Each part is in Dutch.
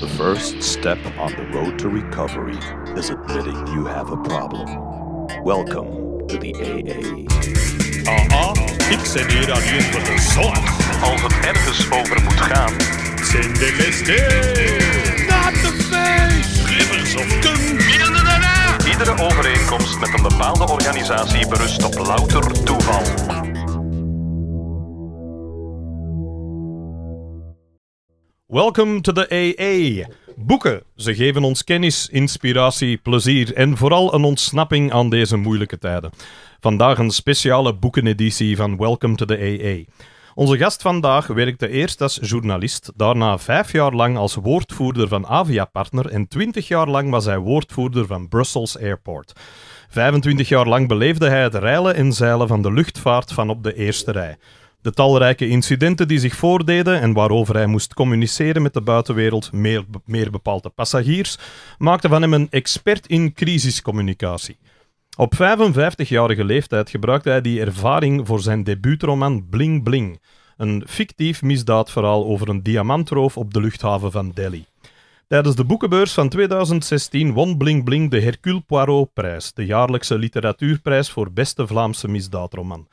The first step on the road to recovery is admitting you have a problem. Welcome to the AA. Aha, ik zit hier aan je voor de zorg. Als het ergens over moet gaan, zijn de listen. Not the face! Rivers of Kun. Iedere overeenkomst met een bepaalde organisatie berust op louter toeval. Welcome to the AA. Boeken, ze geven ons kennis, inspiratie, plezier en vooral een ontsnapping aan deze moeilijke tijden. Vandaag een speciale boekeneditie van Welcome to the AA. Onze gast vandaag werkte eerst als journalist, daarna vijf jaar lang als woordvoerder van Avia Partner en twintig jaar lang was hij woordvoerder van Brussels Airport. 25 jaar lang beleefde hij het reilen en zeilen van de luchtvaart van op de eerste rij de talrijke incidenten die zich voordeden en waarover hij moest communiceren met de buitenwereld, meer, meer bepaalde passagiers, maakten van hem een expert in crisiscommunicatie. Op 55-jarige leeftijd gebruikte hij die ervaring voor zijn debuutroman Bling Bling, een fictief misdaadverhaal over een diamantroof op de luchthaven van Delhi. Tijdens de boekenbeurs van 2016 won Bling Bling de Hercule Poirot-prijs, de jaarlijkse literatuurprijs voor beste Vlaamse misdaadroman.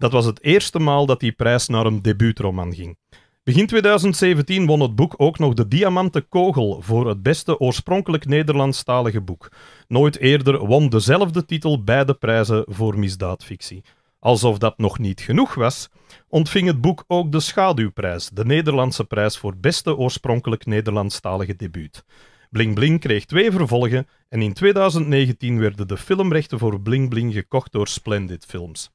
Dat was het eerste maal dat die prijs naar een debuutroman ging. Begin 2017 won het boek ook nog de Diamanten Kogel voor het beste oorspronkelijk Nederlandstalige boek. Nooit eerder won dezelfde titel beide prijzen voor misdaadfictie. Alsof dat nog niet genoeg was, ontving het boek ook de Schaduwprijs, de Nederlandse prijs voor beste oorspronkelijk Nederlandstalige debuut. Bling Bling kreeg twee vervolgen en in 2019 werden de filmrechten voor Bling Bling gekocht door Splendid Films.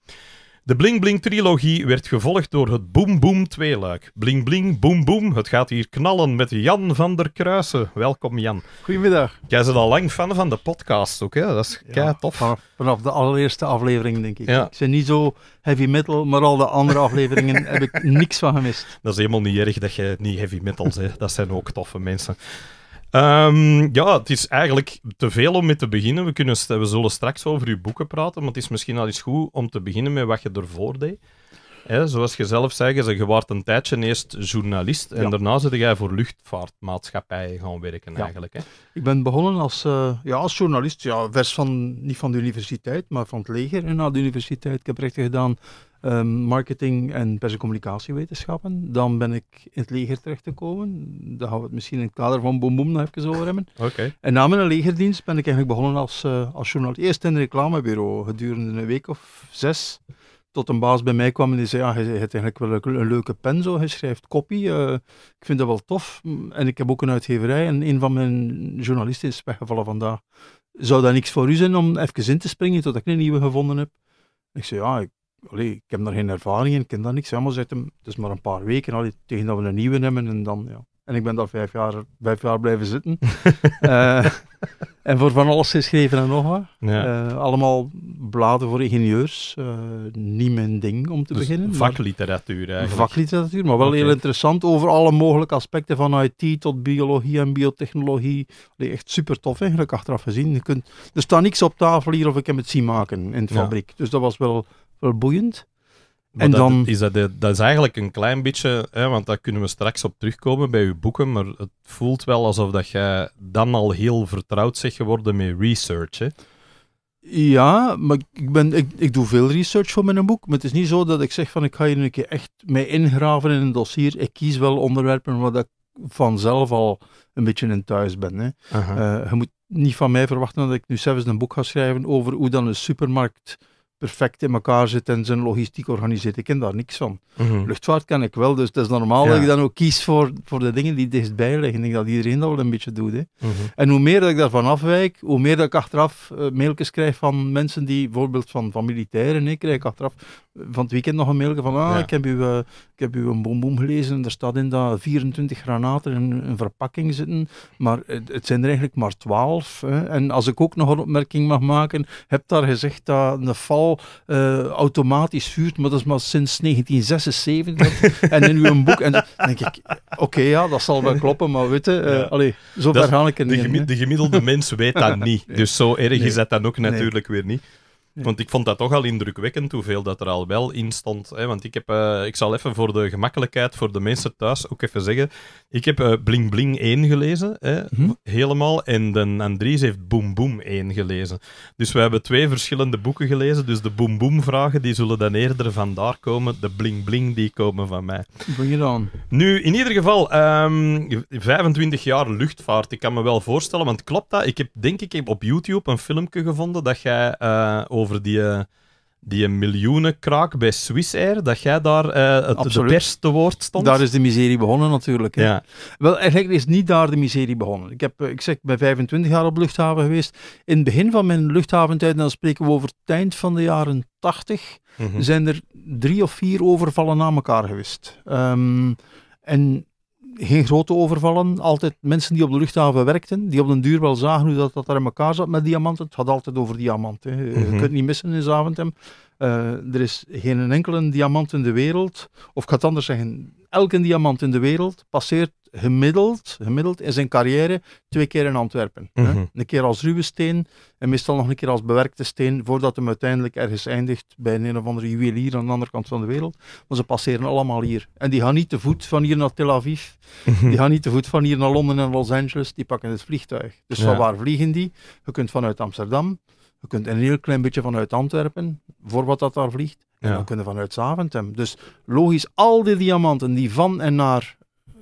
De Bling Bling trilogie werd gevolgd door het Boom Boom tweeluik. Bling Bling, Boom Boom, het gaat hier knallen met Jan van der Kruisen. Welkom Jan. Goedemiddag. Jij bent al lang fan van de podcast ook, hè? Dat is kei tof. Vanaf, de allereerste aflevering, denk ik. Ik ben niet zo heavy metal, maar al de andere afleveringen heb ik niks van gemist. Dat is helemaal niet erg dat je niet heavy metal bent. Dat zijn ook toffe mensen. Ehm, ja, het is eigenlijk te veel om mee te beginnen. We, kunnen, we zullen straks over uw boeken praten, maar het is misschien al eens goed om te beginnen met wat je ervoor deed. zoals je zelf zei, je waart een tijdje eerst journalist en ja. daarna zit jij voor luchtvaartmaatschappijen gaan werken eigenlijk. Ik ben begonnen als, eh, ja, als journalist, ja, vers van, niet van de universiteit, maar van het leger en na de universiteit. Ik heb rechten gedaan Ehm, marketing en pers- Dan ben ik in het leger terechtgekomen. gekomen. Daar gaan we het misschien in het kader van Boom Boom nog even over hebben. Okay. En na mijn legerdienst ben ik eigenlijk begonnen als, uh, als journalist. Eerst in een reclamebureau, gedurende een week of zes. Tot een baas bij mij kwam en die zei, ja, je, hebt eigenlijk wel een, leuke pen zo, je schrijft kopie. uh, ik vind dat wel tof. En ik heb ook een uitgeverij en een van mijn journalisten is weggevallen vandaag zou dat niks voor u zijn om even in te springen tot ik een nieuwe gevonden heb? Ik zei, ja, ik heb daar geen ervaring in, ik ken daar niks. helemaal maar het is maar een paar weken, allee, tegen dat we een nieuwe nemen en dan, ja. En ik ben daar vijf jaar, vijf jaar blijven zitten. Eh, en voor van alles geschreven en nog wat. Eh, allemaal bladen voor ingenieurs. Uh, niet mijn ding om te dus beginnen. Vakliteratuur eigenlijk. Vakliteratuur, maar wel heel interessant over alle mogelijke aspecten van IT tot biologie en biotechnologie. Die echt super tof eigenlijk achteraf gezien. Je kunt, er staat niks op tafel hier of ik heb het zien maken in de fabriek. Dus dat was wel wel boeiend. Maar en dat, dan... is dat, dat is eigenlijk een klein beetje, hè, want daar kunnen we straks op terugkomen bij uw boeken, maar het voelt wel alsof dat jij dan al heel vertrouwd zegt geworden met research. Hè? Ja, maar ik, ben, ik, ik doe veel research voor mijn boek, maar het is niet zo dat ik zeg van ik ga hier een keer echt mij ingraven in een dossier. Ik kies wel onderwerpen waar ik vanzelf al een beetje in thuis ben. Hè. Eh, je moet niet van mij verwachten dat ik nu zelfs een boek ga schrijven over hoe dan een supermarkt perfect in elkaar zit en zijn logistiek organiseert. Ik ken daar niks van. Mhm. Luchtvaart kan ik wel, dus het is normaal dat ik dan ook kies voor, voor de dingen die dichtbij liggen. Ik denk dat iedereen dat wel een beetje doet. Hè. Mhm. En hoe meer dat ik daarvan afwijk, hoe meer dat ik achteraf uh, mailtjes krijg van mensen die, bijvoorbeeld van, van militairen, ik krijg ik achteraf eh, van het weekend nog een mailje van, ah, ik, heb u, ik heb uw eh, bomboom gelezen, er staat in dat 24 granaten in een verpakking zitten, maar het, zijn er eigenlijk maar 12. Hè. En als ik ook nog een opmerking mag maken, heb daar gezegd dat een val eh, automatisch vuurt, maar dat is maar sinds 1976. en in uw boek. En dan denk ik, oké, ja, dat zal wel kloppen, maar weet je, eh, allee, zo ver ik de, gemiddelde mens weet dat niet. Dus zo erg is dat dan ook natuurlijk weer niet. Want ik vond dat toch al indrukwekkend hoeveel dat er al wel in stond. Hè? Want ik, heb, eh, ik zal even voor de gemakkelijkheid, voor de mensen thuis ook even zeggen. Ik heb eh, Bling Bling 1 gelezen, hè? Mhm. helemaal. En de Andries heeft Boom Boom 1 gelezen. Dus we hebben twee verschillende boeken gelezen. Dus de Boom Boom vragen die zullen dan eerder vandaar komen. De Bling Bling die komen van mij. Bring it on. Nu, in ieder geval, 25 ehm, jaar luchtvaart. Ik kan me wel voorstellen, want klopt dat? Ik heb denk ik op YouTube een filmpje gevonden dat jij uh, eh, over over die, eh, die miljoenenkraak bij Swissair, dat jij daar uh, het, de pers te woord stond. Daar is de miserie begonnen natuurlijk. Ja. Wel, eigenlijk is niet daar de miserie begonnen. Ik, heb, eh, ik zeg, ben 25 jaar op luchthaven geweest. In het begin van mijn luchthaventijd, dan spreken we over het eind van de jaren 80, mhm. zijn er drie of vier overvallen na elkaar geweest. Ehm, en geen grote overvallen. Altijd mensen die op de luchthaven werkten, die op den duur wel zagen hoe dat, dat er in elkaar zat met diamanten. Het gaat altijd over diamanten. Je mhm. kunt niet missen in Zaventem. Eh, er is geen enkele diamant in de wereld, of ik ga het anders zeggen, elke diamant in de wereld passeert gemiddeld, gemiddeld in zijn carrière twee keer in Antwerpen. Mhm. Een keer als ruwe steen en meestal nog een keer als bewerkte steen, voordat hem uiteindelijk ergens eindigt bij een of andere juwelier aan de andere kant van de wereld. Maar ze passeren allemaal hier. En die gaan niet te voet van hier naar Tel Aviv, mhm. die gaan niet te voet van hier naar Londen en Los Angeles, die pakken het vliegtuig. Dus van waar vliegen die? Je kunt vanuit Amsterdam, je kunt een heel klein beetje vanuit Antwerpen, voor wat dat daar vliegt. En dan kunnen vanuit Zaventem. Dus logisch, al die diamanten die van en naar eh,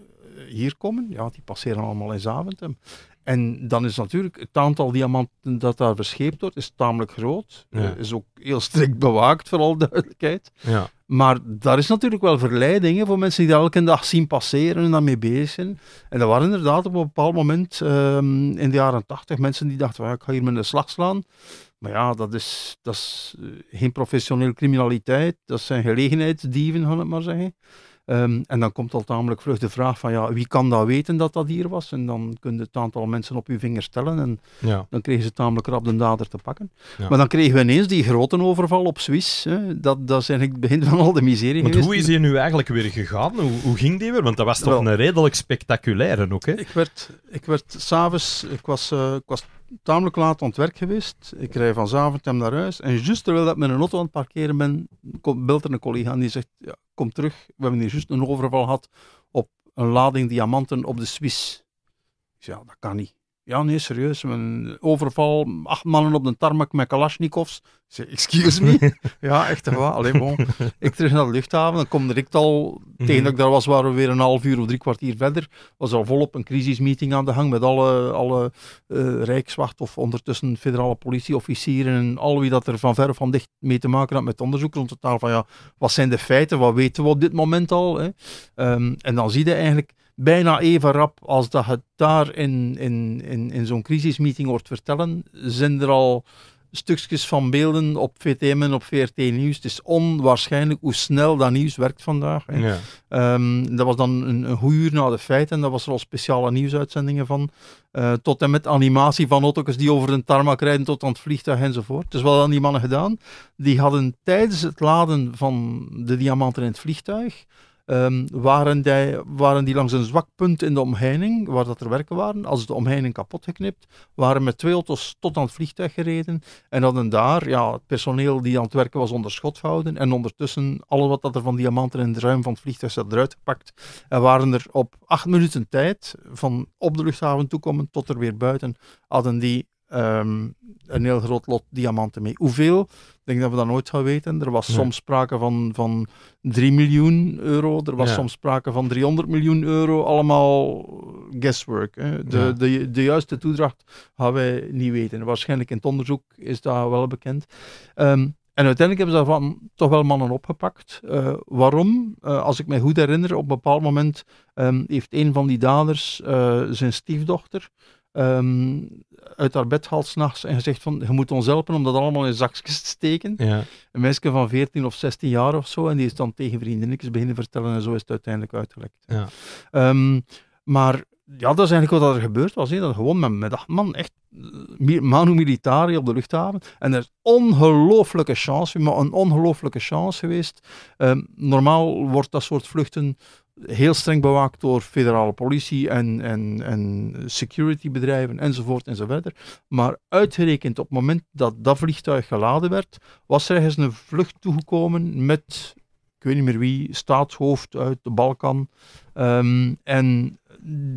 hier komen, ja, die passeren allemaal in Zaventem. En dan is natuurlijk het aantal diamanten dat daar verscheept wordt, is tamelijk groot. Ja. Eh, is ook heel strikt bewaakt, voor alle duidelijkheid. Ja. Maar daar is natuurlijk wel verleidingen voor mensen die dat elke dag zien passeren en daarmee bezig zijn. En dat waren inderdaad op een bepaald moment ehm, in de jaren tachtig mensen die dachten, ik ga hier met slag slaan. Maar ja, dat is, dat is eh, geen professioneel criminaliteit. Dat zijn gelegenheidsdieven, gaan het maar zeggen. Ehm, en dan komt al tamelijk vlug de vraag van ja, wie kan dat weten dat dat hier was? En dan kun je het aantal mensen op je vinger tellen en dan kregen ze tamelijk rap de dader te pakken. Maar dan kregen we ineens die grote overval op Swiss. Hè. Dat, dat is eigenlijk het begin van al de miserie Want hoe is die nu eigenlijk weer gegaan? Hoe, hoe ging die weer? Want dat was toch een redelijk spectaculaire ook, hè? Ik werd, ik werd s'avonds, ik was, eh, ik was tamelijk laat aan het werk geweest. Ik rij van hem naar huis. En juist terwijl ik met een auto aan het parkeren ben, belt er een collega en die zegt, ja, kom terug. We hebben hier juist een overval gehad op een lading diamanten op de Swiss. Ik zeg: ja, dat kan niet. Ja, nee, serieus. Een overval, acht mannen op de tarmac met Kalashnikovs. Zeg, excuse me. ja, echt waar. Alleen gewoon. Ik terug naar de luchthaven. Dan kom ik al, tegen mhm. dat ik daar was, waren we weer een half uur of drie kwartier verder. Was al volop een crisismeeting aan de gang met alle, alle eh, Rijkswacht of ondertussen federale politieofficieren en al wie dat er van ver van dicht mee te maken had met onderzoek rond de taal van ja, wat zijn de feiten, wat weten we op dit moment al. Hè? Ehm, en dan zie je eigenlijk bijna even rap als dat het daar in, in, in, in zo'n crisismeeting hoort vertellen, zijn er al stukjes van beelden op VTM en op VRT Nieuws. Het is onwaarschijnlijk hoe snel dat nieuws werkt vandaag. Ehm, dat was dan een, goed uur na de feiten. Daar was er al speciale nieuwsuitzendingen van. Eh, tot en met animatie van auto's die over de tarmac rijden tot aan het vliegtuig enzovoort. Dus wat hadden die mannen gedaan? Die hadden tijdens het laden van de diamanten in het vliegtuig Ehm, waren, die, waren die langs een zwak punt in de omheining, waar dat er werken waren, als de omheining kapot geknipt, waren met twee auto's tot aan het vliegtuig gereden en hadden daar ja, het personeel die aan het werken was onder schot houden. en ondertussen alles wat dat er van diamanten in het ruim van het vliegtuig zat eruit gepakt en waren er op acht minuten tijd van op de luchthaven toekomen tot er weer buiten, hadden die Ehm, een heel groot lot diamanten mee. Hoeveel? Ik denk dat we dat nooit gaan weten. Er was soms sprake van, van 3 miljoen euro, er was soms sprake van 300 miljoen euro. Allemaal guesswork. De, de, de, juiste toedracht gaan wij niet weten. Waarschijnlijk in het onderzoek is dat wel bekend. Ehm, en uiteindelijk hebben ze daarvan toch wel mannen opgepakt. Eh, waarom? Eh, als ik mij goed herinner, op een bepaald moment ehm, heeft een van die daders eh, zijn stiefdochter Ehm, uit haar bed haalt s'nachts en gezegd van, je moet ons helpen om dat allemaal in zakjes te steken. Ja. Een meisje van 14 of 16 jaar of zo, en die is dan tegen vriendinnetjes beginnen vertellen en zo is het uiteindelijk uitgelekt. Ja. Ehm, maar ja, dat is eigenlijk wat er gebeurd was. He. Dat gewoon met, met man, echt eh, manu militari op de luchthaven. En er is ongelooflijke chance, maar een ongelooflijke chance geweest. Ehm, normaal wordt dat soort vluchten heel streng bewaakt door federale politie en, en, en securitybedrijven enzovoort enzovoort. Maar uitgerekend op het moment dat dat vliegtuig geladen werd, was er ergens een vlucht toegekomen met, ik weet niet meer wie, staatshoofd uit de Balkan. Ehm, en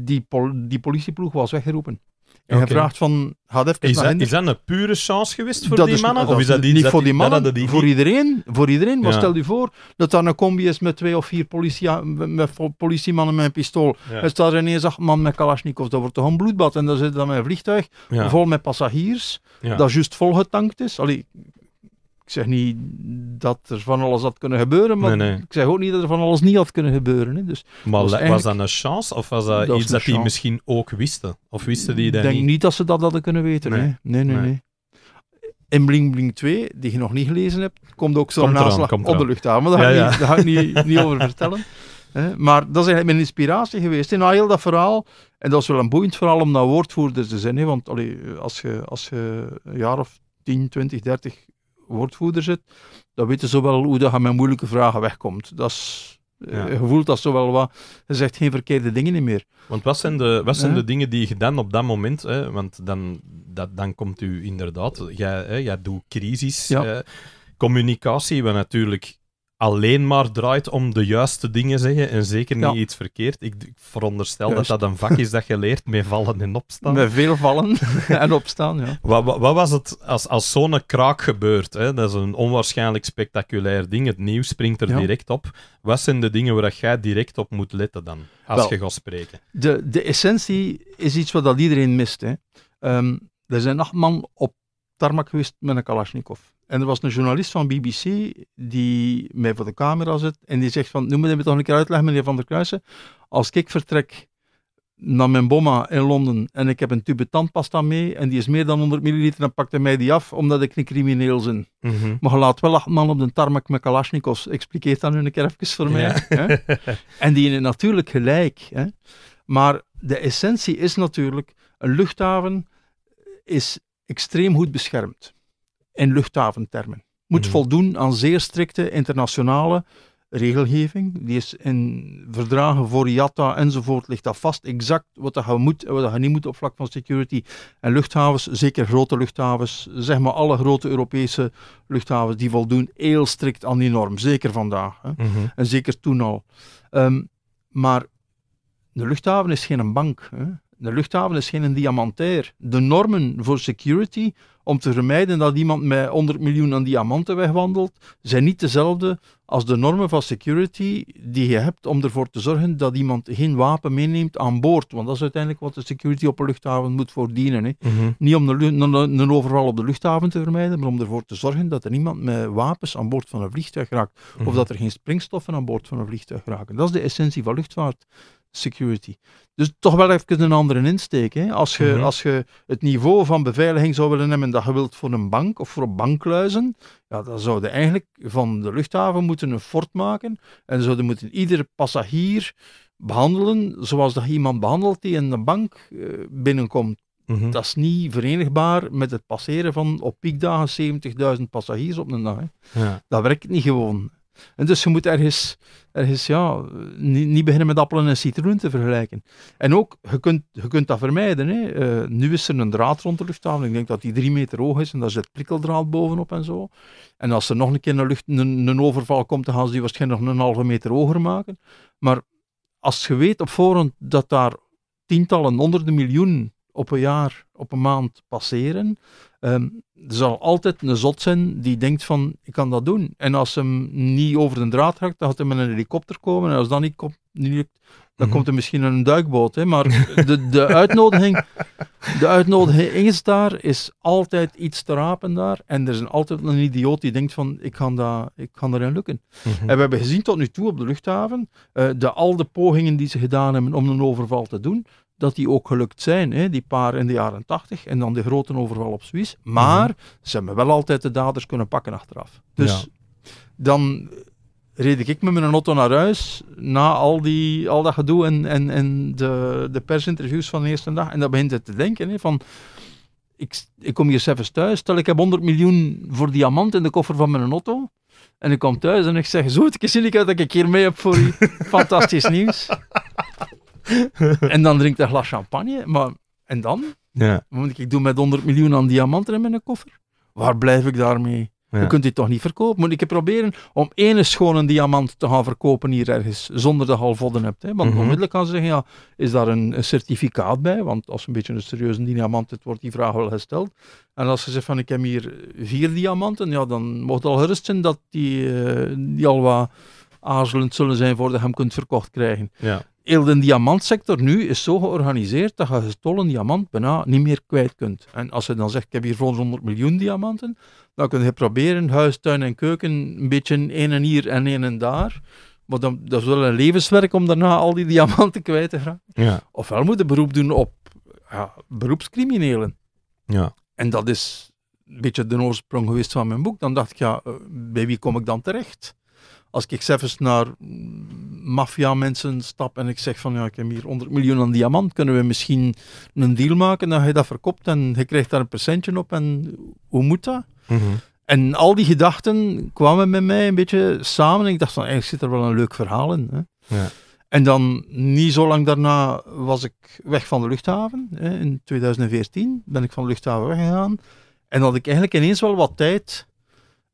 die, pol die politieploeg was weggeroepen. En okay. je vraagt van, gaat even is, dat, is dat een pure chance geweest voor die mannen? of is dat, niet voor die mannen, voor iedereen. Voor iedereen. Maar stel je voor dat daar een combi is met twee of vier politie, met politiemannen met een pistool. En staat ineens een man met Kalashnikov. Dat wordt toch een bloedbad. En dan zit dan een vliegtuig vol met passagiers, dat juist volgetankt is. Allee, ik zeg niet dat er van alles had kunnen gebeuren, maar ik zeg ook niet dat er van alles niet had kunnen gebeuren. Hè. Dus maar was, dat een chance of was dat, iets dat die misschien ook wisten? Of wisten die dat Ik denk niet? dat ze dat hadden kunnen weten. Nee, hè. nee, nee. nee. In Bling Bling 2, die je nog niet gelezen hebt, komt ook zo'n naslag op de luchthaven. Daar, ja, ja. ga ik niet, niet over vertellen. maar dat is eigenlijk mijn inspiratie geweest. En heel dat verhaal, en dat is wel een boeiend verhaal om naar woordvoerders te zijn, hè? want allee, als je als je een jaar of 10, 20, 30 woordvoerder zit, dan weten ze wel hoe dat met moeilijke vragen wegkomt. Dat is eh, ja. Je voelt dat zo wel wat. Je zegt geen verkeerde dingen meer. Want wat zijn de, wat zijn de dingen die je gedaan op dat moment. Hè, want dan, dat, dan komt u inderdaad. Jij, hè, jij doet crisis. Eh, communicatie, wat natuurlijk alleen maar draait om de juiste dingen zeggen en zeker niet iets verkeerd. Ik, ik veronderstel dat dat een vak is dat je leert met vallen en opstaan. Met veel vallen en opstaan, ja. Wat, wat, was het als, als zo'n kraak gebeurt? Hè? Dat is een onwaarschijnlijk spectaculair ding. Het nieuws springt er direct op. Wat zijn de dingen waar jij direct op moet letten dan, als je gaat spreken? De, de essentie is iets wat dat iedereen mist. Hè. Ehm, er zijn acht man op tarmac geweest met een Kalashnikov. En er was een journalist van BBC die mij voor de camera zit en die zegt van, noem me dan toch een keer uitleg, meneer Van der Kruijsen. Als ik vertrek naar mijn bomma in Londen en ik heb een tube tandpasta mee en die is meer dan 100 milliliter, dan pakte mij die af omdat ik een crimineel ben. Mhm. Maar je laat wel acht man op de tarmac met Kalashnikovs. Expliqueer dat nu een keer even voor mij. en die is natuurlijk gelijk. Hè? Maar de essentie is natuurlijk, een luchthaven is extreem goed beschermd in luchthaventermen. Moet mhm. voldoen aan zeer strikte internationale regelgeving. Die is in verdragen voor IATA enzovoort ligt dat vast. Exact wat je moet en wat je niet moet op vlak van security. En luchthavens, zeker grote luchthavens, zeg maar alle grote Europese luchthavens, die voldoen heel strikt aan die norm. Zeker vandaag. Hè. Mhm. En zeker toen al. Ehm, maar de luchthaven is geen bank. Hè. De luchthaven is geen diamantair. De normen voor security om te vermijden dat iemand met 100 miljoen aan diamanten wegwandelt, zijn niet dezelfde als de normen van security die je hebt om ervoor te zorgen dat iemand geen wapen meeneemt aan boord. Want dat is uiteindelijk wat de security op een luchthaven moet voordienen. Hè. Mhm. Niet om een, overval op de luchthaven te vermijden, maar om ervoor te zorgen dat er niemand met wapens aan boord van een vliegtuig raakt. Of mhm. dat er geen springstoffen aan boord van een vliegtuig raken. Dat is de essentie van luchtvaart security. Dus toch wel even een andere insteek. Hè? Als, je, mhm. als je het niveau van beveiliging zou willen nemen dat je wilt voor een bank of voor bankluizen, ja, dan zouden eigenlijk van de luchthaven moeten een fort maken en zouden moeten iedere passagier behandelen zoals dat iemand behandelt die in de bank eh, binnenkomt. Mhm. Dat is niet verenigbaar met het passeren van op piekdagen 70.000 passagiers op een dag. Ja. Dat werkt niet gewoon dus je moet ergens, ergens ja, niet, niet, beginnen met appelen en citroen te vergelijken. En ook, je kunt, je kunt dat vermijden. Hè. Eh, nu is er een draad rond de luchthaven. Ik denk dat die drie meter hoog is en daar zit prikkeldraad bovenop en zo. En als er nog een keer een, lucht, een, overval komt, dan gaan ze die waarschijnlijk nog een halve meter hoger maken. Maar als je weet op voorhand dat daar tientallen, honderden miljoen op een jaar, op een maand passeren, Ehm, er zal altijd een zot zijn die denkt van, ik kan dat doen. En als hem niet over de draad raakt, dan gaat hij met een helikopter komen. En als dat niet komt, lukt, dan mhm. komt er misschien een duikboot. Hè? Maar de, de, uitnodiging, de uitnodiging is daar, is altijd iets te rapen daar. En er is altijd een idioot die denkt van, ik kan, dat, ik kan erin lukken. Mhm. En we hebben gezien tot nu toe op de luchthaven, eh, de, al de pogingen die ze gedaan hebben om een overval te doen, dat die ook gelukt zijn, hè? die paar in de jaren 80 en dan de grote overval op Suisse. Maar mhm. ze hebben wel altijd de daders kunnen pakken achteraf. Dus dan reed ik met mijn auto naar huis na al, die, al dat gedoe en, en, en de, de persinterviews van de eerste dag. En dan begint het te denken hè, van... Ik, ik kom hier zelfs thuis, stel ik heb 100 miljoen voor diamant in de koffer van mijn auto. En ik kom thuis en ik zeg, zo, het is uit dat ik hier mee heb voor Fantastisch nieuws. en dan drinkt ik een glas champagne. Maar, en dan? Ja. moet ik doe met 100 miljoen aan diamanten in mijn koffer. Waar blijf ik daarmee? Ja. Je kunt dit toch niet verkopen? Moet ik proberen om ene schone diamant te gaan verkopen hier ergens, zonder dat je al vodden hebt. Hè? Want mhm. onmiddellijk kan ze zeggen, ja, is daar een, certificaat bij? Want als een beetje een serieuze diamant het wordt die vraag wel gesteld. En als ze zegt van, ik heb hier vier diamanten, ja, dan mocht het al gerust zijn dat die, eh, die al wat aarzelend zullen zijn voordat je hem kunt verkocht krijgen. Ja heel de diamantsector nu is zo georganiseerd dat je gestolen diamant bijna niet meer kwijt kunt. En als je dan zegt, ik heb hier 100 miljoen diamanten, dan kun je proberen huis, tuin en keuken een beetje een en hier en een en daar. Maar dan, dat is wel een levenswerk om daarna al die diamanten kwijt te gaan. Ja. Ofwel moet je beroep doen op ja, beroepscriminelen. Ja. En dat is een beetje de oorsprong geweest van mijn boek. Dan dacht ik, ja, eh, bij wie kom ik dan terecht? Als ik zelfs naar mafia mensen stap en ik zeg van ja, ik heb hier 100 miljoen aan diamant, kunnen we misschien een deal maken dat je dat verkoopt en je krijgt daar een percentje op en hoe moet dat? Mhm. En al die gedachten kwamen met mij een beetje samen en ik dacht van eigenlijk zit er wel een leuk verhaal in. Hè? Ja. En dan niet zo lang daarna was ik weg van de luchthaven. Hè. In 2014 ben ik van de luchthaven weggegaan. En had ik eigenlijk ineens wel wat tijd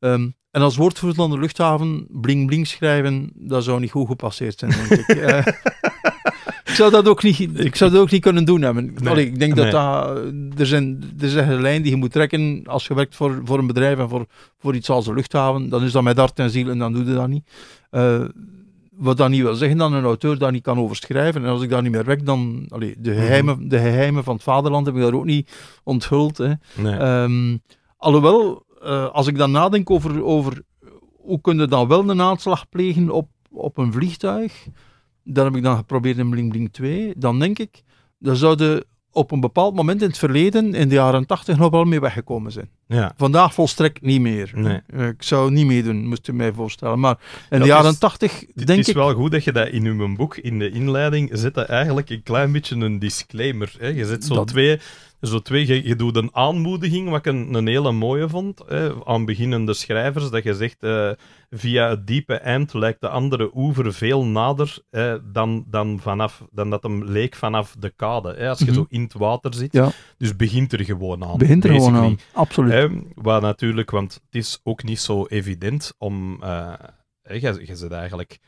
Ehm, en als woordvoerder van de luchthaven bling bling schrijven, dat zou niet goed gepasseerd zijn, denk ik. Eh, zou dat ook niet, ik zou dat ook niet kunnen doen hebben. ik denk dat, dat er, zijn, er zijn een lijn die je moet trekken als je werkt voor, voor een bedrijf en voor, voor iets als de luchthaven. Dan is dat met hart en ziel en dan doe je dat niet. Eh, wat dat niet wil zeggen dan een auteur daar niet kan overschrijven. En als ik daar niet meer werk, dan... Allee, de, mhm. geheimen, de geheimen van het vaderland heb ik daar ook niet onthuld. Hè. Ehm, alhoewel, eh, als ik dan nadenk over, over hoe kun je dan wel een aanslag plegen op, op een vliegtuig, dat heb ik dan geprobeerd in Bling Bling 2, dan denk ik, dan zouden op een bepaald moment in het verleden, in de jaren 80, nog wel mee weggekomen zijn. Ja. Vandaag volstrekt niet meer. Eh, ik zou niet meedoen, moest u mij voorstellen. Maar in de jaren 80 denk ik... Het is wel goed dat je dat in uw boek, in de inleiding, zet dat eigenlijk een klein beetje een disclaimer. Hè? Je zet zo twee zo twee, je, doet een aanmoediging, wat ik een, een hele mooie vond, aan beginnende schrijvers, dat je zegt, eh, via het diepe eind lijkt de andere oever veel nader dan, dan, vanaf, dan dat hem leek vanaf de kade. als je mhm. zo in het water zit. Dus begint er gewoon aan. Begint er gewoon aan, absoluut. Eh, waar natuurlijk, want het is ook niet zo evident om... je, eh, je zit eigenlijk...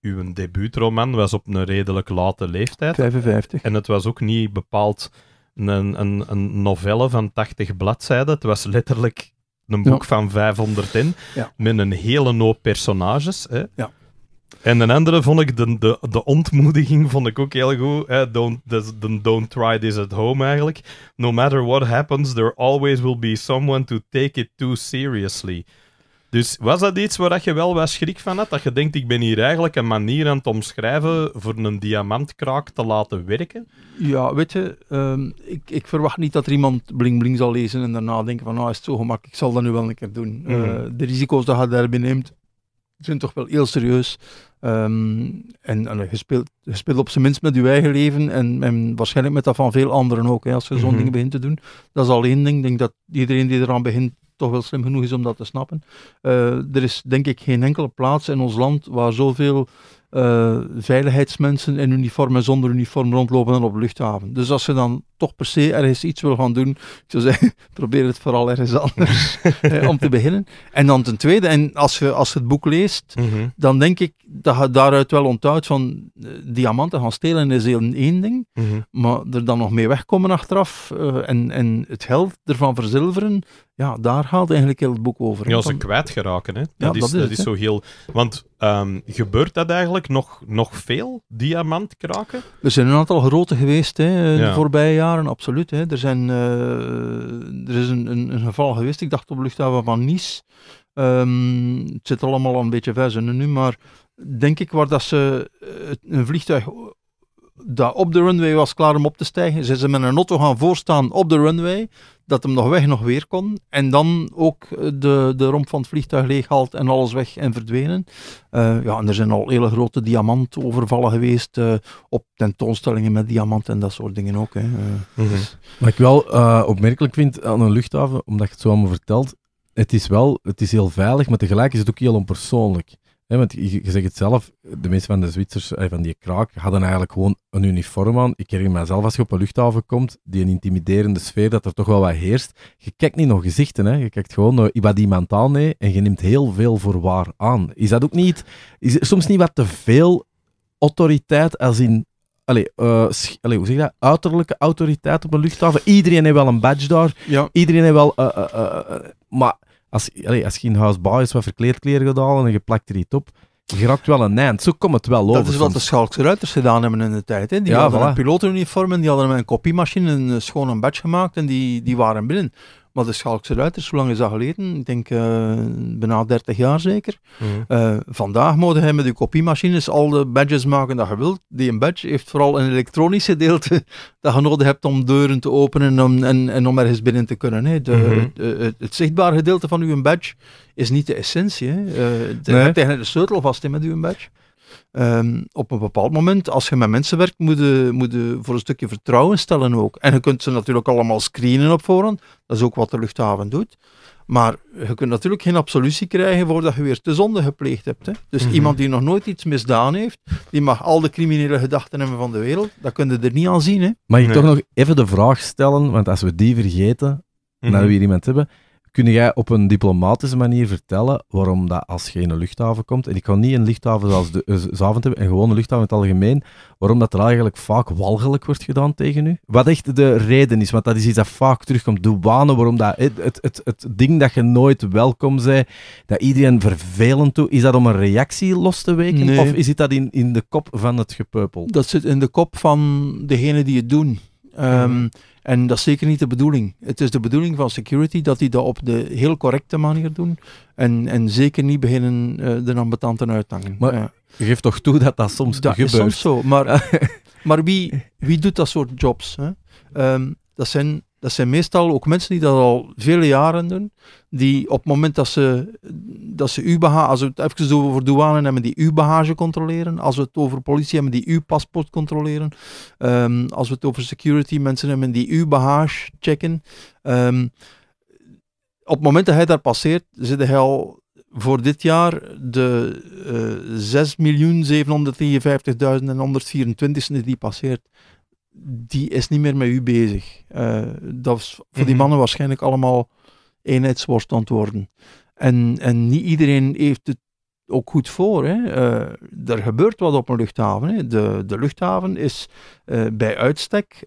Uw debuutroman was op een redelijk late leeftijd. 55. En het was ook niet bepaald een, een, een novelle van 80 bladzijden. Het was letterlijk een boek van 500 in, met een hele hoop personages. Hè. Ja. En een andere vond ik, de, de, de ontmoediging vond ik ook heel goed. Hè. Don't, don't try this at home eigenlijk. No matter what happens, there always will be someone to take it too seriously. Dus was dat iets waar je wel wat schrik van had? Dat je denkt, ik ben hier eigenlijk een manier aan het omschrijven voor een diamantkraak te laten werken? Ja, weet je, ehm, ik, ik, verwacht niet dat er iemand bling bling zal lezen en daarna denken van, nou is het zo gemakkelijk, ik zal dat nu wel een keer doen. Mm. Eh, de risico's die je daarbij neemt, zijn toch wel heel serieus. Ehm, en, en je, speelt, op zijn minst met je eigen leven en, en waarschijnlijk met dat van veel anderen ook. als je zo'n mhm. ding begint te doen, dat is al één ding. Ik denk dat iedereen die eraan begint toch wel slim genoeg is om dat te snappen. Eh, er is denk ik geen enkele plaats in ons land waar zoveel eh, veiligheidsmensen in uniform en zonder uniform rondlopen dan op de luchthaven. Dus als ze dan toch per se ergens iets wil gaan doen, ik zou zeggen, probeer het vooral ergens anders eh, om te beginnen. En dan ten tweede, en als je, als het boek leest, mhm. dan denk ik dat je daaruit wel onthoudt van eh, diamanten gaan stelen is heel één ding, mhm. maar er dan nog mee wegkomen achteraf eh, en, en het geld ervan verzilveren, ja, daar gaat eigenlijk heel het boek over. Ja, ze kwijtgeraken, hè. Dat, ja, is, dat, is, dat is, zo heel... Want ehm, gebeurt dat eigenlijk nog, nog veel, diamantkraken? Er zijn een aantal grote geweest hè, de voorbije jaren absoluut. Hè. Er, zijn, eh, er is een, een, een, geval geweest, ik dacht op de luchthaven van Nice. Ehm, het zit allemaal een beetje en nu, maar denk ik waar dat ze eh, een vliegtuig dat op de runway was klaar om op te stijgen. Ze zijn met een auto gaan voorstaan op de runway, dat hem nog weg nog weer kon. En dan ook eh, de, de romp van het vliegtuig leeghaalt en alles weg en verdwenen. Eh, ja, en er zijn al hele grote diamantovervallen geweest eh, op tentoonstellingen met diamanten en dat soort dingen ook. Hè. Mhm. Dus- Wat ik wel opmerkelijk vind aan een luchthaven, omdat je het zo allemaal vertelt, het is wel, het is heel veilig, maar tegelijk is het ook heel onpersoonlijk want je, zegt het zelf, de meeste van de Zwitsers, eh, van die kraak, hadden eigenlijk gewoon een uniform aan. Ik herinner mezelf, als je op een luchthaven komt, die een intimiderende sfeer dat er toch wel wat heerst. Je kijkt niet naar gezichten, hè. je kijkt gewoon naar wat iemand aan nee en je neemt heel veel voor waar aan. Is dat ook niet, is soms niet wat te veel autoriteit als in allez, uh, eh, hoe zeg je dat? Uiterlijke autoriteit op een luchthaven. Iedereen heeft wel een badge daar. Ja. Iedereen heeft wel. Eh, maar als, als je in huis is wat verkleedkleren gaat halen en je plakt er iets op, je raakt wel een eind. Zo komt het wel over. Dat is wat de Schalkse ruiters gedaan hebben in de tijd. Hè. Die ja, hadden voilà. een pilotenuniform en die hadden met een kopiemachine een schone badge gemaakt en die, die waren binnen. Maar de Schalkse Ruiters, hoe lang is dat geleden? Ik denk eh, bijna 30 jaar zeker. Mhm. Eh, vandaag mogen hij met de kopiemachines al de badges maken dat je wilt. Die een badge heeft vooral een elektronisch gedeelte dat je nodig hebt om deuren te openen om, en, en, om ergens binnen te kunnen. Hè. De, mhm. eh, het, zichtbare gedeelte van uw badge is niet de essentie. Hè. Uh, de, nee. de sleutel vast in met uw badge. Ehm, op een bepaald moment, als je met mensen werkt, moet je, moet voor een stukje vertrouwen stellen ook. En je kunt ze natuurlijk allemaal screenen op voorhand. Dat is ook wat de luchthaven doet. Maar je kunt natuurlijk geen absolutie krijgen voordat je weer te zonde gepleegd hebt. Hè? Dus mhm. iemand die nog nooit iets misdaan heeft, die mag al de criminele gedachten hebben van de wereld. Dat kun je er niet aan zien. Hè? Mag ik toch nog even de vraag stellen, want als we die vergeten, mm -hmm. we hier iemand hebben. Kun jij op een diplomatische manier vertellen waarom dat als je in luchthaven komt, en ik ga niet eh, een luchthaven zoals de avond hebben, en gewone luchthaven in het algemeen, waarom dat er eigenlijk vaak walgelijk wordt gedaan tegen u? Wat echt de reden is, want dat is iets dat vaak terugkomt. Douane, waarom dat, het, het, het, ding dat je nooit welkom zei, dat iedereen vervelend doet, is dat om een reactie los te weken? Nee. Of het dat in, in de kop van het gepeupel? Dat zit in de kop van degene die het doen. Ehm, en dat is zeker niet de bedoeling. Het is de bedoeling van security dat die dat op de heel correcte manier doen. En, en zeker niet beginnen eh, de ambetanten uit te hangen. Maar je geeft toch toe dat dat soms gebeurt? Dat is soms zo. Maar, maar wie, wie doet dat soort jobs? Hè? Ehm, dat zijn dat zijn meestal ook mensen die dat al vele jaren doen, die op het moment dat ze, dat ze uw behagen, als we het even over douane hebben, die uw bagage controleren, als we het over politie hebben, die uw paspoort controleren, ehm, als we het over security mensen hebben, die uw bagage checken. Ehm, op het moment dat hij daar passeert, zit hij al voor dit jaar de uh, eh, 6753124 die passeert die is niet meer met u bezig. Eh, dat is voor die mhm. mannen waarschijnlijk allemaal eenheidsworst antwoorden. En, en niet iedereen heeft het ook goed voor. Hè. Eh, er gebeurt wat op een luchthaven. Hè. De, de luchthaven is uh, bij uitstek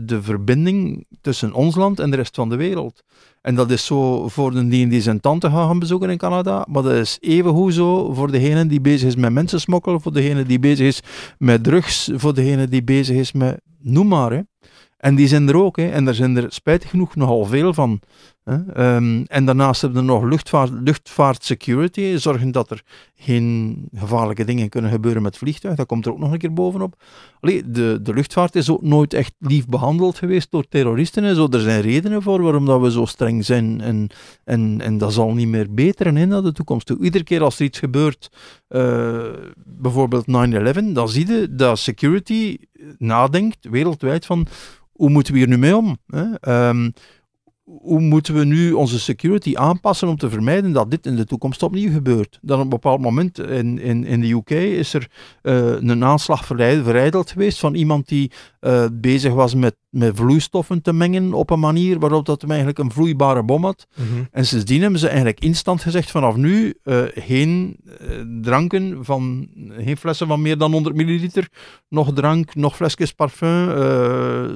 de verbinding tussen ons land en de rest van de wereld. En dat is zo voor degene die zijn tante gaan, bezoeken in Canada, maar dat is even zo voor degene die bezig is met mensensmokkel, voor degene die bezig is met drugs, voor degene die bezig is met noem maar. Hè. En die zijn er ook, hè. en daar zijn er spijtig genoeg nogal veel van. Ehm, en daarnaast hebben we nog luchtvaart, luchtvaartsecurity, zorgen dat er geen gevaarlijke dingen kunnen gebeuren met vliegtuigen. Dat komt er ook nog een keer bovenop. Allee, de, de luchtvaart is ook nooit echt lief behandeld geweest door terroristen en zo. Er zijn redenen voor waarom dat we zo streng zijn en, en, en dat zal niet meer beteren in de toekomst Iedere keer als er iets gebeurt, eh, bijvoorbeeld 9-11, dan zie je dat security nadenkt wereldwijd van hoe moeten we hier nu mee om? Hè? Ehm, hoe moeten we nu onze security aanpassen om te vermijden dat dit in de toekomst opnieuw gebeurt? Dan op een bepaald moment in, in, in de UK is er eh, een aanslag verijdeld geweest van iemand die eh, bezig was met met vloeistoffen te mengen op een manier waarop dat hem eigenlijk een vloeibare bom had. Mhm. En sindsdien hebben ze eigenlijk instant gezegd vanaf nu eh, geen eh, dranken van, geen flessen van meer dan 100 milliliter, nog drank, nog flesjes parfum, eh,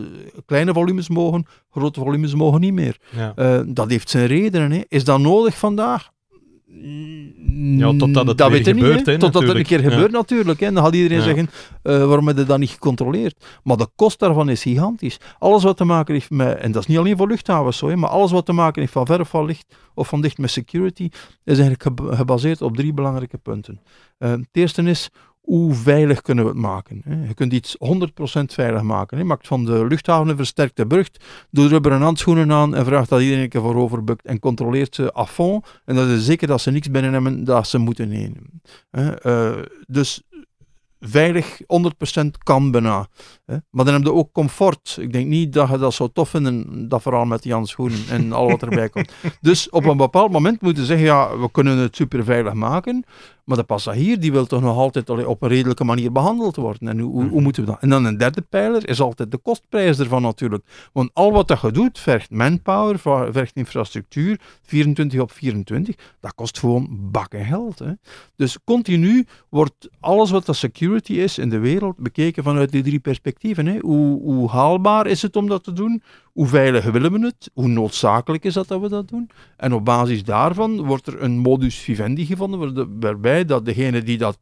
kleine volumes mogen, grote volumes mogen niet meer. dat heeft zijn redenen. Hè. Is dat nodig vandaag? Ja, totdat het mm, dat weet Niet, het een keer gebeurt natuurlijk. Hè. Dan had iedereen zeggen, eh, waarom hebben je dat niet gecontroleerd? Maar de kost daarvan is gigantisch. Alles wat te maken heeft met, en dat is niet alleen voor luchthavens zo, maar alles wat te maken heeft van verf van licht of van dicht met security, is eigenlijk gebaseerd op drie belangrijke punten. Uh, het eerste is, hoe veilig kunnen we het maken? Je kunt iets 100% veilig maken. Je maakt van de luchthaven een versterkte brug, doet rubberen handschoenen aan en vraagt dat iedereen een keer en controleert ze à En dat is zeker dat ze niks binnen hebben dat ze moeten nemen. Eh, dus veilig 100% kan bijna. Maar dan heb je ook comfort. Ik denk niet dat je dat zo tof vindt, dat vooral met die handschoenen en al wat erbij komt. Dus op een bepaald moment moeten zeggen, ja, we kunnen het super veilig maken. Maar de passagier die wil toch nog altijd op een redelijke manier behandeld worden. En hoe, hoe, mhm. moeten we dat? En dan een derde pijler is altijd de kostprijs ervan natuurlijk. Want al wat dat je doet, vergt manpower, vergt infrastructuur, 24 op 24, dat kost gewoon bakken geld. Hè. Dus continu wordt alles wat dat security is in de wereld bekeken vanuit die drie perspectieven. Hè. Hoe, hoe haalbaar is het om dat te doen? Hoe veilig willen we het? Hoe noodzakelijk is dat dat we dat doen? En op basis daarvan wordt er een modus vivendi gevonden, waarbij dat degene die dat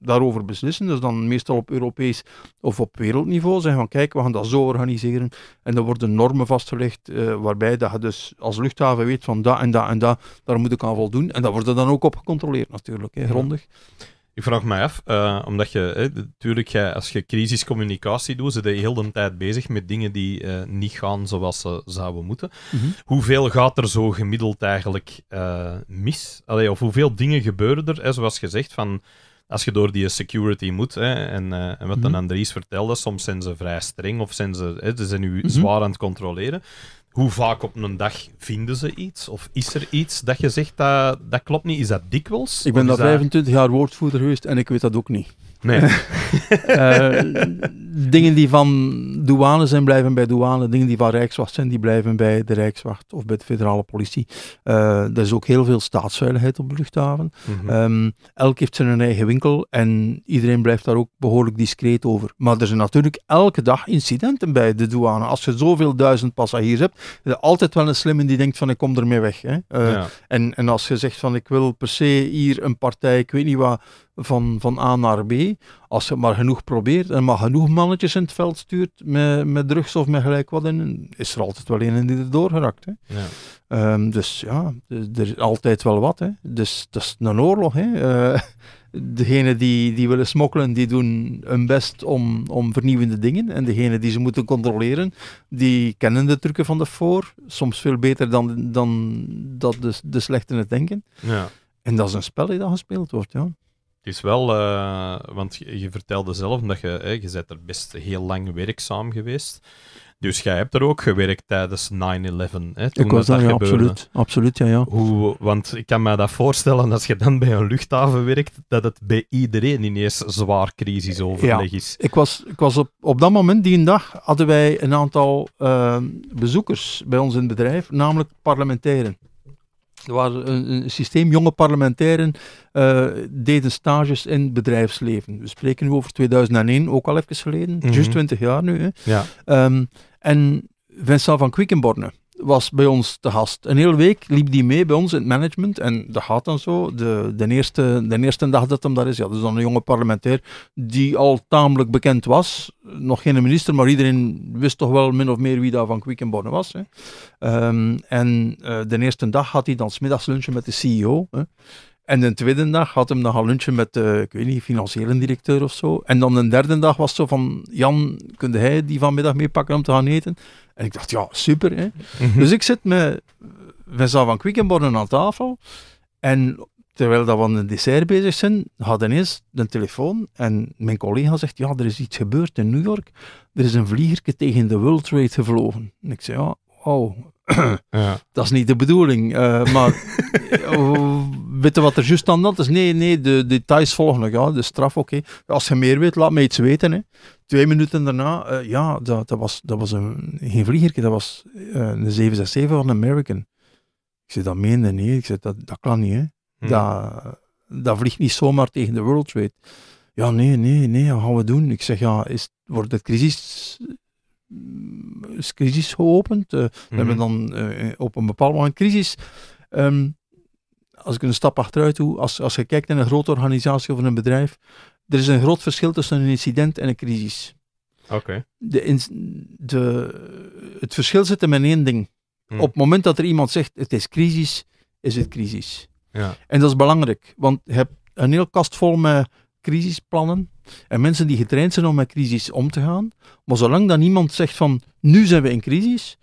daarover beslissen, dus dan meestal op Europees of op wereldniveau, zeggen van kijk, we gaan dat zo organiseren. En er worden normen vastgelegd eh, waarbij dat je dus als luchthaven weet van dat en dat en dat, daar moet ik aan voldoen. En dat wordt dan ook op gecontroleerd natuurlijk, hè, grondig. Ik vraag me af, eh, omdat je hè, natuurlijk, jij, als je crisiscommunicatie doet, ze de heel de tijd bezig met dingen die eh, niet gaan zoals ze zouden moeten. Mhm. Hoeveel gaat er zo gemiddeld eigenlijk eh, mis? of hoeveel dingen gebeuren er, hè, zoals gezegd, van als je door die security moet, hè, en, en, wat mm dan mhm. Andries vertelde, soms zijn ze vrij streng of zijn ze, hè, ze zijn nu mhm. zwaar aan het controleren hoe vaak op een dag vinden ze iets? Of is er iets dat je zegt dat, dat klopt niet? Is dat dikwijls? Ik ben dat... 25 jaar woordvoerder geweest en ik weet dat ook niet. Nee. Eh, dingen die van douane zijn, blijven bij douane. Dingen die van Rijkswacht zijn, die blijven bij de Rijkswacht of bij de federale politie. Uh, er is ook heel veel staatsveiligheid op de luchthaven. Mhm. Ehm, elk heeft zijn eigen winkel en iedereen blijft daar ook behoorlijk discreet over. Maar er zijn natuurlijk elke dag incidenten bij de douane. Als je zoveel duizend passagiers hebt, is er altijd wel een slimme die denkt van ik kom ermee weg. Hè. Eh, en, en als je zegt van ik wil per se hier een partij, ik weet niet wat, van, van A naar B, als je maar genoeg probeert en maar genoeg mannetjes in het veld stuurt met, met drugs of met gelijk wat, in, is er altijd wel een die er doorgerakt. Ja. Ehm, dus ja, er is altijd wel wat. Hè. Dus dat is een oorlog. Hè. Uh, eh, degenen die, die willen smokkelen, die doen hun best om, om vernieuwende dingen. En degenen die ze moeten controleren, die kennen de trucken van de voor. Soms veel beter dan, dan dat de, de slechten het denken. Ja. En dat is een spel dat gespeeld wordt, ja. Het is wel, eh, want je, vertelde zelf dat je, hè, je bent er best heel lang werkzaam geweest. Dus jij hebt er ook gewerkt tijdens 9-11, ik was Ik absoluut, absoluut, ja, ja. Hoe, want ik kan me dat voorstellen, als je dan bij een luchthaven werkt, dat het bij iedereen ineens zwaar crisisoverleg ja. is. Ik was, ik was op, op dat moment, die dag, hadden wij een aantal eh, bezoekers bij ons in het bedrijf, namelijk parlementairen. Waar een, een, systeem, jonge parlementairen uh, deden stages in het bedrijfsleven. We spreken nu over 2001, ook al even geleden, mm juist 20 jaar nu. Hè. Ja. Ehm, en Vincent van Quickenborne, was bij ons te gast. Een hele week liep die mee bij ons in het management en dat gaat dan zo. De, de, eerste, de eerste dag dat hem daar is, ja, dat is dan een jonge parlementair die al tamelijk bekend was. Nog geen minister, maar iedereen wist toch wel min of meer wie daar van Quickenborne was. Hè. Ehm, en eh, de eerste dag had hij dan smiddags lunchen met de CEO. Hè. En de tweede dag had hem nog een lunchen met, de, eh, ik weet niet, financiële directeur of zo. En dan de derde dag was zo van, Jan, kun hij die vanmiddag meepakken om te gaan eten? En ik dacht, ja, super. Hè? Mhm. Dus ik zit met Vincent van Quickenborn aan tafel. En terwijl dat we aan het dessert bezig zijn, hadden eens de telefoon. En mijn collega zegt, ja, er is iets gebeurd in New York. Er is een vliegerke tegen de World Trade gevlogen. En ik zei, ja, oh, ja. dat is niet de bedoeling. Eh, maar uh, weet wat er juist aan dat is? Nee, nee, de, details volgen nog. Ja, de straf, oké. Als je meer weet, laat me iets weten. Hè twee minuten daarna, eh, ja, dat, dat, was, dat was een, geen vliegerke, dat was eh, een 767 van American. Ik zei, dat meende niet. Ik zei, dat, dat kan niet, hè. Hm. Dat, dat vliegt niet zomaar tegen de World Trade. Ja, nee, nee, nee, wat gaan we doen? Ik zeg, ja, is, wordt het crisis, is crisis geopend? Eh, we hm. hebben dan op een bepaald moment crisis. Um, als ik een stap achteruit doe, als, als je kijkt naar een grote organisatie of een bedrijf, er is een groot verschil tussen een incident en een crisis. Oké. De, de, het verschil zit hem in één ding. Hmm. Op het moment dat er iemand zegt het is crisis, is het crisis. Ja. En dat is belangrijk, want je hebt een heel kast vol met crisisplannen en mensen die getraind zijn om met crisis om te gaan. Maar zolang dan iemand zegt van nu zijn we in crisis,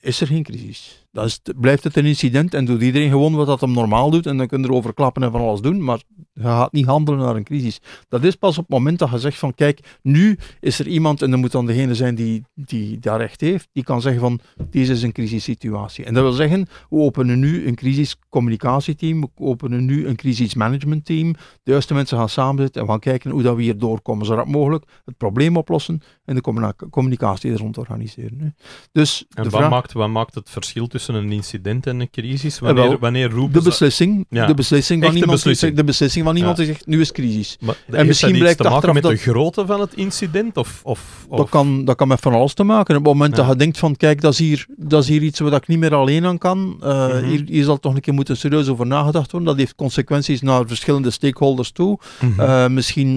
is er geen crisis. Dan blijft het een incident en doet iedereen gewoon wat dat hem normaal doet. En dan kun je erover klappen en van alles doen, maar je gaat niet handelen naar een crisis. Dat is pas op het moment dat je zegt van kijk, nu is er iemand, en dat moet dan degene zijn die, die daar recht heeft, die kan zeggen van deze is een crisissituatie. En dat wil zeggen, we openen nu een crisiscommunicatieteam, we openen nu een crisismanagementteam. De juiste mensen gaan samenzitten en gaan kijken hoe dat we hier doorkomen zo rap mogelijk, het probleem oplossen en de communicatie er rond organiseren. Dus en wat, maakt, wat maakt het verschil tussen een incident en een crisis? Eh, wanneer, wel, wanneer de beslissing, de beslissing van iemand de beslissing van iemand die zegt, nu is crisis. en misschien blijkt te met dat... de grootte van het incident? Of, of, Dat, kan, dat kan met van alles te maken. Op het moment dat je denkt van, kijk, dat is hier, dat is hier iets waar ik niet meer alleen aan kan, eh, mhm. hier, zal toch een keer moeten serieus over nagedacht worden. Dat heeft consequenties naar verschillende stakeholders toe. Mhm. Eh, misschien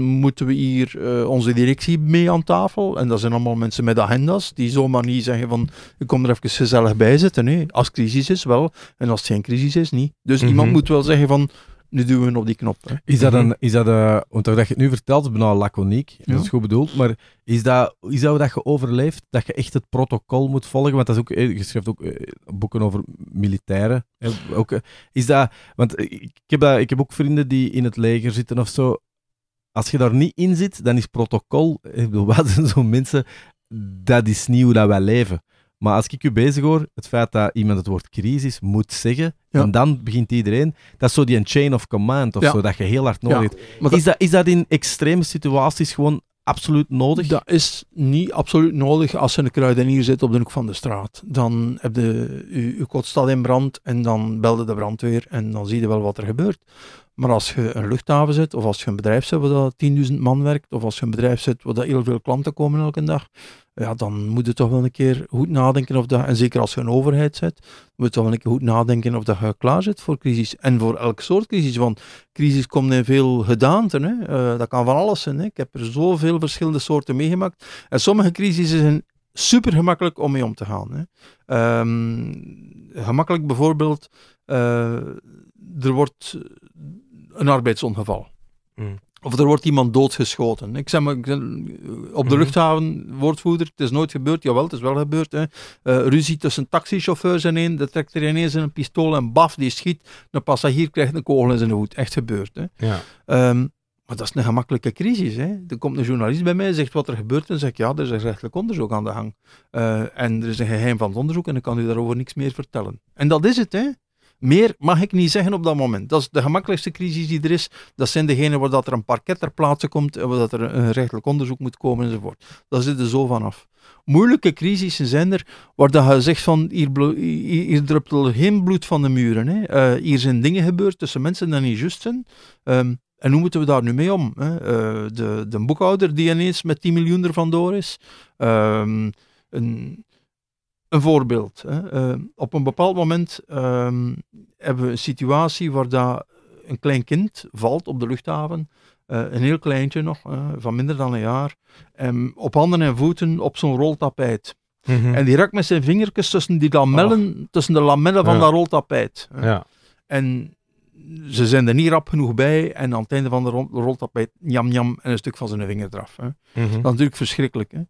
moeten we hier onze directie mee aan tafel. En dat zijn allemaal mensen met agendas, die zomaar niet zeggen van, ik kom er even gezellig bij zitten zitten. Hè. Als crisis is, wel. En als het geen crisis is, niet. Dus iemand mhm. moet wel zeggen van, nu duwen op die knop. Hè. Is dat mhm. een, is dat een, eh, want dat je nu vertelt is bijna laconiek, dat is goed bedoeld, maar is dat, is dat dat je overleeft, dat je echt het protocol moet volgen? Want dat is ook, eh, je schrijft ook eh, boeken over militairen. Ook, is dat, want ik heb, dat, ik heb ook vrienden die in het leger zitten of zo. Als je daar niet in zit, dan is protocol, ik bedoel, wat zijn zo'n mensen, dat is niet hoe dat wij leven. Maar als ik u bezig hoor, het feit dat iemand het woord crisis moet zeggen, en dan begint iedereen, dat is zo die chain of command of zo, dat je heel hard nodig hebt. Is dat, is dat in extreme situaties gewoon absoluut nodig? Dat is niet absoluut nodig als je een kruidenier zit op de hoek van de straat. Dan heb je je kotstad in brand en dan belde de brandweer en dan zie je wel wat er gebeurt. Maar als je een luchthaven zit, of als je een bedrijf zit waar 10.000 man werkt, of als je een bedrijf zit waar heel veel klanten komen elke dag, ja, dan moet je toch wel een keer goed nadenken of dat, en zeker als je een overheid zet, moet je toch wel een keer goed nadenken of dat je klaar zit voor crisis. En voor elk soort crisis, want crisis komt in veel gedaanten. Hè. Eh, dat kan van alles zijn. Hè. Ik heb er zoveel verschillende soorten meegemaakt. En sommige crisissen zijn super gemakkelijk om mee om te gaan. Hè. Ehm, gemakkelijk bijvoorbeeld, eh, er wordt een arbeidsongeval. Mm. Of er wordt iemand doodgeschoten. Ik zeg maar, op de mhm. luchthaven, woordvoerder, het is nooit gebeurd. Jawel, het is wel gebeurd. Hè. Uh, ruzie tussen taxichauffeurs en één, De trekt er ineens een pistool en baf, die schiet. De passagier krijgt een kogel in zijn hoed. Echt gebeurd. Hè. Ja. Ehm, maar dat is een gemakkelijke crisis. Hè. Er komt een journalist bij mij, zegt wat er gebeurt. En zeg ik, ja, er is een rechtelijk onderzoek aan de gang. Eh, en er is een geheim van het onderzoek en ik kan u daarover niks meer vertellen. En dat is het, hè. Meer mag ik niet zeggen op dat moment. Dat is de gemakkelijkste crisis die er is. Dat zijn degenen waar dat er een parket ter plaatse komt, waar dat er een rechtelijk onderzoek moet komen enzovoort. Dat zit er zo vanaf. Moeilijke crisissen zijn er waar dat je zegt van hier, drupt er geen bloed van de muren. Hè. Eh, hier zijn dingen gebeurd tussen mensen die niet juist zijn. Ehm, en hoe moeten we daar nu mee om? Hè? Eh, de, de boekhouder die ineens met 10 miljoen er vandoor is. Ehm, een, een voorbeeld. Hè. Ehm, op een bepaald moment ehm, hebben we een situatie waar daar een klein kind valt op de luchthaven. Eh, een heel kleintje nog, van minder dan een jaar. Um, op handen en voeten op zo'n roltapijt. Mhm. En die rakt met zijn vingertjes tussen die lamellen, tussen de lamellen van dat roltapijt. Ja. En ze zijn er niet rap genoeg bij en aan het einde van de roltapijt, jam jam, en een stuk van zijn vinger eraf. Hè. Mhm. Dat is natuurlijk verschrikkelijk. Hè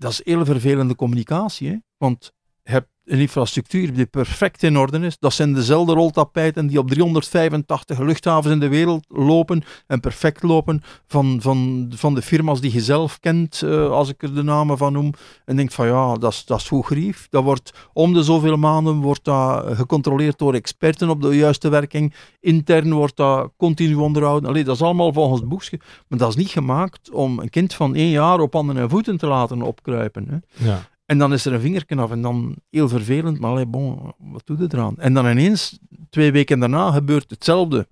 dat is heel vervelende communicatie. Hè? Want hebt een infrastructuur die perfect in orde is. Dat zijn dezelfde roltapijten die op 385 luchthavens in de wereld lopen en perfect lopen van, van, van de firma's die je zelf kent, eh, als ik er de namen van noem. En denkt van ja, dat is, dat is goed grief. Dat wordt om de zoveel maanden wordt dat gecontroleerd door experten op de juiste werking. Intern wordt dat continu onderhouden. Allee, dat is allemaal volgens het boekje. Maar dat is niet gemaakt om een kind van één jaar op handen en voeten te laten opkruipen. Hè. Ja. En dan is er een af en dan heel vervelend, maar hey bon, wat doe je eraan? En dan ineens, twee weken daarna, gebeurt hetzelfde.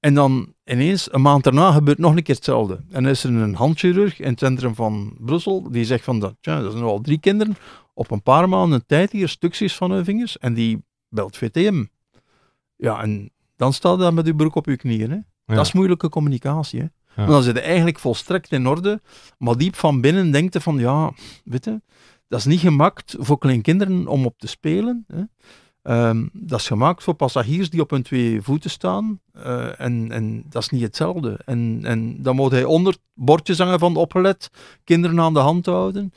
En dan ineens, een maand daarna, gebeurt nog een keer hetzelfde. En dan is er een handchirurg in het centrum van Brussel, die zegt van, dat, tja, dat zijn al drie kinderen, op een paar maanden tijd hier stukjes van hun vingers, en die belt VTM. Ja, en dan staat dat met uw broek op uw knieën. Hè? Dat is moeilijke communicatie. Hè? Want dan zit je eigenlijk volstrekt in orde, maar diep van binnen denkt van, ja, weet je, dat is niet gemaakt voor kleinkinderen om op te spelen. Hè. Ehm, dat is gemaakt voor passagiers die op hun twee voeten staan. Eh, en, en dat is niet hetzelfde. En, en dan moet hij onder bordjes hangen van opgelet, kinderen aan de hand houden.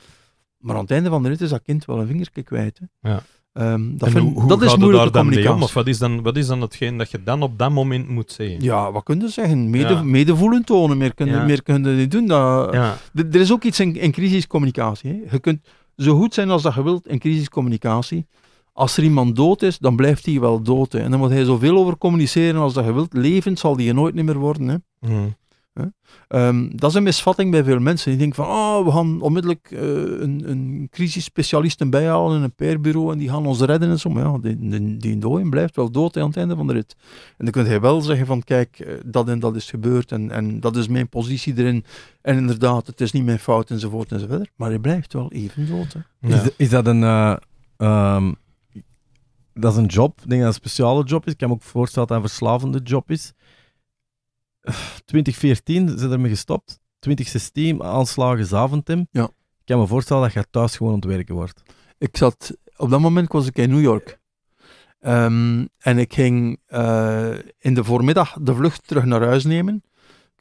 Maar aan het einde van de rit is dat kind wel een vingertje kwijt. Hè. Ja. Um, dat, vind, hoe, hoe dat is moeilijke communicatie. Om, of wat is, dan, wat is dan hetgeen dat je dan op dat moment moet zeggen? Ja, wat kun je zeggen? Mede, Medevoelen tonen, meer kunnen meer kun je niet doen. Dat, er is ook iets in, crisiscommunicatie. Hè. Je kunt zo goed zijn als dat je wilt in crisiscommunicatie. Als er iemand dood is, dan blijft hij wel dood. En dan moet hij zoveel over communiceren als dat je wilt. Levend zal die nooit meer worden. Hè. Hmm. Ehm, dat is een misvatting bij veel mensen. Die denken van, oh, we gaan onmiddellijk uh, een, een crisisspecialisten bijhalen in een peerbureau en die gaan ons redden en zo. Maar ja, die, die, die dooien blijft wel dood aan het einde van de rit. En dan kun je wel zeggen van, kijk, eh, dat en dat is gebeurd en, en dat is mijn positie erin. En inderdaad, het is niet mijn fout enzovoort enzovoort. Maar hij blijft wel even dood. Is, is, dat een... Eh, ehm, dat is een job, ik denk dat een speciale job is. Ik kan me ook voorstellen dat het een verslavende job is. 2014 zijn ermee gestopt. 2016 aanslagen Zaventem. Ja. Ik kan me voorstellen dat je thuis gewoon aan het werken wordt. Ik zat, op dat moment was ik in New York. Ehm, en ik ging eh, in de voormiddag de vlucht terug naar huis nemen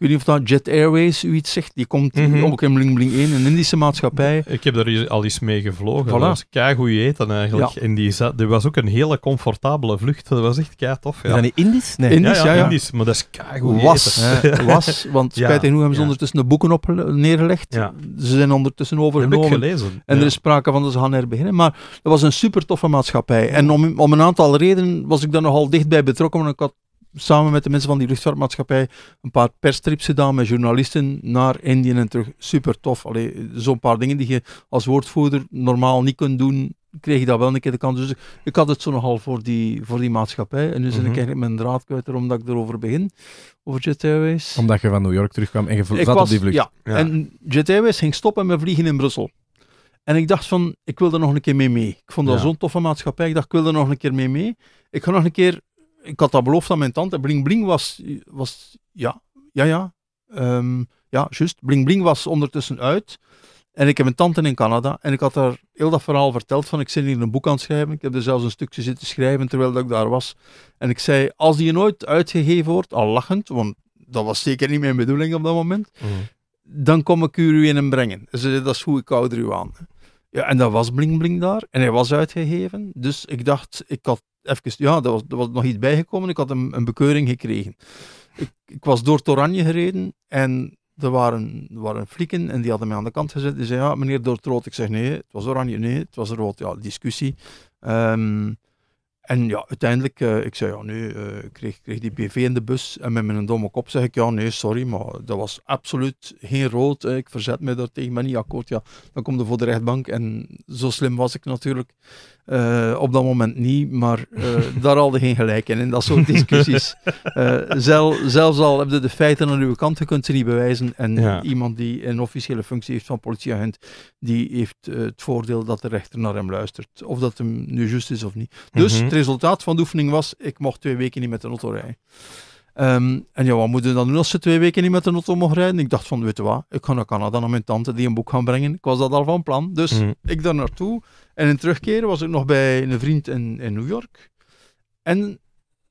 weet niet of dat Jet Airways u iets zegt. Die komt mhm. ook in Bling Bling een Indische maatschappij. Ik heb daar al eens mee gevlogen. Voilà. Dat was keigoed eten eigenlijk. Ja. die, was ook een hele comfortabele vlucht. Dat was echt kei tof. Ja. Zijn die Indisch? Nee. Indisch, ja, ja, Indisch, maar dat is keigoed was, eten. was, want spijtig genoeg hebben ze ondertussen de boeken op neergelegd. Ze zijn ondertussen overgenomen. Heb ik gelezen. En er is sprake van dat ze gaan herbeginnen. Maar dat was een super toffe maatschappij. En om, om een aantal redenen was ik daar nogal dichtbij betrokken, want ik had samen met de mensen van die luchtvaartmaatschappij een paar perstrips gedaan met journalisten naar Indië en terug. Super tof. Zo'n paar dingen die je als woordvoerder normaal niet kunt doen, kreeg je dat wel een keer de kans. Dus ik had het zo nogal voor die, voor die maatschappij. En nu zit ik mhm. eigenlijk mijn draad kwijt omdat dat ik erover begin, over Jet Airways. Omdat je van New York terugkwam en je zat op die vlucht. Ja. en Jet Airways ging stoppen met vliegen in Brussel. En ik dacht van, ik wil er nog een keer mee mee. Ik vond dat zo'n toffe maatschappij. Ik dacht, ik wil er nog een keer mee mee. Ik ga nog een keer ik had dat beloofd aan mijn tante. Bling Bling was, was ja, ja, ja. Ehm, ja, juist. Bling Bling was ondertussen uit. En ik heb een tante in Canada. En ik had haar heel dat verhaal verteld van ik zit hier een boek aan het schrijven. Ik heb er zelfs een stukje zitten schrijven terwijl dat ik daar was. En ik zei, als die nooit uitgegeven wordt, al lachend, want dat was zeker niet mijn bedoeling op dat moment, mhm. dan kom ik u in hem brengen. dat is goed, ik hou er u aan. Ja, en dat was Bling Bling daar. En hij was uitgegeven. Dus ik dacht, ik had even, ja, er was, er was nog iets bijgekomen. Ik had een, een bekeuring gekregen. Ik, ik was door het oranje gereden en er waren, er waren flikken en die hadden mij aan de kant gezet. Die zei ja, meneer door het rood. Ik zeg, nee, het was oranje. Nee, het was rood. Ja, discussie. Ehm, en ja, uiteindelijk, eh, ik zei ja, nu uh, kreeg, kreeg die BV in de bus en met mijn domme kop zeg ik ja, nee, sorry, maar dat was absoluut geen rood. ik verzet me daar tegen, maar niet akkoord. Ja, dan kom je voor de rechtbank en zo slim was ik natuurlijk eh, op dat moment niet, maar daar hadden geen gelijk in, in dat soort discussies. zelf, zelfs al heb je de feiten aan uw kant, je kunt ze niet bewijzen. En iemand die een officiële functie heeft van politieagent, die heeft het voordeel dat de rechter naar hem luistert, of dat hem nu juist is of niet. Dus... Mhm. Het resultaat van de oefening was, ik mocht twee weken niet met de auto rijden. Ehm, en ja, wat moeten dan doen als ze twee weken niet met de auto mogen rijden? Ik dacht van, weet je wat, ik ga naar Canada naar mijn tante die een boek gaan brengen. Ik was dat al van plan. Dus mm. ik daar naartoe. En in terugkeren was ik nog bij een vriend in, in New York. En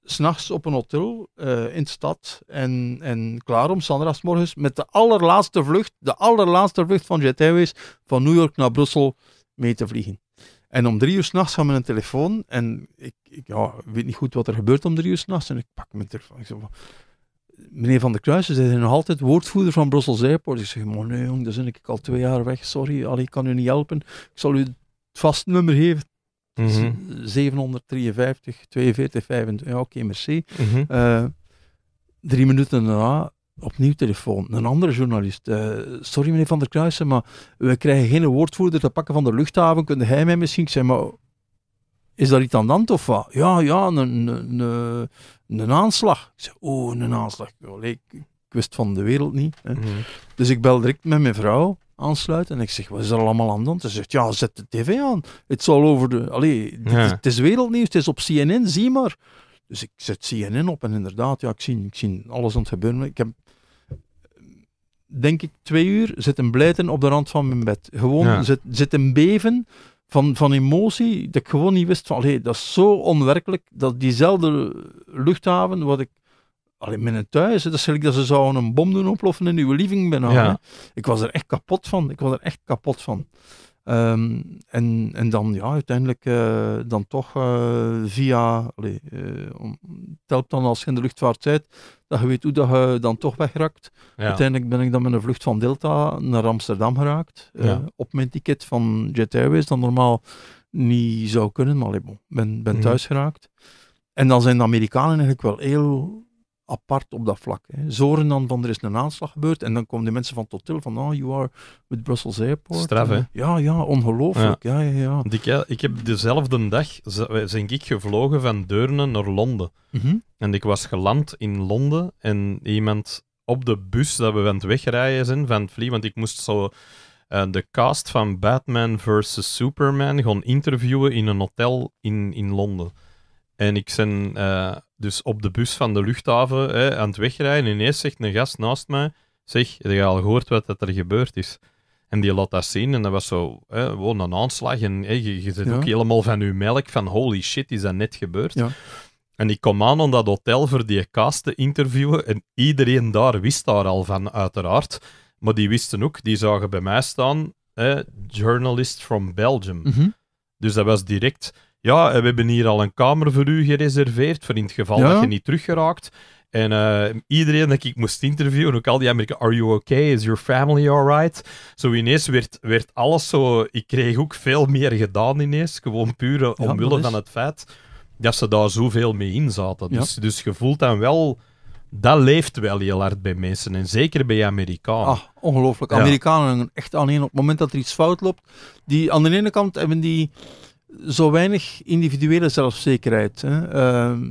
s'nachts op een hotel eh, in de stad en, en klaar om morgens met de allerlaatste vlucht, de allerlaatste vlucht van Jet Airways van New York naar Brussel mee te vliegen. En om drie uur s'nachts gaan we een telefoon en ik, ik ja, weet niet goed wat er gebeurt om drie uur s'nachts. En ik pak mijn telefoon. meneer Van der Kruijsen, zei zijn nog altijd woordvoerder van Brussels Airport. Ik zeg, maar nee jong, daar ben ik al twee jaar weg, sorry, Allee, ik kan u niet helpen. Ik zal u het vast nummer geven. Mm 753, 42, 25, ja oké, merci. Mhm. Eh, drie minuten daarna opnieuw telefoon. Een andere journalist. Eh, sorry meneer Van der Kruijsen, maar we krijgen geen woordvoerder te pakken van de luchthaven. Kunnen hij mij misschien? Ik maar is dat iets aan de hand of wat? Ja, ja, een, een, een, eh, aanslag. Ik zei, oh, een aanslag. Allee, ik, wist van de wereld niet. Hè. Mhm. Dus ik bel direct met mijn vrouw aansluiten en ik zeg, wat is er allemaal aan de hand? Ze zegt, ja, zet de tv aan. Het zal over de... Allee, het, is, wereldnieuws, het is op CNN, zie maar. Dus ik zet CNN op en inderdaad, ja, ik zie, ik zie alles aan het gebeuren. Ik heb denk ik, twee uur zitten blijten op de rand van mijn bed. Gewoon zit, zitten beven van, van emotie, dat ik gewoon niet wist van, hé, dat is zo onwerkelijk, dat diezelfde luchthaven, wat ik, alleen binnen thuis, dat is gelijk dat ze zouden een bom doen oploffen in uw living binnen. halen. Ik was er echt kapot van, ik was er echt kapot van. Ehm, en, en dan ja, uiteindelijk eh, dan toch eh, via, allee, eh, dan als je in de luchtvaart zit, dat je weet hoe dat je dan toch wegraakt. Uiteindelijk ben ik dan met een vlucht van Delta naar Amsterdam geraakt, op mijn ticket van Jet Airways, dat normaal niet zou kunnen, maar ik ben, ben mhm. thuis geraakt. En dan zijn de Amerikanen eigenlijk wel heel apart op dat vlak. Hè. Zoren dan van er is een aanslag gebeurd en dan komen de mensen van Totil van oh, you are with Brussels Airport. Straf, hè? Ja, ja, ongelooflijk. Ja. Ja, ja, Ik, heb dezelfde dag, zijn ik gevlogen van Deurne naar Londen. Mhm. En ik was geland in Londen en iemand op de bus dat we aan het wegrijden zijn van het vliegen, want ik moest zo... Eh, de cast van Batman vs. Superman gaan interviewen in een hotel in, in Londen. En ik ben eh, dus op de bus van de luchthaven hè, aan het wegrijden. En ineens zegt een gast naast mij: Zeg, je hebt al gehoord wat dat er gebeurd is? En die laat dat zien en dat was zo hè, gewoon een aanslag. En je, je zit ook helemaal van je melk: van holy shit, is dat net gebeurd? En ik kom aan om dat hotel voor die cast te interviewen. En iedereen daar wist daar al van, uiteraard. Maar die wisten ook, die zagen bij mij staan: journalist from Belgium. Mhm. Dus dat was direct ja, eh, we hebben hier al een kamer voor u gereserveerd, voor in het geval dat je niet teruggeraakt. En eh, iedereen dat ik moest interviewen, ook al die Amerikanen, are you okay? Is your family alright? Zo ineens werd, werd alles zo, ik kreeg ook veel meer gedaan ineens, gewoon puur eh, omwille van het feit dat ze daar zoveel mee in zaten. Dus, dus je voelt dan wel, dat leeft wel heel hard bij mensen en zeker bij Amerikanen. Ah, ongelooflijk. Amerikanen echt aan op het moment dat er iets fout loopt. Die, aan de ene kant hebben die zo weinig individuele zelfzekerheid. Hè. Ehm,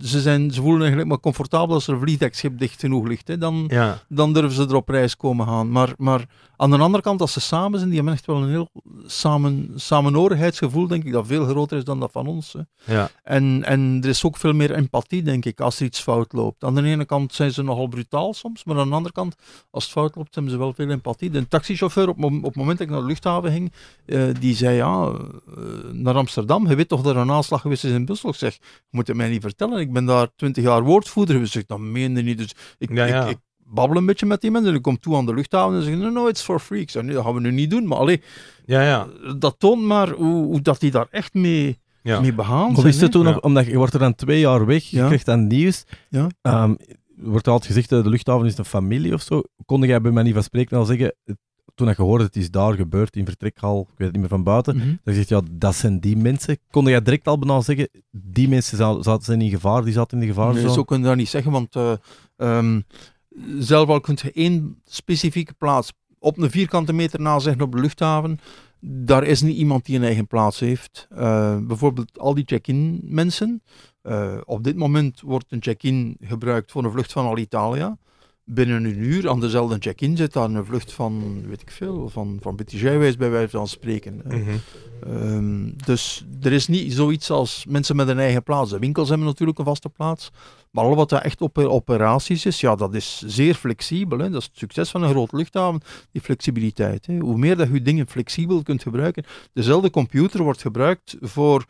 ze, zijn, ze voelen eigenlijk maar comfortabel als er een vliegdekschip dicht genoeg ligt. Hè. Dan, dan durven ze er op reis komen gaan. Maar, maar aan de andere kant, als ze samen zijn, die hebben echt wel een heel samen, samenhorigheidsgevoel, denk ik, dat veel groter is dan dat van ons. Hè. Ja. En, en er is ook veel meer empathie, denk ik, als er iets fout loopt. Aan de ene kant zijn ze nogal brutaal soms, maar aan de andere kant, als het fout loopt, hebben ze wel veel empathie. De taxichauffeur, op, op het moment dat ik naar de luchthaven ging, eh, die zei ja... Eh, naar Amsterdam. Je weet toch dat er een aanslag geweest is in Brussel? Ik zeg, moet het mij niet vertellen. Ik ben daar twintig jaar woordvoerder geweest. Ik dat meende niet. Dus ik, ik, ik babbel een beetje met die mensen. Ik kom toe aan de luchthaven en zeg no, no, it's for freaks. zeg, dat gaan we nu niet doen. Maar alleen, ja, ja. dat toont maar hoe, hoe dat die daar echt mee... Ja. Mee behaald. Hoe het toen? Ja. Omdat je wordt er dan twee jaar weg, je krijgt dan nieuws. Ja. Ehm, wordt altijd gezegd, eh, de luchthaven is een familie of zo. Kon jij bij mij niet van spreken al zeggen, toen ik gehoord het is daar gebeurd in vertrekhal, ik weet het niet meer van buiten, mhm. dan zegt ja, dat zijn die mensen. Kon jij direct al bijna zeggen, die mensen zaten, zijn in gevaar, die zaten in gevaar? Nee, zo kun je dat niet zeggen, want uh, zelf al kun je één specifieke plaats op een vierkante meter na zeggen op de luchthaven. Daar is niet iemand die een eigen plaats heeft. Eh, bijvoorbeeld al die check-in mensen. Eh, op dit moment wordt een check-in gebruikt voor een vlucht van Alitalia binnen een uur aan dezelfde check-in zit aan een vlucht van, weet ik veel, van, van British bij wijze van spreken. Mhm. Ehm, dus er is niet zoiets als mensen met een eigen plaats. De winkels hebben natuurlijk een vaste plaats, maar al wat daar echt op operaties is, ja, dat is zeer flexibel. Dat is het succes van een grote luchthaven, die flexibiliteit. Hè. Hoe meer dat je dingen flexibel kunt gebruiken, dezelfde computer wordt gebruikt voor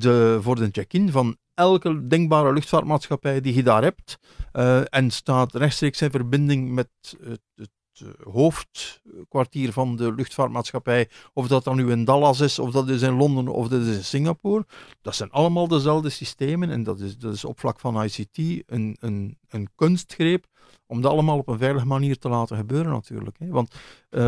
de, voor de check-in van elke denkbare luchtvaartmaatschappij die je daar hebt. Eh, en staat rechtstreeks in verbinding met het, het eh, hoofdkwartier van de luchtvaartmaatschappij, of dat dan nu in Dallas is, of dat is in Londen, of dat is in Singapore, dat zijn allemaal dezelfde systemen en dat is, dat is op vlak van ICT een, een, een kunstgreep om dat allemaal op een veilige manier te laten gebeuren natuurlijk. Hè. Want eh,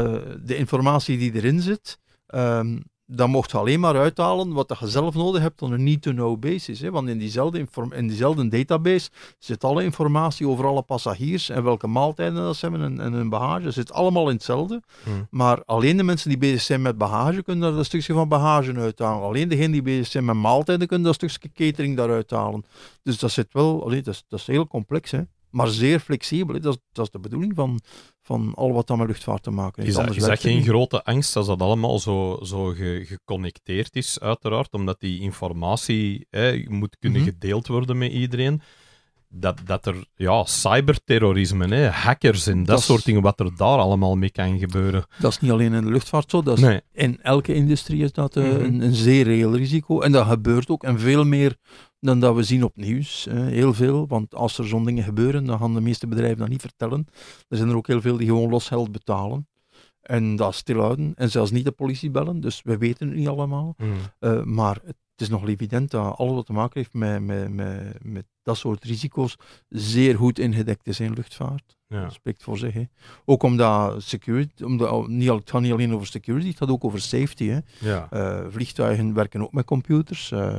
de informatie die erin zit, ehm, dan mocht je alleen maar uithalen wat je zelf nodig hebt op een need-to-know basis. Hè? Want in diezelfde, in diezelfde database zit alle informatie over alle passagiers en welke maaltijden dat ze hebben en, en hun bagage. Dat zit allemaal in hetzelfde. Hmm. Maar alleen de mensen die bezig zijn met bagage kunnen daar een stukje van bagage uithalen. Alleen degenen die bezig zijn met maaltijden kunnen dat een stukje catering daaruit halen. Dus dat zit wel, allee, dat, is, dat is heel complex. Hè? maar zeer flexibel. Dat is, dat is de bedoeling van, van al wat dan met luchtvaart te maken heeft. Is dat, geen grote angst als dat allemaal zo, zo ge, geconnecteerd is, uiteraard, omdat die informatie hè, moet kunnen mhm. gedeeld worden met iedereen? dat, dat er ja, cyberterrorisme, hè, hackers en dat, soort dingen, wat er daar allemaal mee kan gebeuren. Dat is niet alleen in de luchtvaart zo, dat is nee. in elke industrie is dat eh, mhm. een, een, zeer reëel risico. En dat gebeurt ook, en veel meer dan dat we zien op nieuws. Hè. Heel veel, want als er zo'n dingen gebeuren, dan gaan de meeste bedrijven dat niet vertellen. Er zijn er ook heel veel die gewoon los geld betalen. En dat stilhouden. En zelfs niet de politie bellen. Dus we weten het niet allemaal. Mhm. Eh, maar het het is nog evident dat alles wat te maken heeft met, met, met, met dat soort risico's zeer goed ingedekt is in luchtvaart. Ja. voor zeggen. Ook omdat security, omdat, oh, het gaat niet alleen over security, het gaat ook over safety. Hè. Ja. Eh, vliegtuigen werken ook met computers. Eh,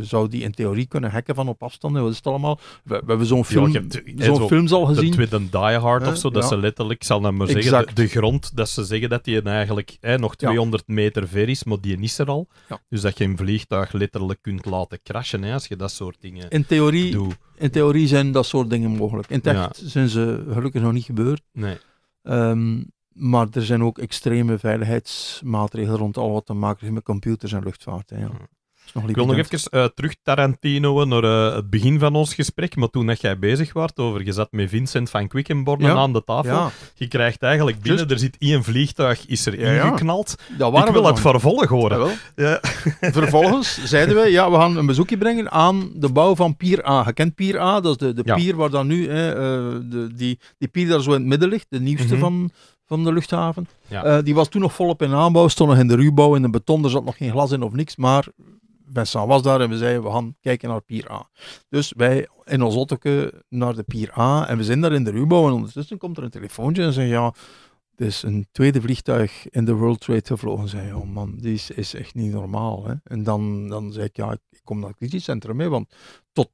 zou die in theorie kunnen hacken van op afstand? Dat is het allemaal? We, hebben zo'n film, ja, zo'n film al gezien. Met een Die Hard of eh, zo, dat ze letterlijk, zal dat nou maar zeggen, de, de, grond, dat ze zeggen dat die eigenlijk nog 200 meter ver is, maar die is er al. Dus dat je een vliegtuig letterlijk kunt laten crashen hè, als je dat soort dingen in theorie, doet. In theorie zijn dat soort dingen mogelijk. In het echt zijn ze gelukkig nog niet gebeurd. Nee. Ehm, maar er zijn ook extreme veiligheidsmaatregelen rond al wat te maken heeft met computers en luchtvaart. ja ik wil nog even uh, terug, Tarantino, naar eh, het begin van ons gesprek. Maar toen dat jij bezig was over, je zat met Vincent van Quickenborn aan de tafel. Je krijgt eigenlijk binnen, er zit een vliegtuig, is er ja, ingeknald. ik wil het vervolg horen. Vervolgens zeiden we, ja, we gaan een bezoekje brengen aan de bouw van Pier A. Je kent Pier A, dat is de, de pier waar dan nu, hè, eh, de, die, die pier daar zo in het midden ligt, de nieuwste mhm. van, van de luchthaven. die was toen nog volop in aanbouw, stond nog in de ruwbouw, in de beton, er zat nog geen glas in of niks, maar Vincent was daar en we zeiden, we gaan kijken naar Pier A. Dus wij in ons otteke naar de Pier A en we zijn daar in de ruwbouw en ondertussen komt er een telefoontje en zeggen ja, er is een tweede vliegtuig in de World Trade gevlogen. Zei, oh man, die is, is echt niet normaal. Hè? En dan, dan zei ik, ja, ik kom naar het crisiscentrum mee, want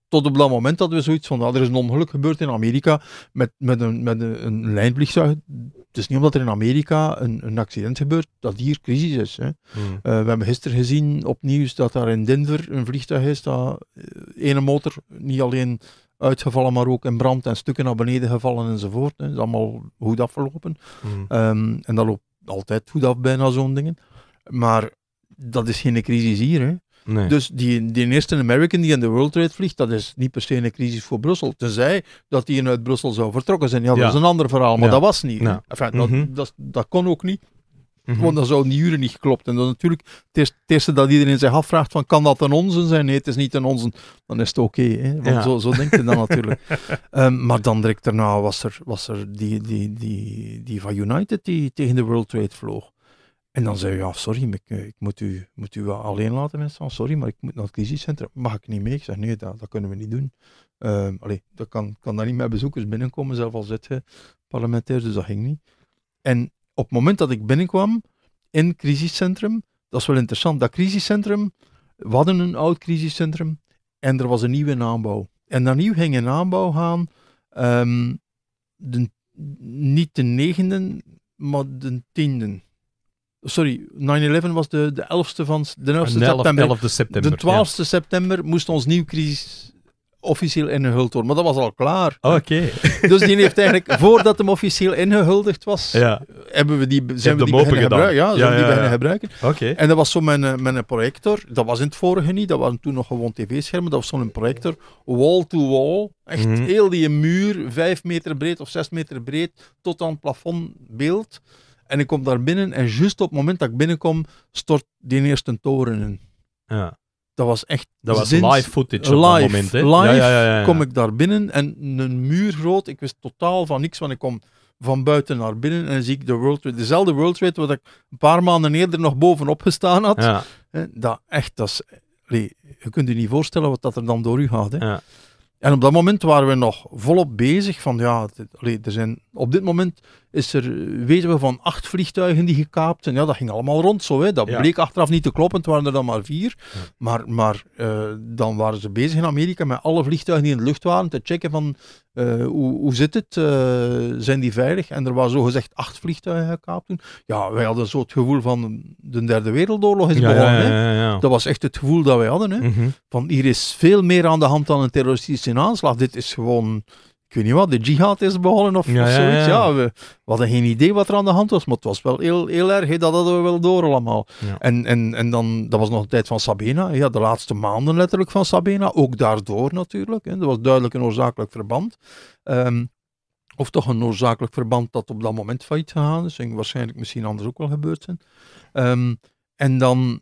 tot, op dat moment dat we zoiets van, er is een ongeluk gebeurd in Amerika met, met, een, met een, lijnvliegtuig. Het is niet omdat er in Amerika een, een accident gebeurt, dat hier crisis is. Hè. Hmm. Eh, we hebben gisteren gezien op nieuws dat daar in Denver een vliegtuig is dat eh, ene motor niet alleen uitgevallen, maar ook in brand en stukken naar beneden gevallen enzovoort. Dat is allemaal goed afgelopen. Hmm. Ehm, en dat loopt altijd goed af bijna zo'n dingen. Maar dat is geen crisis hier. Hè. Nee. Dus die, die eerste American die in de World Trade vliegt, dat is niet per se een crisis voor Brussel. Tenzij dat die uit Brussel zou vertrokken zijn. Ja, dat is een ander verhaal, maar dat was niet. Enfin, dat, mhm. dat, dat kon ook niet. Mm -hmm. Want dan zouden die uren niet geklopt. En dan natuurlijk, het eerste, het dat iedereen zich afvraagt: van, kan dat een onzin zijn? Nee, het is niet een onzin, Dan is het oké. Want zo, zo denkt dan natuurlijk. Ehm, maar dan direct daarna was er, was er die, die, die, die van United die tegen de World Trade vloog. En dan zei je, ja, sorry, ik, eh, ik moet, u, moet u alleen laten mensen. Sorry, maar ik moet naar het crisiscentrum. Mag ik niet mee? Ik zeg, nee, dat, dat kunnen we niet doen. Uh, allee, dat kan, kan daar niet met bezoekers binnenkomen, zelf al zit je parlementair, dus dat ging niet. En op het moment dat ik binnenkwam in het crisiscentrum, dat is wel interessant, dat crisiscentrum, we hadden een oud crisiscentrum en er was een nieuwe aanbouw. En dat nieuw ging een aanbouw gaan, ehm, de, niet de negende, maar de tiende Sorry, 9-11 was de, de 11e van de 11e september. 11 september. De 12e september moest ons nieuw crisis officieel ingehuld worden. Maar dat was al klaar. Oh, oké. Dus die heeft eigenlijk, voordat hem officieel ingehuldigd was, hebben we die, zijn we die beginnen gebruiken. Ja, zijn ja, die beginnen gebruiken. Oké. En dat was zo met een, projector. Dat was in het vorige niet, dat waren toen nog gewoon tv-schermen. Dat was zo'n projector, wall-to-wall. Echt mhm. heel die muur, vijf meter breed of zes meter breed, tot aan het plafondbeeld. En ik kom daar binnen en juist op het moment dat ik binnenkom, stort die eerste toren in. Ja. Dat was echt dat was live footage op dat moment. Hè? Live ja, ja, ja, kom ik daar binnen en een muur groot. Ik wist totaal van niks, want ik kom van buiten naar binnen en zie ik de World dezelfde World Trade wat ik een paar maanden eerder nog bovenop gestaan had. Dat echt, dat is, je kunt je niet voorstellen wat dat er dan door u gaat. Hè? En op dat moment waren we nog volop bezig van ja, er zijn op dit moment is er, weten we van acht vliegtuigen die gekaapt zijn. Ja, dat ging allemaal rond zo. Hè. Dat bleek achteraf niet te kloppen, het waren er dan maar vier. Maar, maar eh, dan waren ze bezig in Amerika met alle vliegtuigen die in de lucht waren, te checken van eh, hoe, hoe zit het, eh, zijn die veilig? En er waren zogezegd acht vliegtuigen gekaapt Ja, wij hadden zo het gevoel van de derde wereldoorlog is begonnen. Dat was echt het gevoel dat wij hadden. Hè. Mhm. Van hier is veel meer aan de hand dan een terroristische aanslag. Dit is gewoon weet niet wat, de jihad is begonnen of, zoiets. Ja, we, hadden geen idee wat er aan de hand was, maar het was wel heel, heel erg, dat hadden we wel door allemaal. En, en, en dan, dat was nog de tijd van Sabena, ja, de laatste maanden letterlijk van Sabena, ook daardoor natuurlijk. Hè. Er was duidelijk een oorzakelijk verband. Ehm, of toch een oorzakelijk verband dat op dat moment failliet gegaan is. En waarschijnlijk misschien anders ook wel gebeurd zijn. Ehm, en dan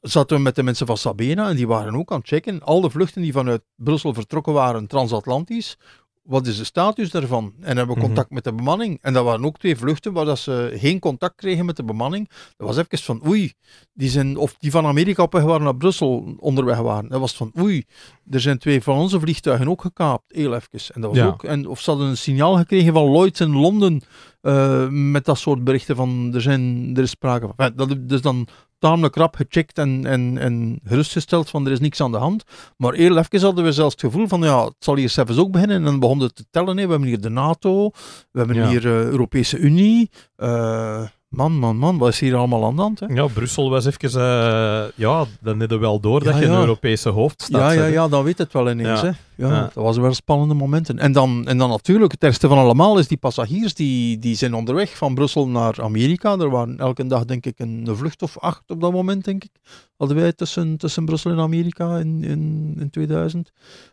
zaten we met de mensen van Sabena en die waren ook aan het checken. Al de vluchten die vanuit Brussel vertrokken waren transatlantisch, wat is de status daarvan? En hebben we mhm. contact met de bemanning? En dat waren ook twee vluchten waar dat ze geen contact kregen met de bemanning. Dat was even van oei, die zijn, of die van Amerika op weg waren naar Brussel onderweg waren. Dat was van oei, er zijn twee van onze vliegtuigen ook gekaapt, heel even. En dat was ook, en, of ze hadden een signaal gekregen van Lloyds in Londen eh, met dat soort berichten van er, zijn, er is sprake van. Dus dan tamelijk rap gecheckt en, en, en gerustgesteld van er is niks aan de hand. Maar heel even hadden we zelfs het gevoel van ja, het zal hier zelfs ook beginnen. En dan begonnen te tellen. Hè. We hebben hier de NATO, we hebben hier de eh, Europese Unie. Eh, Man, man, man, wat is hier allemaal aan de hand? Hè? Ja, Brussel was even... Eh, ja, dan we wel door dat je een Europese hoofdstad Ja, ja, ja, dan weet het wel ineens. Hè? Ja, Dat was wel spannende momenten. En dan, en dan natuurlijk, het ergste van allemaal is die passagiers die, die zijn onderweg van Brussel naar Amerika. Er waren elke dag denk ik een, vlucht of acht op dat moment, denk ik. Hadden wij tussen, tussen Brussel en Amerika in, in, in 2000.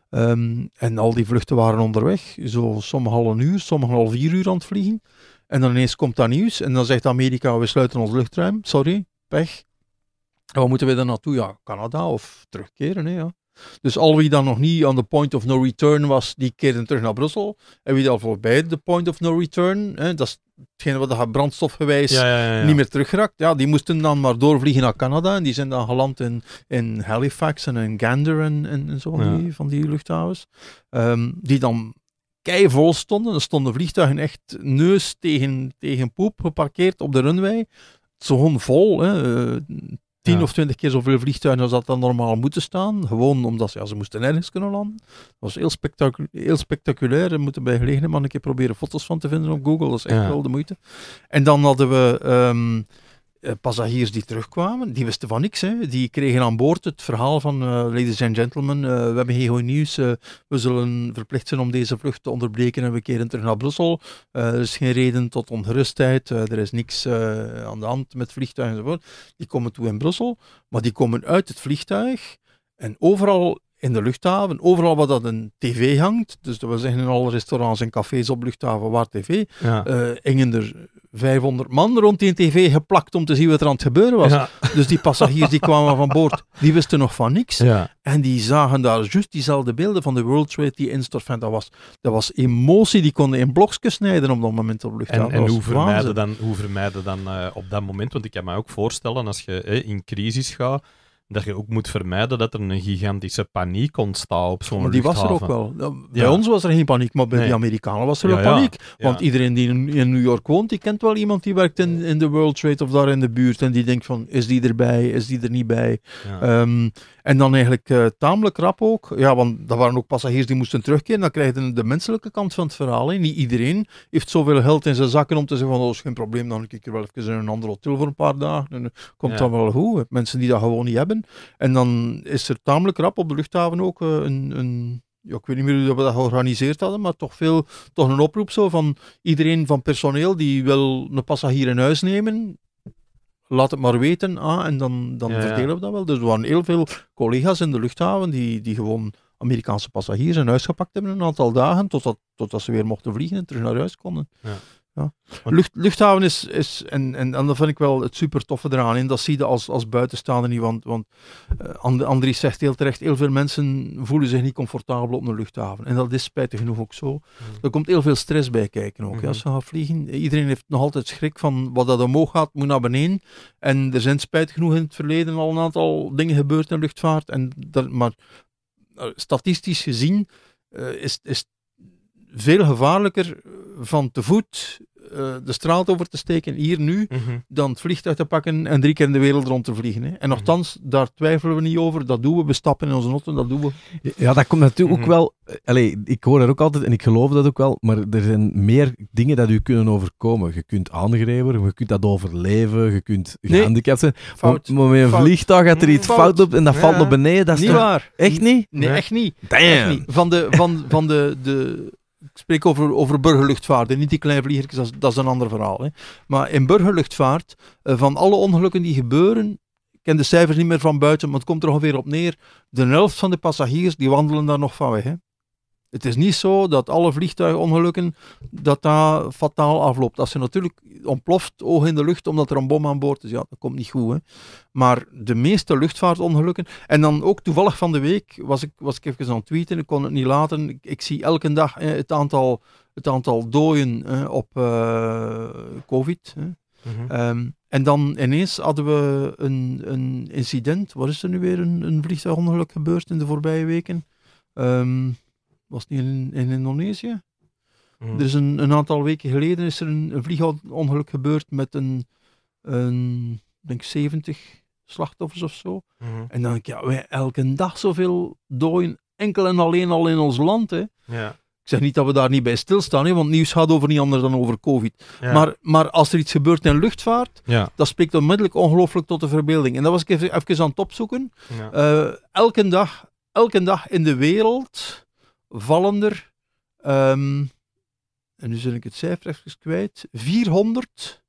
Ehm, en al die vluchten waren onderweg. Zo, sommige al een uur, sommige al vier uur aan het vliegen. En dan ineens komt dat nieuws en dan zegt Amerika, we sluiten ons luchtruim, sorry, pech. En waar moeten we dan naartoe? Ja, Canada of terugkeren, hè, ja. Dus al wie dan nog niet aan de point of no return was, die keerden terug naar Brussel. En wie dan voorbij de point of no return, hè, dat is hetgene wat brandstofgewijs ja, ja, niet meer terugraakt. ja, die moesten dan maar doorvliegen naar Canada. En die zijn dan geland in, in Halifax en in Gander en, en, zo, van die, van die luchthavens. Ehm, die dan keivol stonden. Er stonden vliegtuigen echt neus tegen, tegen poep geparkeerd op de runway. Het gewoon vol. Eh, tien of twintig keer zoveel vliegtuigen als dat dan normaal moeten staan. Gewoon omdat ze, ja, ze moesten nergens kunnen landen. Dat was heel, heel spectaculair. We moeten bij gelegenheid maar een keer proberen foto's van te vinden op Google. Dat is echt wel de moeite. En dan hadden we... Ehm, eh, passagiers die terugkwamen, die wisten van niks. Hè. Die kregen aan boord het verhaal van eh, ladies and gentlemen, eh, we hebben geen goed nieuws, we zullen verplicht zijn om deze vlucht te onderbreken en we keren terug naar Brussel. er is geen reden tot ongerustheid, er is niks aan de hand met vliegtuigen enzovoort. Die komen toe in Brussel, maar die komen uit het vliegtuig en overal in de luchthaven, overal waar dat een tv hangt, dus dat we zeggen in alle restaurants en cafés op luchthaven waar tv, ja. Eh, er 500 man rond die tv geplakt om te zien wat er aan het gebeuren was. Dus die passagiers die kwamen van boord, die wisten nog van niks. En die zagen daar juist diezelfde beelden van de World Trade die instort. dat was, dat was emotie, die konden in blokjes snijden op dat moment op luchthaven. En, en hoe, vermijden dan, hoe vermijden dan eh, op dat moment? Want ik kan me ook voorstellen, als je in crisis gaat, dat je ook moet vermijden dat er een gigantische paniek ontstaat op zo'n luchthaven. Die was er ook wel. Nou, bij ons was er geen paniek, maar bij de Amerikanen was er wel paniek. Want iedereen die in, New York woont, die kent wel iemand die werkt in, de World Trade of daar in de buurt. En die denkt van, is die erbij? Is die er niet bij? Ehm, en dan eigenlijk eh, tamelijk rap ook. Ja, want dat waren ook passagiers die moesten terugkeren. Dan krijg je de menselijke kant van het verhaal. in. Niet iedereen heeft zoveel geld in zijn zakken om te zeggen van, oh, is geen probleem, dan kijk ik er wel even in een andere hotel voor een paar dagen. En eh, komt dan wel goed. Mensen die dat gewoon niet hebben. En dan is er tamelijk rap op de luchthaven ook eh, een, een ja, ik weet niet meer hoe we dat georganiseerd hadden, maar toch, veel, toch een oproep zo van iedereen van personeel die wil een passagier in huis nemen. Laat het maar weten, ah, en dan, dan verdelen we dat wel. Dus er waren heel veel collega's in de luchthaven die, die gewoon Amerikaanse passagiers in huis gepakt hebben een aantal dagen, totdat, totdat ze weer mochten vliegen en terug naar huis konden. Ja. Ja. Lucht, luchthaven is, is en, en, dat vind ik wel het super toffe eraan. in. dat zie je als, als buitenstaander niet. Want, want eh, Andries zegt heel terecht, heel veel mensen voelen zich niet comfortabel op een luchthaven. En dat is spijtig genoeg ook zo. Mm. Er komt heel veel stress bij kijken ook. Mm-hmm. Als ze gaan vliegen, iedereen heeft nog altijd schrik van wat dat omhoog gaat, moet naar beneden. En er zijn spijtig genoeg in het verleden al een aantal dingen gebeurd in de luchtvaart. En dat, maar eh, statistisch gezien eh, is, is veel gevaarlijker van te voet eh, de straat over te steken, hier nu, mhm. dan het vliegtuig te pakken en drie keer in de wereld rond te vliegen. Hè. En mm daar twijfelen we niet over. Dat doen we. We stappen in onze noten, dat doen we. Ja, dat komt natuurlijk ook mhm. wel. Eh, Allez, ik hoor dat ook altijd en ik geloof dat ook wel. Maar er zijn meer dingen dat u kunnen overkomen. Je kunt aangreven, je kunt dat overleven, je kunt gehandicapt zijn. Maar, met een vliegtuig gaat er iets fout, op en dat valt naar beneden. Dat is niet waar. Echt niet? Nee, echt niet. Echt niet. Van de, van, van de, de spreek over, over burgerluchtvaart niet die kleine vliegertjes, dat, is een ander verhaal. Hè. Maar in burgerluchtvaart, eh, van alle ongelukken die gebeuren, ik ken de cijfers niet meer van buiten, maar het komt er ongeveer op neer, de helft van de passagiers die wandelen daar nog van weg. Hè. Het is niet zo dat alle vliegtuigongelukken dat dat fataal afloopt. Als ze natuurlijk ontploft, oog in de lucht, omdat er een bom aan boord is, ja, dat komt niet goed. Hè? Maar de meeste luchtvaartongelukken, en dan ook toevallig van de week was ik, was ik even aan het tweeten, ik kon het niet laten. Ik, zie elke dag het, aantal, het aantal doden op eh, COVID. Hè. Mhm. Ehm, en dan ineens hadden we een, een incident. Wat is er nu weer een, een vliegtuigongeluk gebeurd in de voorbije weken? Um, was het niet in, in Indonesië? Hmm. Er is een, een, aantal weken geleden is er een, een vliegongeluk gebeurd met een, een denk 70 slachtoffers of zo. Hmm. En dan denk ik, ja, wij elke dag zoveel dooien, enkel en alleen al in ons land. Hè. Ik zeg niet dat we daar niet bij stilstaan, hè, want nieuws gaat over niet anders dan over COVID. Maar, maar als er iets gebeurt in luchtvaart, dat spreekt onmiddellijk ongelooflijk tot de verbeelding. En dat was ik even, even aan het opzoeken. Eh, elke, dag, elke dag in de wereld vallender. Um, en nu zul ik het cijfer even kwijt. 400.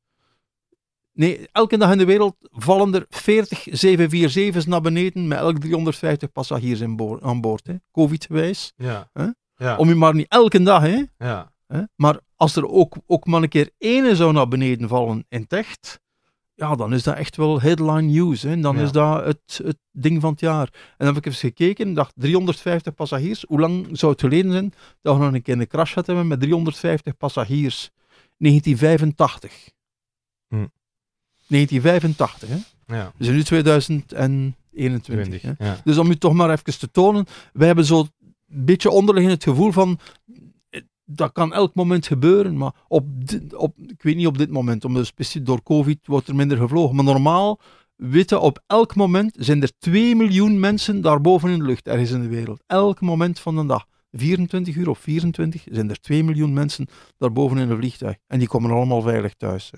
Nee, elke dag in de wereld vallen er 40 747's naar beneden met elk 350 passagiers aan boord. Covid-wijs. Ja. Om je maar niet elke dag, hè. Ja. Hè? Maar als er ook, ook maar een keer ene zou naar beneden vallen in Techt, ja, dan is dat echt wel headline news. Hè. Dan is dat het, het ding van het jaar. En dan heb ik even gekeken, dacht 350 passagiers. Hoe lang zou het geleden zijn dat we nog een keer een crash hadden hebben met 350 passagiers? 1985. Hm. 1985, hè? Ja. Dus nu 2021. Ja. Dus om u toch maar even te tonen, wij hebben zo een beetje onderliggend het gevoel van dat kan elk moment gebeuren, maar op, op, ik weet niet op dit moment, omdat door COVID wordt er minder gevlogen. Maar normaal weten op elk moment zijn er 2 miljoen mensen daarboven in de lucht, ergens in de wereld. Elk moment van de dag. 24 uur of 24 zijn er 2 miljoen mensen daarboven in een vliegtuig. En die komen allemaal veilig thuis.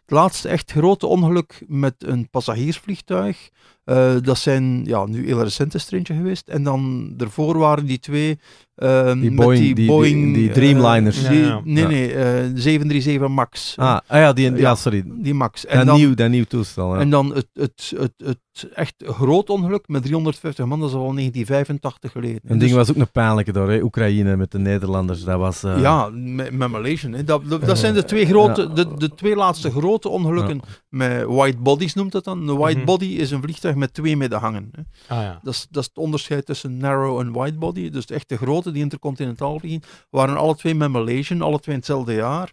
Het laatste echt grote ongeluk met een passagiersvliegtuig eh, dat zijn ja, nu heel recente strintje geweest. En dan ervoor waren die twee. Ehm, die, Boeing, met die, Boeing. Die, eh, Dreamliners. Nee, nee, 737 eh, MAX. Ah, ah, ja, die, ja, sorry. Die MAX. En dat, dan, nieuw, dat nieuw toestel. En dan het, het, het, het echt groot ongeluk met 350 man, dat is al 1985 geleden. Een ding dus- was ook een pijnlijke door, hè? Oekraïne met de Nederlanders. Dat was, Ja, met, Malaysia Hè? Dat, dat, zijn de twee, grote, de, de twee laatste grote ongelukken met white bodies, noemt dat dan. Een white mhm. body is een vliegtuig met twee midden hangen. Hè. Ah, ja. dat, is, dat is het onderscheid tussen narrow en wide body. Dus echt de grote, die intercontinentaal vliegen, waren alle twee met Malaysian, alle twee in hetzelfde jaar.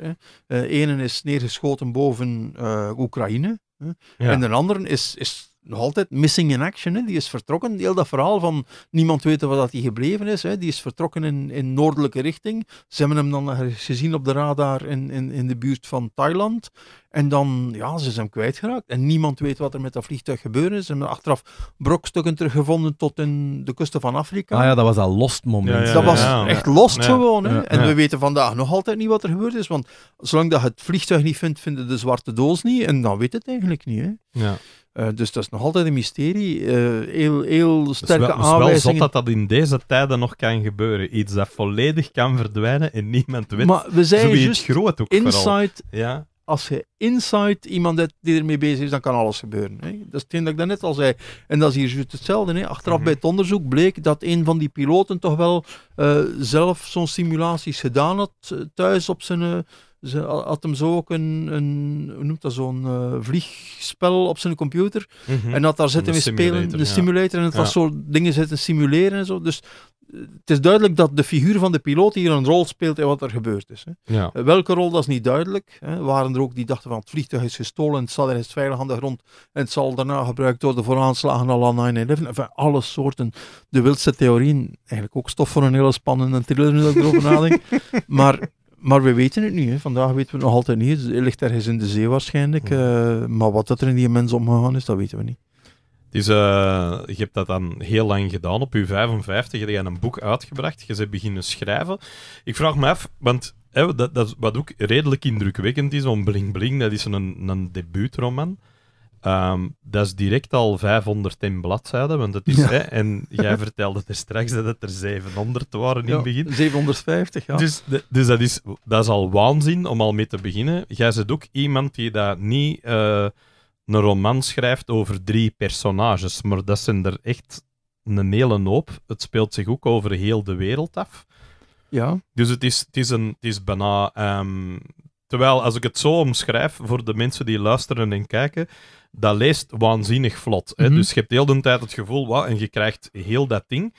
Hè. Uh, is neergeschoten boven eh, Oekraïne. Hè. En de andere is, is nog altijd missing in action. Hè. Die is vertrokken. Heel dat verhaal van niemand weten wat dat hij gebleven is. Hè. Die is vertrokken in, in noordelijke richting. Ze hebben hem dan gezien op de radar in, in, in de buurt van Thailand. En dan, ja, ze zijn hem kwijtgeraakt. En niemand weet wat er met dat vliegtuig gebeurd is. Ze hebben achteraf brokstukken teruggevonden tot in de kusten van Afrika. Ah ja, dat was een lost moment. dat was echt lost gewoon. Hè. En we weten vandaag nog altijd niet wat er gebeurd is. Want zolang dat het vliegtuig niet vindt, vinden de zwarte doos niet. En dan weet het eigenlijk niet. Hè. Ja. Eh, dus dat is nog altijd een mysterie. Uh, heel, heel sterke dus aanwijzingen. Het is wel zot dat dat in deze tijden nog kan gebeuren. Iets dat volledig kan verdwijnen en niemand weet. Maar we zijn juist groot ook insight, ja? Als je insight iemand hebt die ermee bezig is, dan kan alles gebeuren. Hè? Dat is hetgeen dat ik daarnet al zei. En dat is hier juist hetzelfde. Hè? Achteraf mhm. bij het onderzoek bleek dat een van die piloten toch wel eh, zelf zo'n simulaties gedaan had thuis op zijn ze had hem zo ook een, een hoe noemt dat, zo'n eh, vliegspel op zijn computer. Mhm. En had daar zitten mee spelen, de simulator, en het ja. was zo dingen zitten simuleren en zo. Dus eh, het is duidelijk dat de figuur van de piloot hier een rol speelt in wat er gebeurd is. Hè. Eh, welke rol, dat is niet duidelijk. Hè. Waren er ook die dachten van het vliegtuig is gestolen, het zal ergens veilig aan de grond en het zal daarna gebruikt worden voor aanslagen al aan 9-11. Enfin, alle soorten, de wildste theorieën. Eigenlijk ook stof voor een hele spannende thriller nu dat ik Maar maar we weten het niet. Hè. Vandaag weten we het nog altijd niet. Het ligt ergens in de zee waarschijnlijk. Eh. maar wat dat er in die mensen omgegaan is, dat weten we niet. Dus, eh, je hebt dat dan heel lang gedaan. Op je 55 heb je een boek uitgebracht. Je bent beginnen schrijven. Ik vraag me af, want hè, dat, dat, wat ook redelijk indrukwekkend is, zo'n Bling Bling, dat is een, een debuutroman. Ehm, dat is direct al 500 in bladzijden, want het is... Hè, en jij vertelde er straks dat het er 700 waren in het begin. 750, ja. Dus, dus dat, is, dat is al waanzin om al mee te beginnen. Jij bent ook iemand die dat niet eh, een roman schrijft over drie personages, maar dat zijn er echt een hele hoop. Het speelt zich ook over heel de wereld af. Ja. Dus het is, het is, een, het is bijna... Ehm, terwijl, als ik het zo omschrijf, voor de mensen die luisteren en kijken dat leest waanzinnig vlot. Hè? Mhm. Dus je hebt heel de tijd het gevoel, wat, en je krijgt heel dat ding.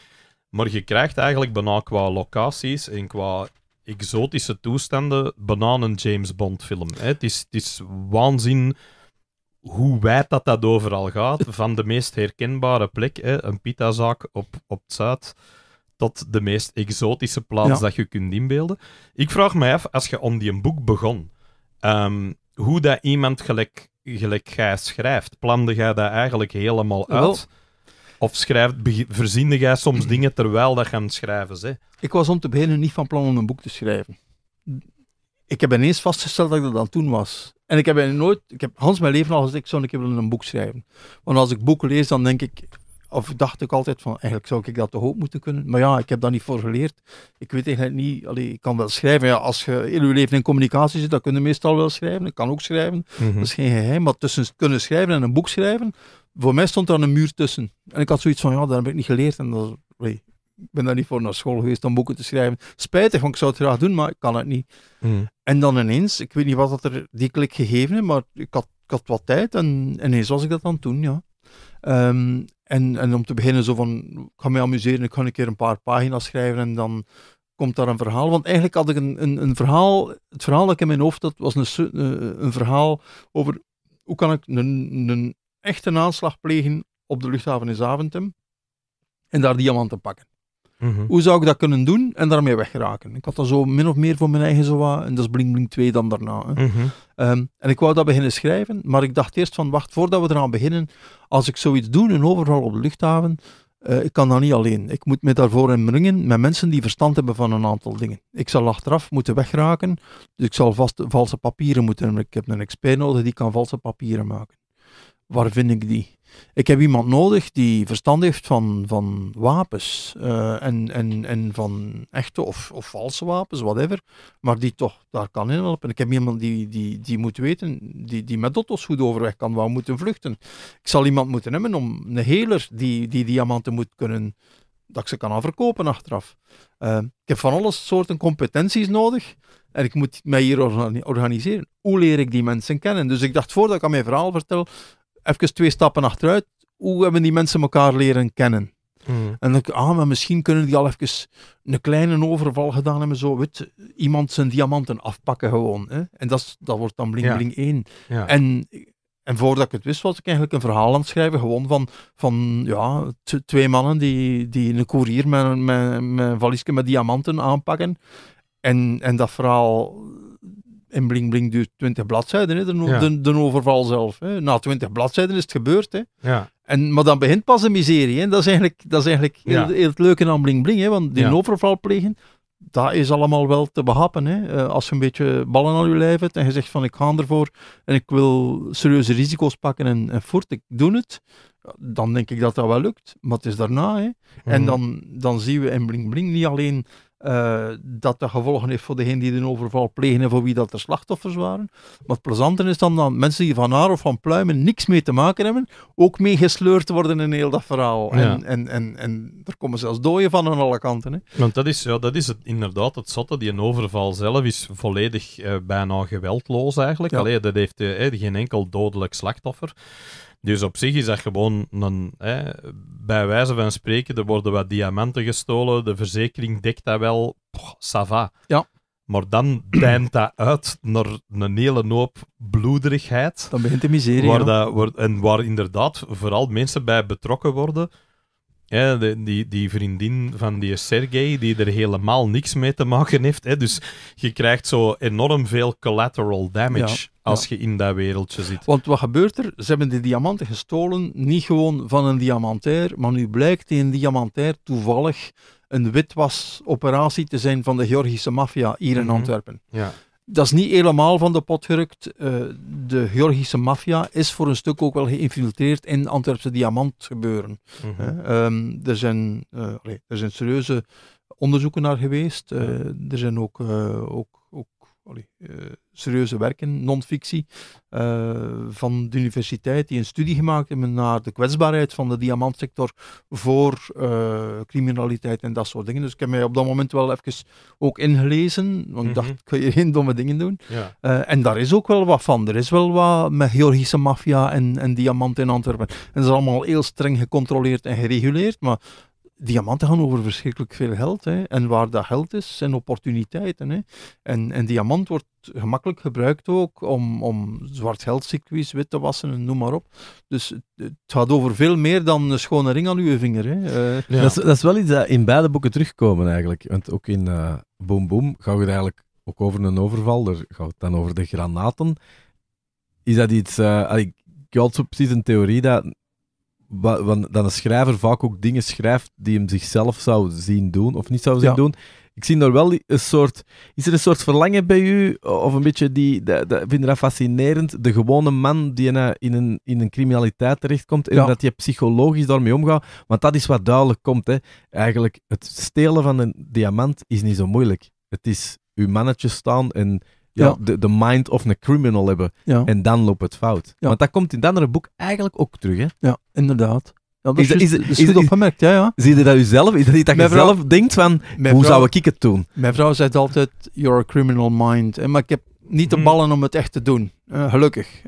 Maar je krijgt eigenlijk bijna qua locaties en qua exotische toestanden bijna een James Bond film. Hè? Het, is, het is waanzin hoe wijd dat dat overal gaat. Van de meest herkenbare plek, hè? een pitazaak op, op het zuid, tot de meest exotische plaats dat je kunt inbeelden. Ik vraag me af, als je om die een boek begon, ehm, hoe dat iemand gelijk gelijk jij schrijft? Plande jij dat eigenlijk helemaal uit? Of schrijft, verzinde jij soms dingen terwijl dat gaan schrijven? Zeg? Ik was om te beginnen niet van plan om een boek te schrijven. Ik heb ineens vastgesteld dat ik dat aan toen was. En ik heb nooit, ik heb Hans mijn leven al gezegd, ik zou een een boek schrijven. Want als ik boeken lees, dan denk ik, of dacht ik altijd van, eigenlijk zou ik dat toch ook moeten kunnen. Maar ja, ik heb dat niet voor geleerd. Ik weet eigenlijk niet, allee, ik kan wel schrijven. Ja, als je in je leven in communicatie zit, dan kun je meestal wel schrijven. Ik kan ook schrijven, mhm. dat is geen geheim. Maar tussen kunnen schrijven en een boek schrijven, voor mij stond daar een muur tussen. En ik had zoiets van, ja, dat heb ik niet geleerd. En dat, ik ben daar niet voor naar school geweest om boeken te schrijven. Spijtig, want ik zou het graag doen, maar ik kan het niet. Mhm. En dan ineens, ik weet niet wat dat er die klik gegeven heeft, maar ik had, wat tijd en ineens was ik dat dan toen, ja. Ehm, en, en om te beginnen zo van, ik ga me amuseren, ik ga een keer een paar pagina's schrijven en dan komt daar een verhaal. Want eigenlijk had ik een, een, een verhaal, het verhaal dat ik in mijn hoofd had, was een, eh, een verhaal over hoe kan ik een, een echte aanslag plegen op de luchthaven in Zaventem en daar diamanten pakken. Mhm. Hoe zou ik dat kunnen doen en daarmee wegraken? Ik had dat zo min of meer voor mijn eigen zo en dat is Bling Bling 2 dan daarna. Hè. Mhm. Ehm, en ik wou dat beginnen schrijven, maar ik dacht eerst van, wacht, voordat we eraan beginnen, als ik zoiets doe, een overval op de luchthaven, uh, ik kan dat niet alleen. Ik moet me daarvoor inbrengen met mensen die verstand hebben van een aantal dingen. Ik zal achteraf moeten wegraken, dus ik zal vast valse papieren moeten. Ik heb een expert nodig die kan valse papieren maken waar vind ik die? Ik heb iemand nodig die verstand heeft van, van wapens eh, en, en, en van echte of, of valse wapens, whatever, maar die toch daar kan helpen. Ik heb iemand die, die, die moet weten, die, die met auto's goed overweg kan, waar we moeten vluchten. Ik zal iemand moeten hebben om een heler die, die diamanten moet kunnen, dat ik ze kan verkopen, achteraf. Eh, ik heb van alle soorten competenties nodig. En ik moet mij hier organiseren. Hoe leer ik die mensen kennen? Dus ik dacht, voordat ik aan mijn verhaal vertel, even twee stappen achteruit. Hoe hebben die mensen elkaar leren kennen? Hmm. En dan, ah, maar misschien kunnen die al even een kleine overval gedaan hebben, zo, weet, iemand zijn diamanten afpakken gewoon. Hè? En dat, dat wordt dan bling bling één. En, en voordat ik het wist, was ik eigenlijk een verhaal aan het schrijven, gewoon van, van ja, twee mannen die, die een koerier met, met, met een valiesje met diamanten aanpakken. En, en dat verhaal en Bling Bling duurt 20 bladzijden, hè, de, de, de, overval zelf. Hè. Na 20 bladzijden is het gebeurd. Hè. Ja. En, maar dan begint pas de miserie. Hè. Dat is eigenlijk, dat is eigenlijk heel, het leuke aan Bling Bling. Hè, want die overval plegen, dat is allemaal wel te behappen. Hè. Eh, als je een beetje ballen aan je lijf hebt en je zegt van ik ga ervoor en ik wil serieuze risico's pakken en, en voort, ik doe het. Dan denk ik dat dat wel lukt. Maar het is daarna. Hè. En mhm. dan, dan zien we in Bling Bling niet alleen uh, dat de gevolgen heeft voor degenen die de overval plegen en voor wie dat de slachtoffers waren. Maar het plezante is dan dat mensen die van haar of van pluimen niks mee te maken hebben, ook mee gesleurd worden in heel dat verhaal. En, en, en, en er komen zelfs dooien van aan alle kanten. Hè. Want dat is, ja, dat is het, inderdaad het zotte. Die overval zelf is volledig eh, bijna geweldloos eigenlijk. Ja. dat heeft uh, geen enkel dodelijk slachtoffer. Dus op zich is dat gewoon een, hè, bij wijze van spreken, er worden wat diamanten gestolen, de verzekering dekt dat wel, ça sava. Ja. Maar dan deint dat uit naar een hele hoop bloederigheid. Dan begint de miserie. Waar dat, en waar inderdaad vooral mensen bij betrokken worden. die, die, vriendin van die Sergei, die er helemaal niks mee te maken heeft. Hè. Dus je krijgt zo enorm veel collateral damage als je in dat wereldje zit. Want wat gebeurt er? Ze hebben de diamanten gestolen, niet gewoon van een diamantair, maar nu blijkt die een diamantair toevallig een witwasoperatie te zijn van de Georgische maffia hier in mhm. Antwerpen. Ja. Dat is niet helemaal van de pot gerukt. Eh, de Georgische maffia is voor een stuk ook wel geïnfiltreerd in Antwerpse diamantgebeuren. Mm er, zijn, eh, er zijn serieuze onderzoeken naar geweest. Eh, er zijn ook, ook, ook serieuze werken, non-fictie, eh, van de universiteit, die een studie gemaakt hebben naar de kwetsbaarheid van de diamantsector voor eh, criminaliteit en dat soort dingen. Dus ik heb mij op dat moment wel even ook ingelezen, want ik dacht, mhm. kun je geen domme dingen doen. Eh, en daar is ook wel wat van. Er is wel wat met Georgische maffia en, en diamant in Antwerpen. En dat is allemaal heel streng gecontroleerd en gereguleerd, maar diamanten gaan over verschrikkelijk veel geld. Hè. En waar dat geld is, zijn opportuniteiten. Hè. En, en diamant wordt gemakkelijk gebruikt ook om, om zwart geldcircuits wit te wassen en noem maar op. Dus het gaat over veel meer dan een schone ring aan uw vinger. Hè. dat, is, dat is wel iets dat in beide boeken terugkomen eigenlijk. Want ook in uh, Boom Boom gaat het eigenlijk ook over een overval. Daar gaat het dan over de granaten. Is dat iets... Uh, ik, had zo precies een theorie dat dat een schrijver vaak ook dingen schrijft die hem zichzelf zou zien doen of niet zou zien doen. Ik zie daar wel een soort. Is er een soort verlangen bij u? Of een beetje die. Dat, vind je dat fascinerend? De gewone man die in een, in een criminaliteit terechtkomt. En dat je psychologisch daarmee omgaat. Want dat is wat duidelijk komt. Hè. Eigenlijk, het stelen van een diamant is niet zo moeilijk. Het is uw mannetje staan en ja, De, de mind of een criminal hebben. En dan loopt het fout. Want dat komt in dat andere boek eigenlijk ook terug. Hè? Ja, inderdaad. Ja, dat is, is, is, opgemerkt, ja, ja. Zie je dat jezelf? Is dat niet dat je zelf denkt van, hoe zou ik het doen? Mijn vrouw zegt altijd, you're a criminal mind. Maar ik heb niet de mhm. ballen om het echt te doen, eh, gelukkig.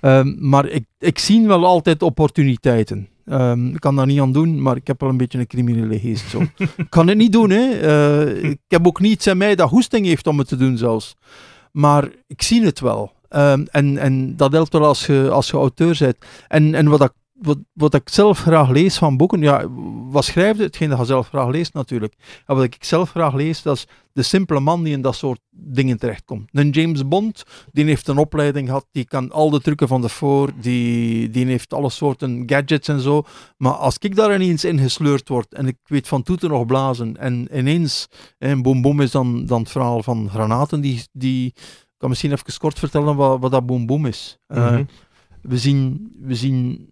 Ehm, maar ik, ik zie wel altijd opportuniteiten. Ehm, ik kan daar niet aan doen, maar ik heb wel een beetje een criminele geest. Zo. ik kan het niet doen, hè. Eh, ik heb ook niets aan mij dat hoesting heeft om het te doen zelfs maar ik zie het wel. Ehm, en, en dat helpt wel als je, als je auteur bent. En, en wat ik wat, wat ik zelf graag lees van boeken, ja, wat schrijft het? Hetgeen dat je zelf graag leest natuurlijk. En wat ik zelf graag lees, dat is de simpele man die in dat soort dingen terechtkomt. Een James Bond, die heeft een opleiding gehad, die kan al de trucken van de voor, die, die heeft alle soorten gadgets en zo. Maar als ik daar ineens in gesleurd word en ik weet van toeter nog blazen en ineens, en boom boom is dan, dan het verhaal van granaten, die, die kan misschien even kort vertellen wat, wat dat boom boom is. Eh, mhm. we zien, we zien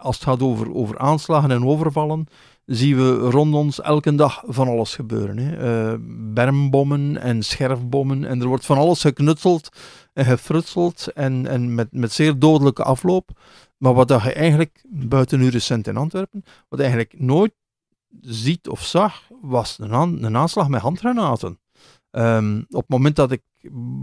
als het gaat over, over aanslagen en overvallen, zien we rond ons elke dag van alles gebeuren. Hè. Uh, bermbommen en scherfbommen. En er wordt van alles geknutseld en gefrutseld en, en met, met zeer dodelijke afloop. Maar wat dat je eigenlijk, buiten nu recent in Antwerpen, wat je eigenlijk nooit ziet of zag, was een, aan, een aanslag met handgranaten. Ehm, op het moment dat ik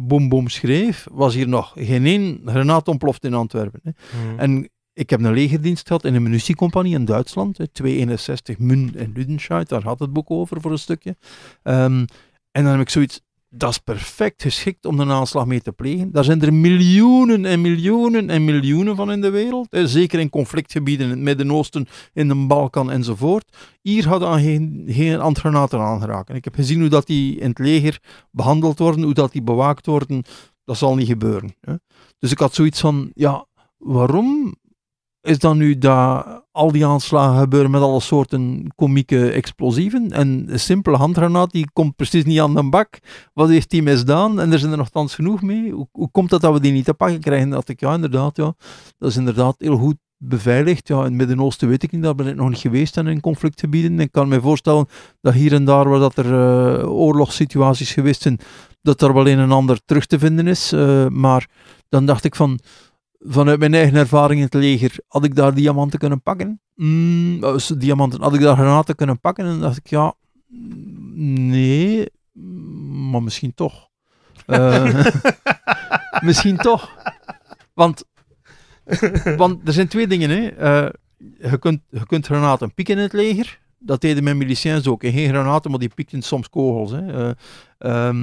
Boom Boom schreef, was hier nog geen één granaat ontploft in Antwerpen. Hè. Hmm. En ik heb een legerdienst gehad in een munitiecompagnie in Duitsland, 261 Mun en Ludenscheid, daar had het boek over voor een stukje. Ehm, en dan heb ik zoiets, dat is perfect geschikt om de aanslag mee te plegen. Daar zijn er miljoenen en miljoenen en miljoenen van in de wereld. Zeker in conflictgebieden in het Midden-Oosten, in de Balkan enzovoort. Hier hadden aan geen, geen antrenaten aangeraakt. En ik heb gezien hoe dat die in het leger behandeld worden, hoe dat die bewaakt worden. Dat zal niet gebeuren. Hè. Dus ik had zoiets van, ja, waarom is dan nu dat al die aanslagen gebeuren met alle soorten komieke explosieven. En een simpele handgranaat, die komt precies niet aan de bak. Wat heeft die misdaan? En er zijn er nogthans genoeg mee. Hoe, hoe komt dat dat we die niet te pakken krijgen? Dat ik, ja, inderdaad, ja, dat is inderdaad heel goed beveiligd. Ja, in het Midden-Oosten weet ik niet, daar ben ik nog niet geweest in conflictgebieden. Ik kan me voorstellen dat hier en daar waar dat er eh, oorlogssituaties geweest zijn, dat er wel een en ander terug te vinden is. Eh, maar dan dacht ik van, vanuit mijn eigen ervaring in het leger, had ik daar diamanten kunnen pakken? Mm, eh, diamanten, had ik daar granaten kunnen pakken? En dacht ik, ja, nee, mm, maar misschien toch. Eh, misschien toch. Want, want er zijn twee dingen. Hè. Eh, je, kunt, je kunt granaten pieken in het leger. Dat deden mijn miliciens ook. geen granaten, maar die pikten soms kogels. Hè. Ehm,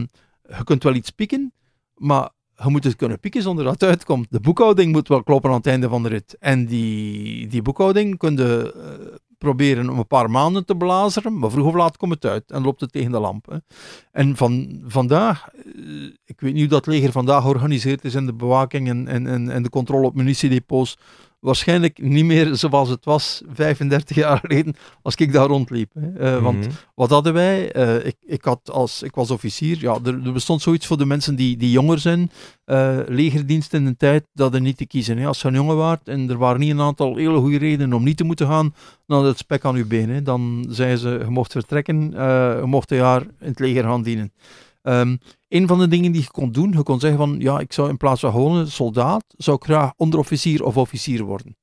je kunt wel iets pieken, maar je moet het dus kunnen pieken zonder dat het uitkomt. De boekhouding moet wel kloppen aan het einde van de rit. En die, die boekhouding kun je eh, proberen om een paar maanden te blazeren, maar vroeg of laat komt het uit en loopt het tegen de lamp. Hè. En van, vandaag, eh, ik weet niet hoe dat leger vandaag georganiseerd is in de bewaking en, en, en, en de controle op munitiedepots, waarschijnlijk niet meer zoals het was 35 jaar geleden als ik daar rondliep. Hè. Eh, mhm. Want wat hadden wij? Eh, ik, ik, had als, ik was officier, ja, er, er bestond zoiets voor de mensen die, die jonger zijn, eh, legerdienst in een tijd, dat er niet te kiezen. Hè. Als je een jongen waard en er waren niet een aantal hele goede redenen om niet te moeten gaan, dan het spek aan je been. Dan zeiden ze, je mocht vertrekken, je mocht een jaar in het leger gaan dienen. Ehm, een van de dingen die je kon doen, je kon zeggen van ja, ik zou in plaats van gewoon soldaat, zou ik graag onderofficier of officier worden.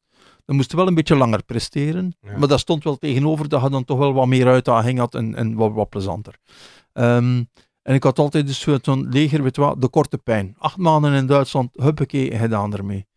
Dan moest je wel een beetje langer presteren, maar dat stond wel tegenover dat je dan toch wel wat meer uitdaging had en, en wat, wat plezanter. Ehm, en ik had altijd dus zo'n leger, weet wat, de korte pijn. Acht maanden in Duitsland, huppakee, gedaan ermee.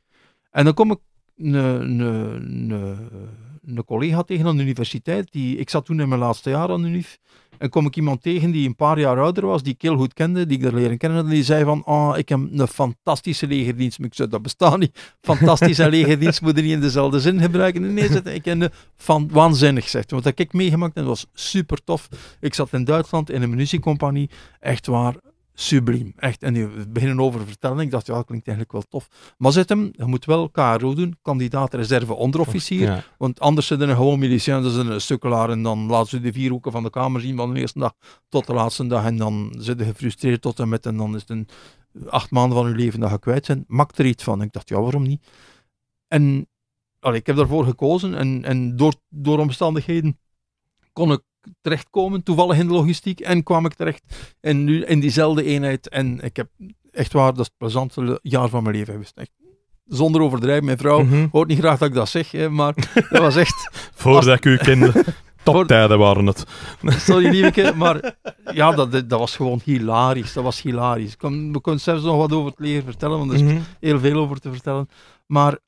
En dan kom ik een collega tegen aan de universiteit, die, ik zat toen in mijn laatste jaar aan de UNIF, en kom ik iemand tegen die een paar jaar ouder was, die ik heel goed kende, die ik daar leren kennen, en die zei van, oh, ik heb een fantastische legerdienst. Maar ik zei, dat bestaat niet. Fantastische legerdienst moet je niet in dezelfde zin gebruiken. Nee, zei, ik kende van waanzinnig, zegt Want dat heb ik meegemaakt en dat was super tof. Ik zat in Duitsland in een muziekcompagnie. Echt waar, subliem. Echt. En die beginnen over vertellen Ik dacht, ja, dat klinkt eigenlijk wel tof. Maar zet hem, je moet wel KRO doen, kandidaat reserve onderofficier. Want anders zitten er gewoon miliciën dat een stukelaar En dan laten ze de vier hoeken van de kamer zien van de eerste dag tot de laatste dag. En dan zitten gefrustreerd tot en met. En dan is het een acht maanden van hun leven dat je kwijt zijn. Maak er iets van. Ik dacht, ja, waarom niet? En allee, ik heb daarvoor gekozen. En, en door, door omstandigheden kon ik terechtkomen, toevallig in de logistiek. En kwam ik terecht in, nu, in diezelfde eenheid. En ik heb echt waar, dat is het plezantste jaar van mijn leven geweest. Echt zonder overdrijven. Mijn vrouw mhm. hoort niet graag dat ik dat zeg, hè, maar dat was echt... Voordat ik u kende, toptijden waren het. Sorry, lieveke, maar ja, dat, dat was gewoon hilarisch. Dat was hilarisch. Ik kon, we kunnen zelfs nog wat over het leven vertellen, want er is mhm. heel veel over te vertellen. Maar,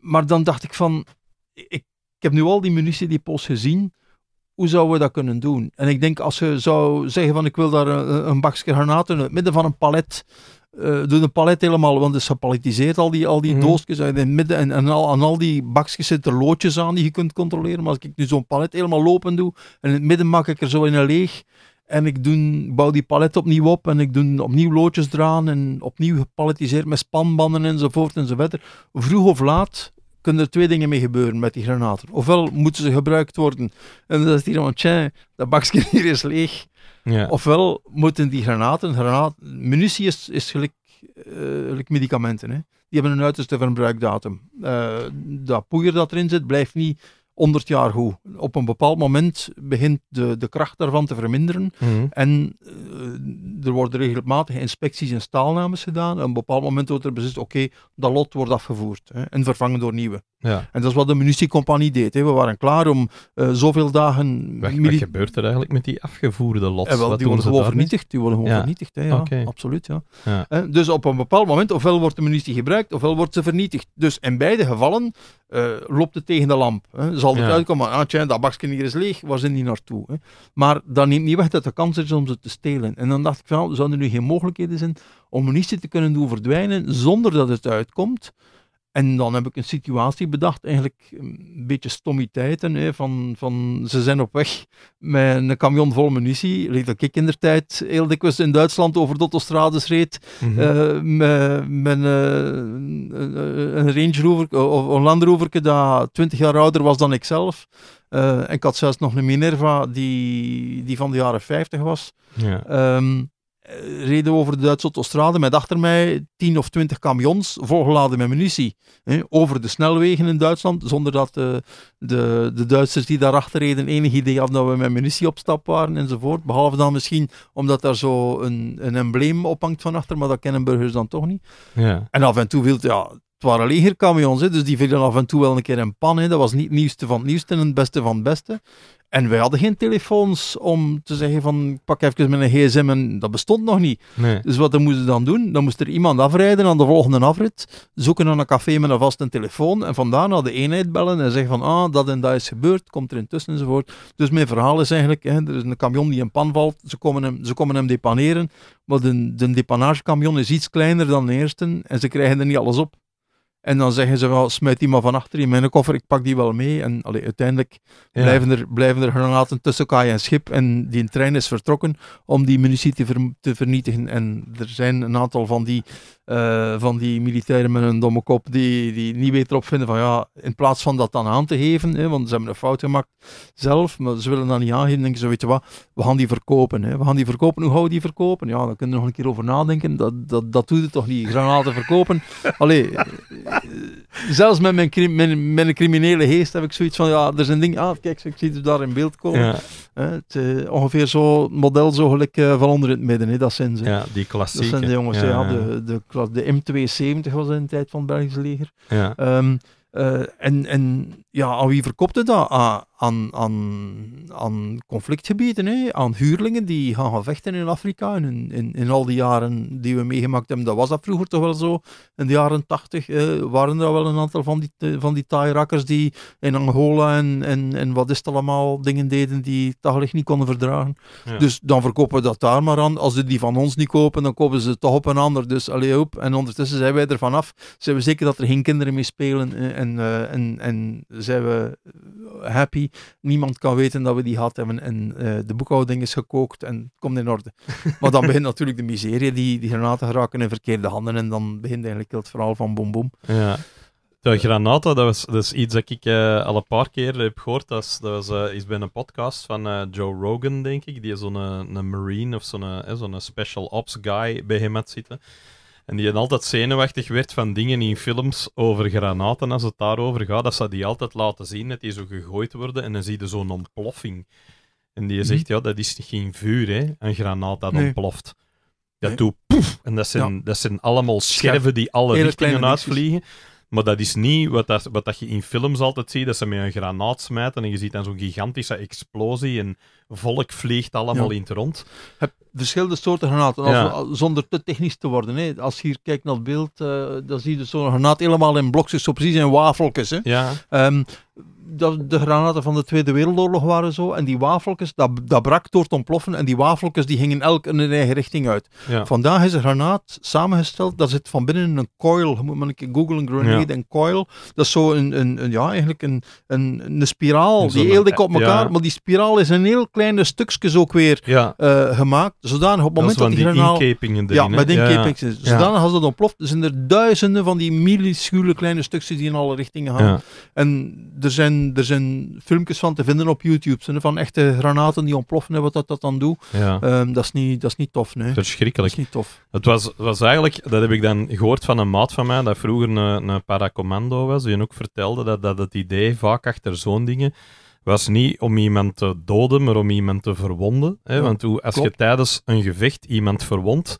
maar dan dacht ik van, ik, ik heb nu al die munitie, die post gezien hoe zouden we dat kunnen doen? En ik denk als je zou zeggen van ik wil daar een, een bakje granaten in het midden van een palet. Uh, doe een palet helemaal, want het is gepaletiseerd, al die, al die mhm. doosjes uit het midden en, al, aan al die bakjes zitten loodjes aan die je kunt controleren. Maar als ik nu zo'n palet helemaal lopen doe en in het midden maak ik er zo in een leeg en ik doe, bouw die palet opnieuw op en ik doe opnieuw loodjes eraan en opnieuw gepaletiseerd met spanbanden enzovoort enzovoort. Vroeg of laat kunnen er twee dingen mee gebeuren met die granaten. Ofwel moeten ze gebruikt worden en dat is hier van, tja, dat bakje hier is leeg. Ja. Ofwel moeten die granaten, granaten munitie is, is gelijk, eh, gelijk medicamenten. Hè. Die hebben een uiterste verbruikdatum. Uh, dat poeier dat erin zit, blijft niet 100 jaar goed. Op een bepaald moment begint de, de kracht daarvan te verminderen. Mhm. En eh, er worden regelmatig inspecties en staalnames gedaan. En op een bepaald moment wordt er beslist, oké, dat lot wordt afgevoerd hè, en vervangen door nieuwe. Ja. En dat is wat de munitiecompagnie deed. Hè. We waren klaar om eh, zoveel dagen... Wat, gebeurt er eigenlijk met die afgevoerde lots? Eh, wel, die worden gewoon vernietigd. Die worden gewoon vernietigd, ja. absoluut. Ja. dus op een bepaald moment, ofwel wordt de munitie gebruikt, ofwel wordt ze vernietigd. Dus in beide gevallen loopt het tegen de lamp. Hè zal het uitkomen. Ah, dat bakje hier is leeg, waar zijn die naartoe? Hè? Maar dat neemt niet weg dat de kans is om ze te stelen. En dan dacht ik, van, zouden er nu geen mogelijkheden zijn om munitie te kunnen doen verdwijnen zonder dat het uitkomt? En dan heb ik een situatie bedacht, eigenlijk een beetje stommiteiten, hè, van, van ze zijn op weg met een camion vol munitie. Dat ik in de tijd heel dikwijls in Duitsland over de autostrades reed, mhm. eh, met, eh, een Range Rover of een Land Rover dat 20 jaar ouder was dan ikzelf. Uh, en ik had zelfs nog een Minerva die, die van de jaren 50 was. Ja. Ehm, eh, reden we over de Duitse autostrade met achter mij 10 of 20 kamions volgeladen met munitie. Hè, over de snelwegen in Duitsland, zonder dat de, eh, de, de Duitsers die daarachter reden enig idee hadden dat we met munitie op stap waren enzovoort. Behalve dan misschien omdat daar zo een, een embleem ophangt van achter, maar dat kennen burgers dan toch niet. Ja. En af en toe viel ja, waren legerkamions, hè, dus die vielen af en toe wel een keer in pan. Hè. Dat was niet het nieuwste van het nieuwste en het beste van het beste. En wij hadden geen telefoons om te zeggen van pak even mijn gsm en dat bestond nog niet. Dus wat moesten ze dan doen? Dan moest er iemand afrijden aan de volgende afrit, zoeken naar een café met een vaste telefoon en vandaar naar de eenheid bellen en zeggen van ah, dat en dat is gebeurd, komt er intussen enzovoort. Dus mijn verhaal is eigenlijk, hè, er is een camion die in pan valt, ze komen hem, ze komen hem depaneren, maar de, de is iets kleiner dan de eerste en ze krijgen er niet alles op. En dan zeggen ze wel, smijt die maar van achter in mijn koffer, ik pak die wel mee. En allee, uiteindelijk blijven, er, blijven er granaten tussen kaai en schip. En die trein is vertrokken om die munitie te vernietigen. En er zijn een aantal van die eh, van die militairen met een domme kop die, die niet beter opvinden van ja, in plaats van dat dan aan te geven, hè, want ze hebben een fout gemaakt zelf, maar ze willen dat niet aangeven, denken ze, weet je wat, we gaan die verkopen. Hè. We gaan die verkopen, hoe gaan we die verkopen? Ja, dan kunnen we nog een keer over nadenken, dat, dat, dat doet het toch niet, granaten verkopen. Allee, eh, zelfs met mijn, mijn, mijn, criminele geest heb ik zoiets van, ja, er is een ding, ah, kijk, ik zie het daar in beeld komen. Hè, het, eh, ongeveer zo model zo gelijk van onder in het midden, hè, dat zijn ze. Ja, die klassieke. Dat zijn de jongens, ja, de was de M72 was in de tijd van het Belgisch leger. Ja. Ehm, eh, en, en ja, aan wie verkoopt het dat? Aan, aan, aan conflictgebieden, hè? aan huurlingen die gaan, gaan vechten in Afrika. in, in, al die jaren die we meegemaakt hebben, dat was dat vroeger toch wel zo. In de jaren tachtig eh, waren er wel een aantal van die, eh, van die Thai-rakkers die in Angola en, en, en wat is het allemaal, dingen deden die daglicht niet konden verdragen. Dus dan verkopen we dat daar maar aan. Als ze die van ons niet kopen, dan kopen ze het toch op een ander. Dus allee, op. En ondertussen zijn wij er vanaf. Zijn we zeker dat er geen kinderen mee spelen eh, eh, en, en, en zijn we eh, happy. Niemand kan weten dat we die gehad hebben en eh, de boekhouding is gekookt en het komt in orde. maar dan begint natuurlijk de miserie. Die, die granaten geraken in verkeerde handen en dan begint eigenlijk het verhaal van Boom Boom. Ja. De granaten, dat, was, is iets dat ik eh, al een paar keer heb gehoord. Dat, was, iets bij een podcast van Joe Rogan, denk ik. Die zo'n een, marine of zo'n zo'n special ops guy bij hem had zitten. En die altijd zenuwachtig werd van dingen in films over granaten, als het daarover gaat, dat ze die altijd laten zien, dat die zo gegooid worden en dan zie je zo'n ontploffing. En die mhm. zegt, ja, dat is geen vuur, hè, een granaat dat ontploft. Dat nee. doet poef, en dat zijn, dat zijn allemaal scherven die alle richtingen uitvliegen. Maar dat is niet wat, dat, wat dat je in films altijd ziet, dat ze met een granaat smijten en je ziet dan zo'n gigantische explosie en volk vliegt allemaal in het rond. hebt verschillende soorten granaten, zonder te technisch te worden. Hè. Als je hier kijkt naar het beeld, eh, dan zie je dus zo'n granaat helemaal in blokjes, zo precies in wafeltjes. Hè. Ja. Ehm, dat de granaten van de Tweede Wereldoorlog waren zo. En die wafeltjes, dat, dat brak door het ontploffen. En die wafeltjes die gingen elk in een eigen richting uit. Vandaag is een granaat samengesteld. Dat zit van binnen een coil. Je moet maar een keer googlen, grenade en coil. Dat is zo een, een, ja, eigenlijk een, een, een spiraal. Die heel dik op elkaar. Maar die spiraal is in heel kleine stukjes ook weer eh, gemaakt. Zodanig op het moment dat, dat die, die granaal... inkepingen erin, Ja, met inkepingen. Zodanig als dat ontploft, zijn er duizenden van die millischuwe kleine stukjes die in alle richtingen gaan. En er zijn er zijn filmpjes van te vinden op YouTube. van echte granaten die ontploffen en wat dat, dat dan doet. Ja. Ehm, dat, is niet, dat is niet tof, nee. Verschrikkelijk. Dat is niet tof. Het was, was eigenlijk, dat heb ik dan gehoord van een maat van mij, dat vroeger een, een paracommando was, die ook vertelde dat, dat het idee vaak achter zo'n dingen was niet om iemand te doden, maar om iemand te verwonden. Hè? Want hoe, als je tijdens een gevecht iemand verwondt,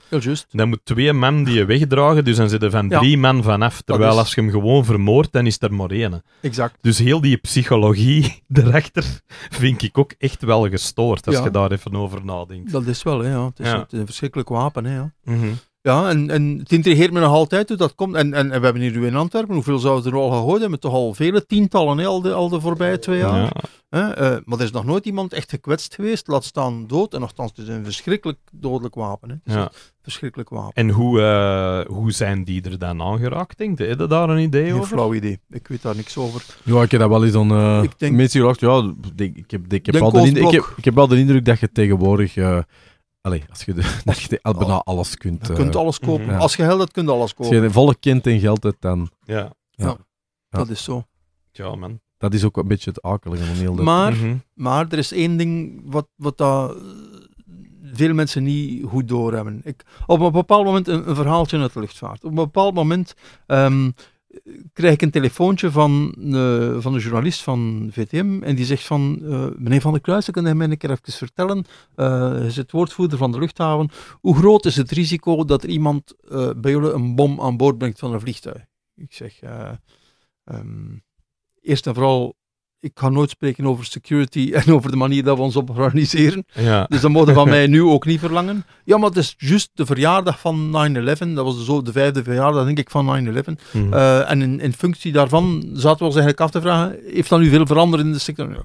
dan moet twee man die je wegdragen, dus dan zitten van drie man vanaf. Terwijl als je hem gewoon vermoordt, dan is er maar één. Exact. Dus heel die psychologie rechter, vind ik ook echt wel gestoord, als je daar even over nadenkt. Dat is wel, hè, ja. Het is, een, verschrikkelijk wapen, hè, ja. Mhm. Ja, en, en het intrigeert me nog altijd hoe dat komt. En, en, en we hebben hier nu in Antwerpen, hoeveel zouden we er al gehoord hebben? Toch al vele tientallen al, de, al de voorbije twee jaar. Ja. Eh, maar er is nog nooit iemand echt gekwetst geweest, laat staan dood. En nogthans, het is een verschrikkelijk dodelijk wapen. Hè. verschrikkelijk wapen. En hoe, eh, hoe zijn die er dan aangeraakt, denk je? Heb je daar een idee Geen over? Geen flauw idee. Ik weet daar niks over. Ja, ik heb dat wel eens aan eh, mensen gedacht. Ja, ik, ik, heb, ik, heb, ik, ik, ik heb wel de indruk dat je tegenwoordig als je, de, als je de, al, bijna alles kunt... Je kunt eh, alles kopen. Als je geld hebt, kunt alles kopen. Als je volle kind en geld hebt, dan... Ja. Ja. dat is zo. Ja, man. Dat is ook een beetje het akelige van heel Maar, mhm. maar er is één ding wat, wat dat eh, veel mensen niet goed doorhebben. Ik, op een bepaald moment een, een verhaaltje uit de luchtvaart. Op een bepaald moment... Ehm, krijg ik een telefoontje van, eh, van een journalist van VTM en die zegt van, eh, meneer Van der ik kan hem mij een keer even vertellen, eh, hij is het woordvoerder van de luchthaven, hoe groot is het risico dat er iemand bij jullie een bom aan boord brengt van een vliegtuig? Ik zeg, ehm, eerst en vooral ik ga nooit spreken over security en over de manier dat we ons organiseren. Dus dat mogen van mij nu ook niet verlangen. Ja, maar het is juist de verjaardag van 9-11. Dat was zo de vijfde verjaardag, denk ik, van 9-11. Mhm. Eh, en in, in, functie daarvan zaten we ons eigenlijk af te vragen, heeft dat nu veel veranderd in de sector? Ja.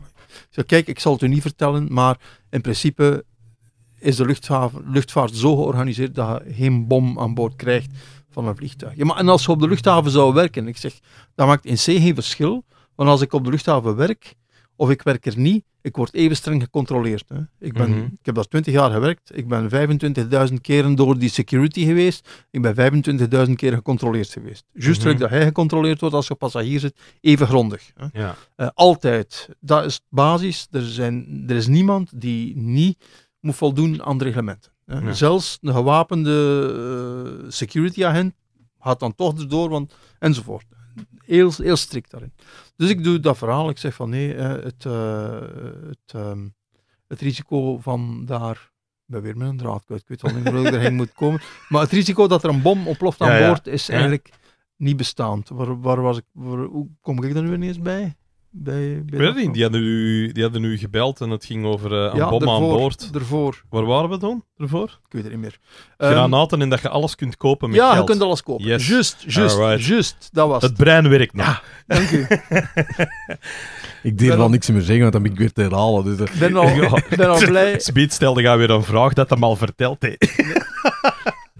Zo, kijk, ik zal het u niet vertellen, maar in principe is de luchtvaart zo georganiseerd dat je geen bom aan boord krijgt van een vliegtuig. Ja, maar en als je op de luchthaven zou werken, ik zeg, dat maakt in C geen verschil. Want als ik op de luchthaven werk, of ik werk er niet, ik word even streng gecontroleerd. Hè. Ik, ben, mhm. ik heb daar 20 jaar gewerkt. Ik ben 25.000 keren door die security geweest. Ik ben 25.000 keer gecontroleerd geweest. Juist mm dat hij gecontroleerd wordt als je passagier zit, even grondig. Hè. Ja. Eh, altijd. Dat is basis. Er, zijn, er is niemand die niet moet voldoen aan de reglementen. Hè. Zelfs een gewapende eh, security agent gaat dan toch erdoor, want, enzovoort heel, heel strikt daarin. Dus ik doe dat verhaal. Ik zeg van nee, eh, het, eh, het, ehm, het risico van daar ben weer met een draad kwijt. Ik weet niet hoe ik erheen moet komen. Maar het risico dat er een bom oploft aan boord is eigenlijk niet bestaand. Waar, waar was ik, hoe kom ik er nu ineens bij? Bij, bij niet, die hadden, u, die hadden gebeld en het ging over eh, een bom aan boord. Daarvoor. Waar waren we dan? Daarvoor? Ik weet er niet meer. Ehm, Granaten en dat je alles kunt kopen met ja, geld. Ja, je kunt alles kopen. Yes. Just, just, just. Dat was het. Het brein werkt nog. Ja, dank u. ik deed al niks meer zeggen, want dan ben ik weer te herhalen. Dus, eh. ben al, ben al blij. Speed stelde gaan weer een vraag dat hem al verteld heeft.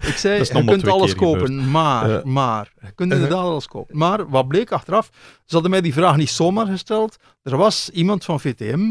Ik zei, je kunt alles kopen, maar, maar. Je kunt uh-huh. inderdaad alles kopen. Maar wat bleek achteraf, ze hadden mij die vraag niet zomaar gesteld. Er was iemand van VTM,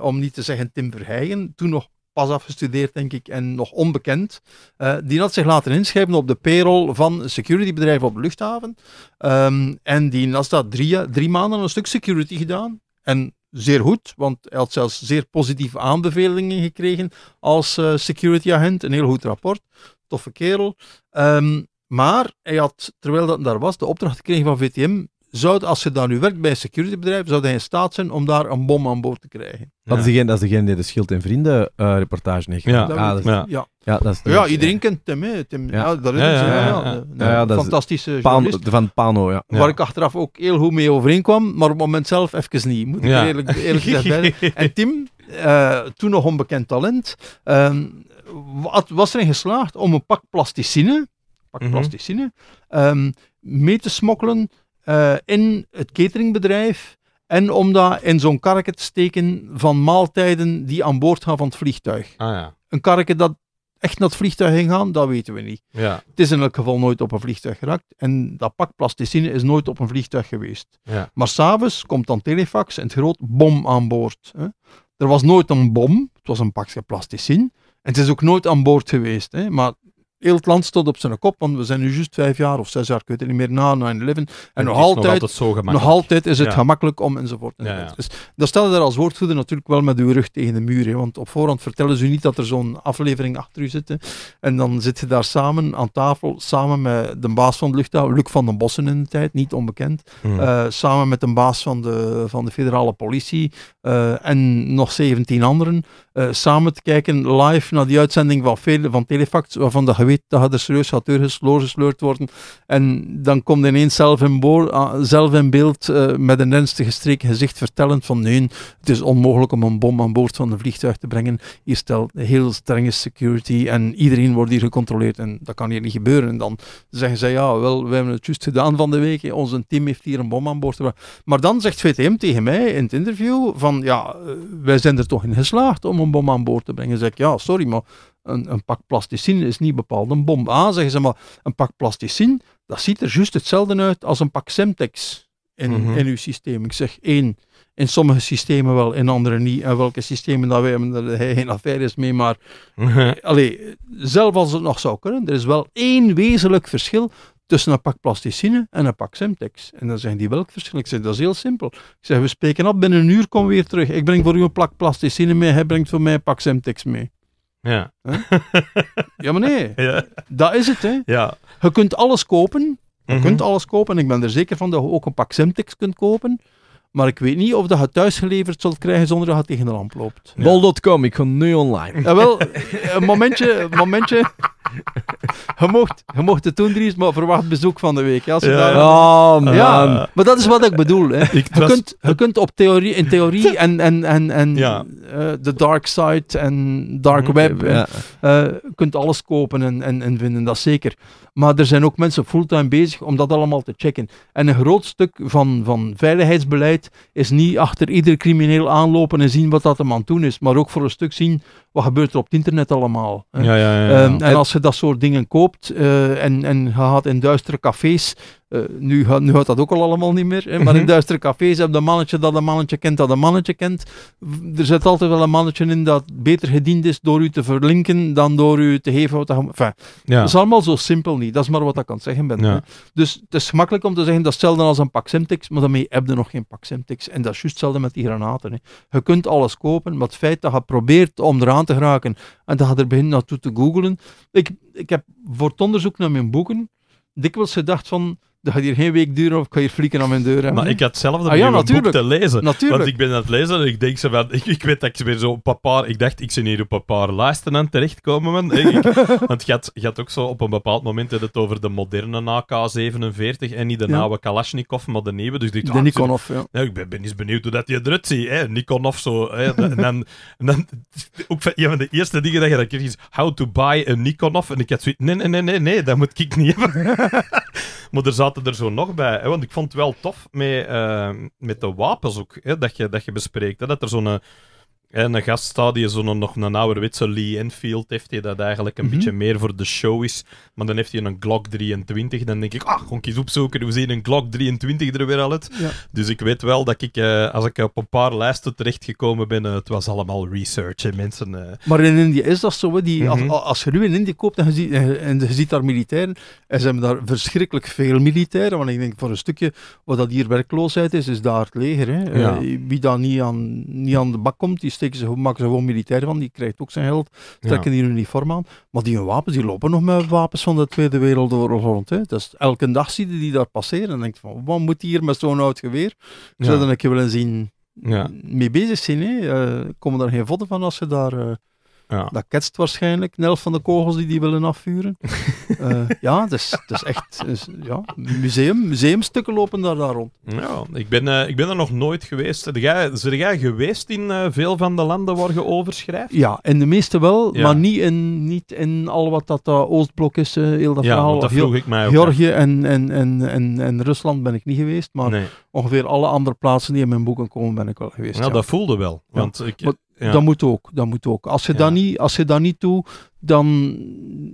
om niet te zeggen Tim Verheijen, toen nog pas afgestudeerd, denk ik, en nog onbekend. Eh, die had zich laten inschrijven op de payroll van securitybedrijven op de luchthaven. Ehm, en die had daar drie, drie maanden een stuk security gedaan. En zeer goed, want hij had zelfs zeer positieve aanbevelingen gekregen als eh, security agent, een heel goed rapport toffe kerel. Ehm, maar hij had, terwijl dat daar was, de opdracht gekregen van VTM. Zou, als je daar nu werkt bij een securitybedrijf, zou hij in staat zijn om daar een bom aan boord te krijgen. Dat, is degene, dat is degene die de Schild en Vrienden eh, reportage heeft ja. ja. ja. dat is ja, iedereen kent hem. Hè. Tim, ja. dat is een fantastische journalist. van Pano, ja. Waar ik achteraf ook heel goed mee overeenkwam, maar op het moment zelf even niet. Moet ik eerlijk, eerlijk zeggen. En Tim, eh, toen nog onbekend talent. Ehm, wat was erin geslaagd om een pak plasticine, pak mhm. plasticine ehm, mee te smokkelen eh, in het cateringbedrijf. En om dat in zo'n karretje te steken van maaltijden die aan boord gaan van het vliegtuig. Ah, ja. Een karretje dat echt naar het vliegtuig ging gaan, dat weten we niet. Ja. Het is in elk geval nooit op een vliegtuig geraakt. En dat pak plasticine is nooit op een vliegtuig geweest. Ja. Maar s'avonds komt dan Telefax en het groot bom aan boord. Hè. Er was nooit een bom, het was een pakje plasticine. En het is ook nooit aan boord geweest. Hè? Maar Heel het land stond op zijn kop, want we zijn nu juist vijf jaar of zes jaar, ik weet het niet meer, na 9-11. En, nog, altijd, nog altijd, is het gemakkelijk om enzovoort. enzovoort. Ja, dus, dat stellen daar als woordvoerder natuurlijk wel met uw rug tegen de muur. Hè, want op voorhand vertellen ze u niet dat er zo'n aflevering achter u zit. En dan zit je daar samen aan tafel, samen met de baas van de luchthaven, Luc van den Bossen in de tijd, niet onbekend. Hmm. Eh, samen met de baas van de, van de federale politie eh, en nog 17 anderen. Eh, samen te kijken live naar die uitzending van, vele, van Telefax, waarvan de je weet dat er serieus gaat doorgesleurd worden. En dan komt ineens zelf in, boor, ah, zelf in beeld eh, met een ernstig gestreken gezicht vertellend van nee, het is onmogelijk om een bom aan boord van een vliegtuig te brengen. Hier stelt heel strenge security en iedereen wordt hier gecontroleerd en dat kan hier niet gebeuren. En dan zeggen zij ja, wel, we hebben het juist gedaan van de week, ons team heeft hier een bom aan boord. Maar dan zegt VTM tegen mij in het interview van ja, eh, wij zijn er toch in geslaagd om bom aan boord te brengen. Zeg ik, ja, sorry, maar een, een pak plasticine is niet bepaald een bom. Ah, zeggen ze, maar een pak plasticine, dat ziet er juist hetzelfde uit als een pak Semtex in, mhm. in uw systeem. Ik zeg, één, in sommige systemen wel, in andere niet. En welke systemen dat wij hebben, daar geen affaire is mee. Maar allee, zelf als het nog zou kunnen, er is wel één wezenlijk verschil tussen een pak plasticine en een pak Semtex. En dan zeggen die welk verschil? Ik zeg, dat is heel simpel. Ik zeg, we spreken af, binnen een uur kom weer terug. Ik breng voor u een pak plasticine mee, hij brengt voor mij een pak Semtex mee. Ja. ja, maar nee. Ja. Dat is het, hè. Ja. Je kunt alles kopen. Je mhm. kunt alles kopen. En ik ben er zeker van dat je ook een pak Semtex kunt kopen. Maar ik weet niet of dat je thuis geleverd zult krijgen zonder dat je tegen de lamp loopt. Ja. Bol.com, ik ga nu online. Ja, eh, wel, een momentje, een momentje. Je mocht, je mocht het toen Dries, maar verwacht bezoek van de week. Ja, Daar... Oh, man. maar dat is wat ik bedoel. Hè. je, kunt, je kunt op theorie, in theorie en, en, en, en de eh, dark side en dark web, eh, eh, kunt alles kopen en, en, en vinden, dat zeker. Maar er zijn ook mensen fulltime bezig om dat allemaal te checken. En een groot stuk van, van veiligheidsbeleid is niet achter ieder crimineel aanlopen en zien wat dat hem aan het doen is, maar ook voor een stuk zien wat gebeurt er op het internet allemaal? Ehm, en als je dat soort dingen koopt eh, en, en gaat in duistere cafés, eh, nu, gaat, nu dat ook al allemaal niet meer. Hè? Maar in mhm. duistere cafés heb je een mannetje dat een mannetje kent dat een mannetje kent. Er zit altijd wel een mannetje in dat beter gediend is door u te verlinken dan door u te geven enfin, ja. Dat is allemaal zo simpel niet. Dat is maar wat ik kan zeggen ben. Dus het is gemakkelijk om te zeggen dat is hetzelfde als een pak maar daarmee heb je nog geen pak En dat is juist hetzelfde met die granaten. Hè? Je kunt alles kopen, maar het feit dat je probeert om eraan te geraken en dat je er begint naartoe te googelen. Ik, ik heb voor het onderzoek naar mijn boeken dikwijls gedacht van dat gaat hier geen week duren of ik ga hier flikken aan mijn deur Maar ik had zelf de ah, boek te lezen. Want ik ben aan het lezen en ik denk ze van, ik, ik weet dat ik weer zo op een paar, ik dacht ik zit hier op een paar lijsten aan terechtkomen. Man. want je had, je had, ook zo op een bepaald moment het over de moderne AK-47 en niet de ja. oude Kalashnikov, maar de nieuwe. Dus ik dacht, de ah, Nikonov, ja. Ik ben, eens benieuwd hoe dat je eruit ziet. Hè? Nikonov zo. Hè? en dan, en ook van, een van de eerste dingen dat je dat kreeg is how to buy a Nikonov. En ik had zoiets, nee, nee, nee, nee, nee, dat moet ik niet hebben. maar er zaten zaten er zo nog bij. Hè? Want ik vond het wel tof met, eh, met de wapens ook, hè? Dat, je, dat je bespreekt. Dat er zo'n eh, en een gast staat die zo'n nog een ouderwetse Lee Enfield heeft, hij dat eigenlijk een mhm. beetje meer voor de show is. Maar dan heeft hij een Glock 23. Dan denk ik, ah, gewoon eens opzoeken we zien een Glock 23 er weer al uit. Dus ik weet wel dat ik, eh, als ik op een paar lijsten terechtgekomen ben, eh, het was allemaal research en mensen... Eh. Maar in India is dat zo, die, als, mhm. als, je nu in India koopt en je ziet, en, je ziet daar militairen, en ze hebben daar verschrikkelijk veel militairen, want ik denk voor een stukje, wat dat hier werkloosheid is, is daar het leger. Hè. wie dan niet aan, niet aan de bak komt, die steekt steken ze, maken ze gewoon militair van, die krijgt ook zijn geld, trekken ja. die uniform aan. Maar die wapens, die lopen nog met wapens van de Tweede Wereldoorlog rond. Hè. Dus elke dag zie je die daar passeren en denkt van, wat moet hier met zo'n oud geweer? Ik zou er een keer willen zien ja. mee bezig zijn. Hè. Eh, komen daar geen vodden van als ze daar... Eh, ja. Dat ketst waarschijnlijk Nelf van de kogels die die willen afvuren. Eh, ja, het is, het is echt ja, museum, museumstukken lopen daar, daar rond. Ja, ik ben, eh, ik ben er nog nooit geweest. Zijn jij geweest in eh, veel van de landen waar je overschrijft? Ja, in de meeste wel, maar niet in, niet in al wat dat Oostblok is, heel dat ja, verhaal. dat vroeg ik mij ook. Georgië en, en, en, en, en, Rusland ben ik niet geweest, maar ongeveer alle andere plaatsen die in mijn boeken komen ben ik wel geweest. Nou, ja, dat voelde wel. Want ik ja. dat moet ook. Dat moet ook. Als ze, ja. dat niet, als ze dat niet toe dan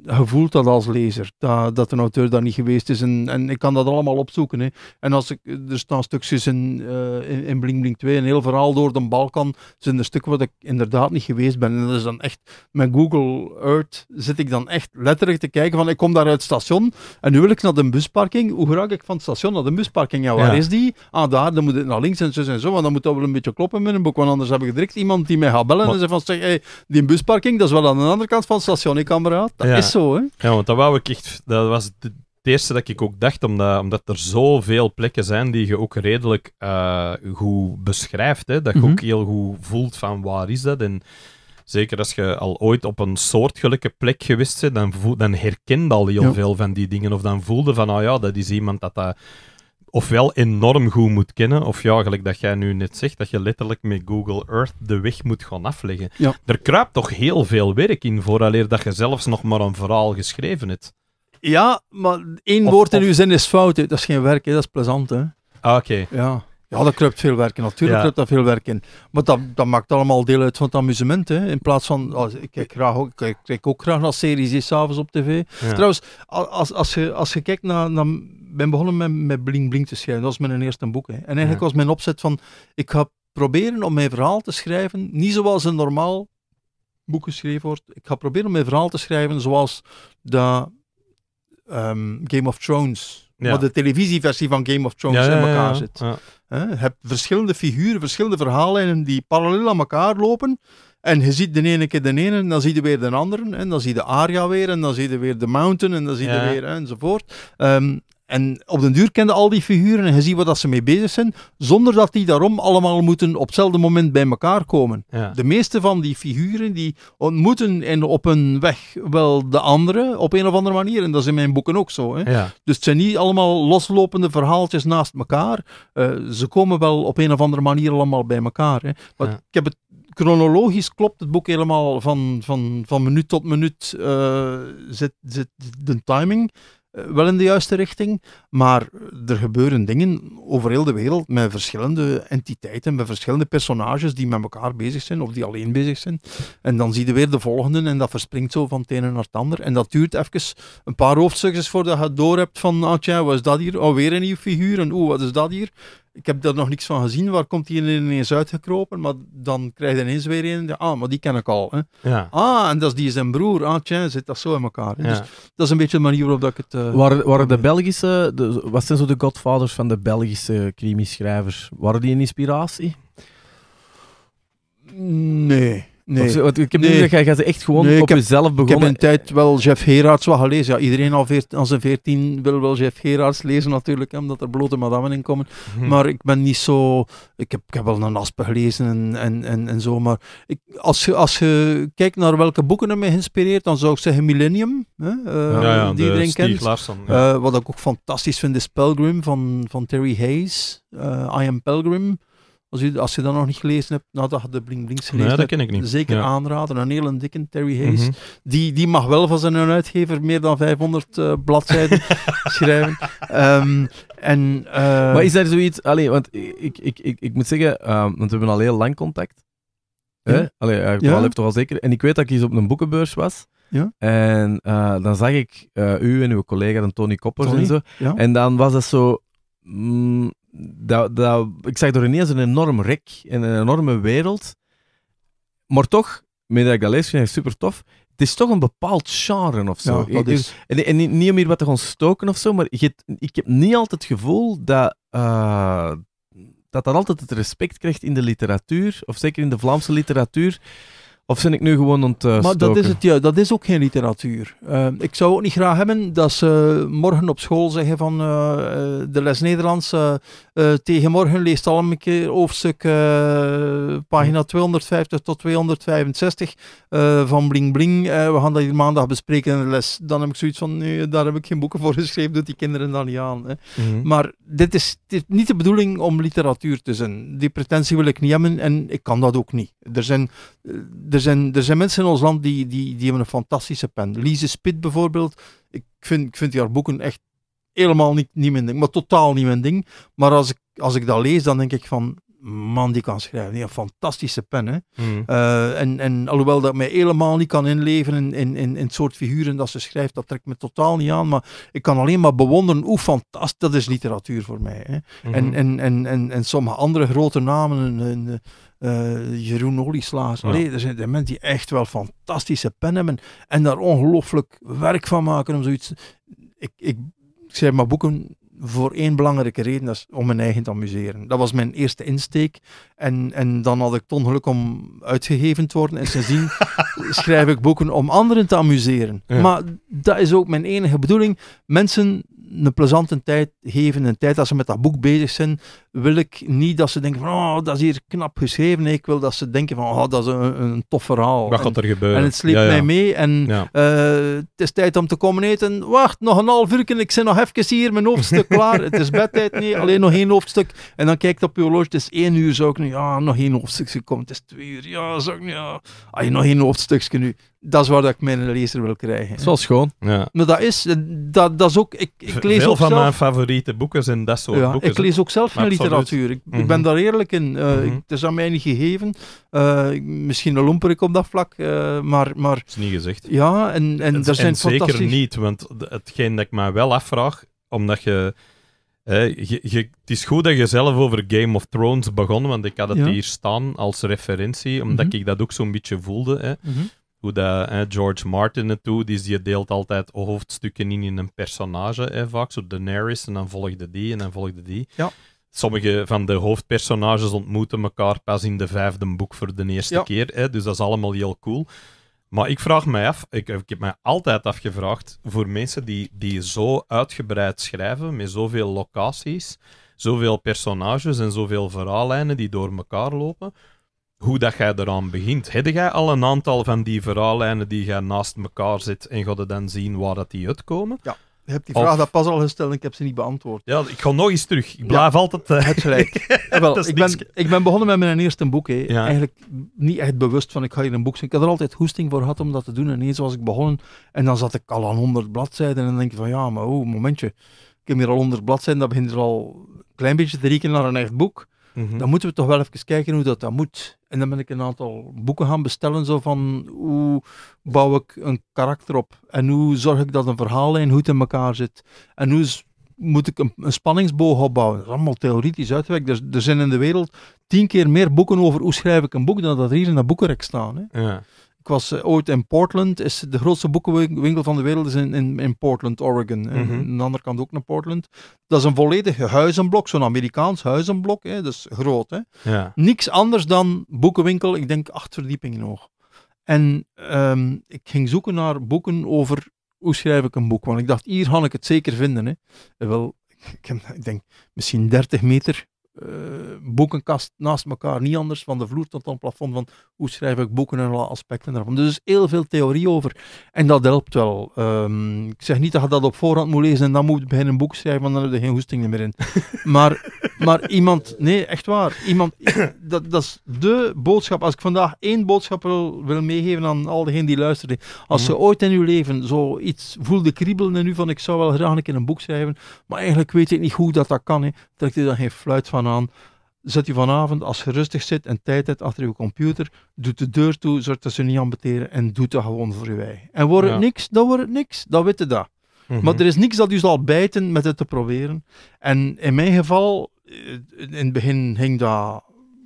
gevoelt dat als lezer, dat, dat een auteur daar niet geweest is. En, en ik kan dat allemaal opzoeken. Hè. En als ik, er staan stukjes in, uh, in, Bling Bling 2, een heel verhaal door de Balkan, zijn er stukken wat ik inderdaad niet geweest ben. En dat is dan echt, met Google Earth zit ik dan echt letterlijk te kijken van, ik kom daar uit het station en nu wil ik naar de busparking. Hoe raak ik van het station naar de busparking? Ja, waar is die? Ah, daar, dan moet het naar links en zo en zo, want dan moet dat wel een beetje kloppen met een boek, want anders heb ik direct iemand die mij gaat bellen en zegt van, zeg, die busparking, dat is wel aan de andere kant van het station Johnny Dat ja. is zo, hè. Ja, want dat wou ik echt... Dat was het eerste dat ik ook dacht, omdat, omdat er zoveel plekken zijn die je ook redelijk eh, goed beschrijft, hè. Dat je mhm. ook heel goed voelt van waar is dat en... Zeker als je al ooit op een soortgelijke plek geweest bent, dan, dan herkende al heel veel van die dingen. Of dan voelde van, oh ja, dat is iemand dat dat ofwel enorm goed moet kennen, of ja, gelijk dat jij nu net zegt, dat je letterlijk met Google Earth de weg moet gaan afleggen. Ja. Er kruipt toch heel veel werk in, vooraleer dat je zelfs nog maar een verhaal geschreven hebt. Ja, maar één woord in uw zin is fout. Dat is geen werk, hè. dat is plezant. Hè. Ah, oké. Ja. Ja, dat kruipt veel werk in. Natuurlijk ja. kruipt dat veel werk in. Maar dat, dat maakt allemaal deel uit van het amusement. Hè. In plaats van, als, ik, kijk graag ook, ik kijk ook graag naar series s'avonds op tv. Trouwens, als, als, je, als je kijkt naar, naar ben begonnen met, Bling Bling te schrijven. Dat was mijn eerste boek. Hè. En eigenlijk was mijn opzet van, ik ga proberen om mijn verhaal te schrijven, niet zoals een normaal boek geschreven wordt. Ik ga proberen om mijn verhaal te schrijven zoals de ehm, Game of Thrones, ja. de televisieversie van Game of Thrones in elkaar zit. Ja. hebt heb verschillende figuren, verschillende verhalen die parallel aan elkaar lopen. En je ziet de ene keer de ene, en dan zie je weer de andere, en dan zie je de Arya weer, en dan zie je weer de Mountain, en dan zie je weer, enzovoort. Um, en op den duur kende al die figuren en je ziet wat dat ze mee bezig zijn, zonder dat die daarom allemaal moeten op hetzelfde moment bij elkaar komen. De meeste van die figuren die ontmoeten en op hun weg wel de andere op een of andere manier. En dat is in mijn boeken ook zo. Hè? Dus het zijn niet allemaal loslopende verhaaltjes naast elkaar. Eh, ze komen wel op een of andere manier allemaal bij elkaar. Hè? ik heb het chronologisch klopt het boek helemaal van, van, van minuut tot minuut uh, eh, zit, zit de timing. Eh, wel in de juiste richting, maar er gebeuren dingen over heel de wereld met verschillende entiteiten, met verschillende personages die met elkaar bezig zijn of die alleen bezig zijn. En dan zie je weer de volgende en dat verspringt zo van het ene naar het ander. En dat duurt even een paar hoofdstukjes voordat je door hebt van, ah tja, wat is dat hier? Oh, weer een nieuwe figuur en oeh, wat is dat hier? ik heb daar nog niks van gezien, waar komt die ineens uitgekropen? Maar dan krijg je ineens weer een, ah, maar die ken ik al. Hè. Ja. Ah, en dat is die zijn broer. Ah, tja, zit dat zo in elkaar. Dus dat is een beetje de manier waarop dat ik het... Eh, waren, waren de Belgische, de, wat zijn zo de godvaders van de Belgische crimischrijvers? Waren die een inspiratie? Nee. Nee. want ik heb nee. gaat echt gewoon op heb, jezelf begonnen. Ik heb een tijd wel Jeff Gerards wat gelezen. Ja, iedereen als een veertien wil wel Jeff Gerards lezen natuurlijk, omdat er blote madammen in komen. Mhm. Maar ik ben niet zo... Ik heb, ik heb wel een Aspen gelezen en, en, en, en zo, maar ik, als, je, als je kijkt naar welke boeken hem mij geïnspireerd, dan zou ik zeggen Millennium, hè, uh, die iedereen kent. Eh, wat ik ook fantastisch vind is Pelgrim van, van Terry Hayes. Eh, I Am Pelgrim. Als, u, als je dat nog niet gelezen hebt, nou, had de Bling Blings gelezen dat ken ik niet. zeker aanraden. Een hele dikke Terry Hayes. Mhm. die, die mag wel van zijn uitgever meer dan 500 uh, eh, bladzijden schrijven. Um, en, eh, Maar is er zoiets... Allee, want ik, ik, ik, ik moet zeggen, ehm, want we hebben al heel lang contact. Ja. Hè? Allee, ja. heeft toch al zeker. En ik weet dat ik eens op een boekenbeurs was. Ja? En eh, dan zag ik u en uw collega, en Tony Koppers en zo. En dan was dat zo... Mm, dat, dat, ik zag er een enorm rek en een enorme wereld. Maar toch, met dat ik dat lees, vind ik super tof. Het is toch een bepaald genre of zo. en, en, niet om hier wat te gaan stoken of zo, maar ik heb niet altijd het gevoel dat, eh, dat dat altijd het respect krijgt in de literatuur, of zeker in de Vlaamse literatuur. Of ben ik nu gewoon aan eh, Maar dat is het, ja. Dat is ook geen literatuur. Ehm, ik zou ook niet graag hebben dat ze morgen op school zeggen van eh, eh, de les Nederlands tegenmorgen morgen leest al een keer hoofdstuk pagina 250 tot 265 van Bling Bling. we gaan dat hier maandag bespreken in de les. Dan heb ik zoiets van, nee, daar heb ik geen boeken voor geschreven, doet dus die kinderen dan niet aan. Hè. Mhm. Maar dit is, dit is niet de bedoeling om literatuur te zijn. Die pretentie wil ik niet hebben en ik kan dat ook niet. Er zijn er, zijn, er zijn mensen in ons land die, die, die hebben een fantastische pen. Lise Spit bijvoorbeeld. Ik vind, ik vind haar boeken echt helemaal niet, niet mijn ding. Maar totaal niet mijn ding. Maar als ik, als ik dat lees, dan denk ik van man die kan schrijven. Die heeft fantastische pennen. Mm. en, en alhoewel dat mij helemaal niet kan inleven in, in, in, in, het soort figuren dat ze schrijft, dat trekt me totaal niet aan. Maar ik kan alleen maar bewonderen hoe fantastisch dat is literatuur voor mij. Hè. Hmm. en, en, en, en, en sommige andere grote namen. En, eh, Jeroen Olieslaas. Nee, er zijn de mensen die echt wel fantastische pennen hebben en daar ongelooflijk werk van maken om zoiets. Ik, ik, ik maar boeken voor één belangrijke reden, dat is om mijn eigen te amuseren. Dat was mijn eerste insteek. En, en dan had ik het ongeluk om uitgegeven te worden. En sindsdien schrijf ik boeken om anderen te amuseren. Maar dat is ook mijn enige bedoeling. Mensen een plezante tijd geven, een tijd als ze met dat boek bezig zijn, wil ik niet dat ze denken van, oh, dat is hier knap geschreven. Nee, ik wil dat ze denken van, oh, dat is een, een tof verhaal. Wat en, gaat er gebeuren? En het sleept mij mee. En eh, het is tijd om te komen eten. Wacht, nog een half uur. Ik zit nog even hier, mijn hoofdstuk klaar. het is bedtijd, nee, alleen nog één hoofdstuk. En dan kijkt op je horloge, het is één uur. Zou ik nu, ja, nog één hoofdstuk komt Het is twee uur. Ja, zou ik nu, ja. Ah, nog één hoofdstukje nu dat is waar dat ik mijn lezer wil krijgen. Dat is wel schoon. Ja. Maar dat is, dat, dat is ook, ik, ik lees Veel van mijn favoriete boeken zijn dat soort ja, boeken. Ik lees ook zelf maar literatuur. Ik, ik, ben mhm. daar eerlijk in. Uh, ik, het is aan mij niet gegeven. Eh, misschien een ik op dat vlak, uh, maar, maar... is niet gezegd. Ja, en, en, zijn fantastisch... zeker niet, want hetgeen dat ik mij wel afvraag, omdat je... hè, je, het is goed dat je zelf over Game of Thrones begon, want ik had het hier staan als referentie, omdat mhm. ik dat ook zo'n beetje voelde. Hè. Hoe dat, George Martin het doet, die, dus die deelt altijd hoofdstukken in in een personage, vaak zo Daenerys, en dan volgde die, en dan volgde die. Ja. Sommige van de hoofdpersonages ontmoeten elkaar pas in de vijfde boek voor de eerste keer. Hè? Dus dat is allemaal heel cool. Maar ik vraag mij af, ik, ik, heb mij altijd afgevraagd, voor mensen die, die zo uitgebreid schrijven, met zoveel locaties, zoveel personages en zoveel verhaallijnen die door elkaar lopen, hoe dat jij eraan begint. Heb jij al een aantal van die verhaallijnen die jij naast elkaar zit en ga je dan zien waar dat die uitkomen? Ja hebt die vraag dat pas al gesteld en ik heb ze niet beantwoord. Ja, ik ga nog eens terug. Ik blijf altijd... Uh... Het gelijk. wel, ik, ben, ik ben begonnen met mijn eerste boek. Hè. Eigenlijk niet echt bewust van ik ga hier een boek zijn. Ik had er altijd hoesting voor gehad om dat te doen. En eens was ik begonnen en dan zat ik al aan 100 bladzijden. En dan denk je van ja, maar oh, momentje. Ik heb hier al 100 bladzijden. Dat begint er al een klein beetje te rekenen naar een echt boek. Mhm. Dan moeten we toch wel even kijken hoe dat, dat moet. En dan ben ik een aantal boeken gaan bestellen, zo van hoe bouw ik een karakter op? En hoe zorg ik dat een verhaallijn goed in elkaar zit? En hoe moet ik een, spanningsboog opbouwen? Dat is allemaal theoretisch uitgewerkt. Er, zijn in de wereld tien keer meer boeken over hoe schrijf ik een boek dan dat hier in dat boekenrek staan. Hè? Ja. Ik was eh, ooit in Portland. Is de grootste boekenwinkel van de wereld is in, in, in Portland, Oregon. Mm Aan de andere kant ook naar Portland. Dat is een volledig huizenblok, zo'n Amerikaans huizenblok. Hè? Dat is groot. Hè? Ja. Niks anders dan boekenwinkel, ik denk acht verdiepingen nog. En ehm, ik ging zoeken naar boeken over hoe schrijf ik een boek. Want ik dacht, hier kan ik het zeker vinden. Hè? Eh, wel, ik, ik, denk misschien 30 meter eh, boekenkast naast elkaar, niet anders, van de vloer tot aan het plafond, van hoe schrijf ik boeken en alle aspecten daarvan. Dus is heel veel theorie over. En dat helpt wel. Ehm, ik zeg niet dat je dat op voorhand moet lezen en dan moet je beginnen een boek schrijven, want dan heb je geen hoesting meer in. maar, maar iemand, nee, echt waar, iemand, dat, dat is de boodschap. Als ik vandaag één boodschap wil, wil meegeven aan al diegenen die luisteren, als ze mhm. ooit in uw leven zoiets voelde kriebelen en nu van ik zou wel graag een een boek schrijven, maar eigenlijk weet ik niet hoe dat dat kan, hè, trek er dan geen fluit van aan. Zet u vanavond, als je rustig zit en tijd hebt achter uw computer, doet de deur toe, zorg dat ze niet aanbeteren en doet dat gewoon voor je wij. En wordt het niks, dan wordt het niks, dat weet je dat. Mhm. Maar er is niks dat u zal bijten met het te proberen. En in mijn geval, eh, in het begin hing dat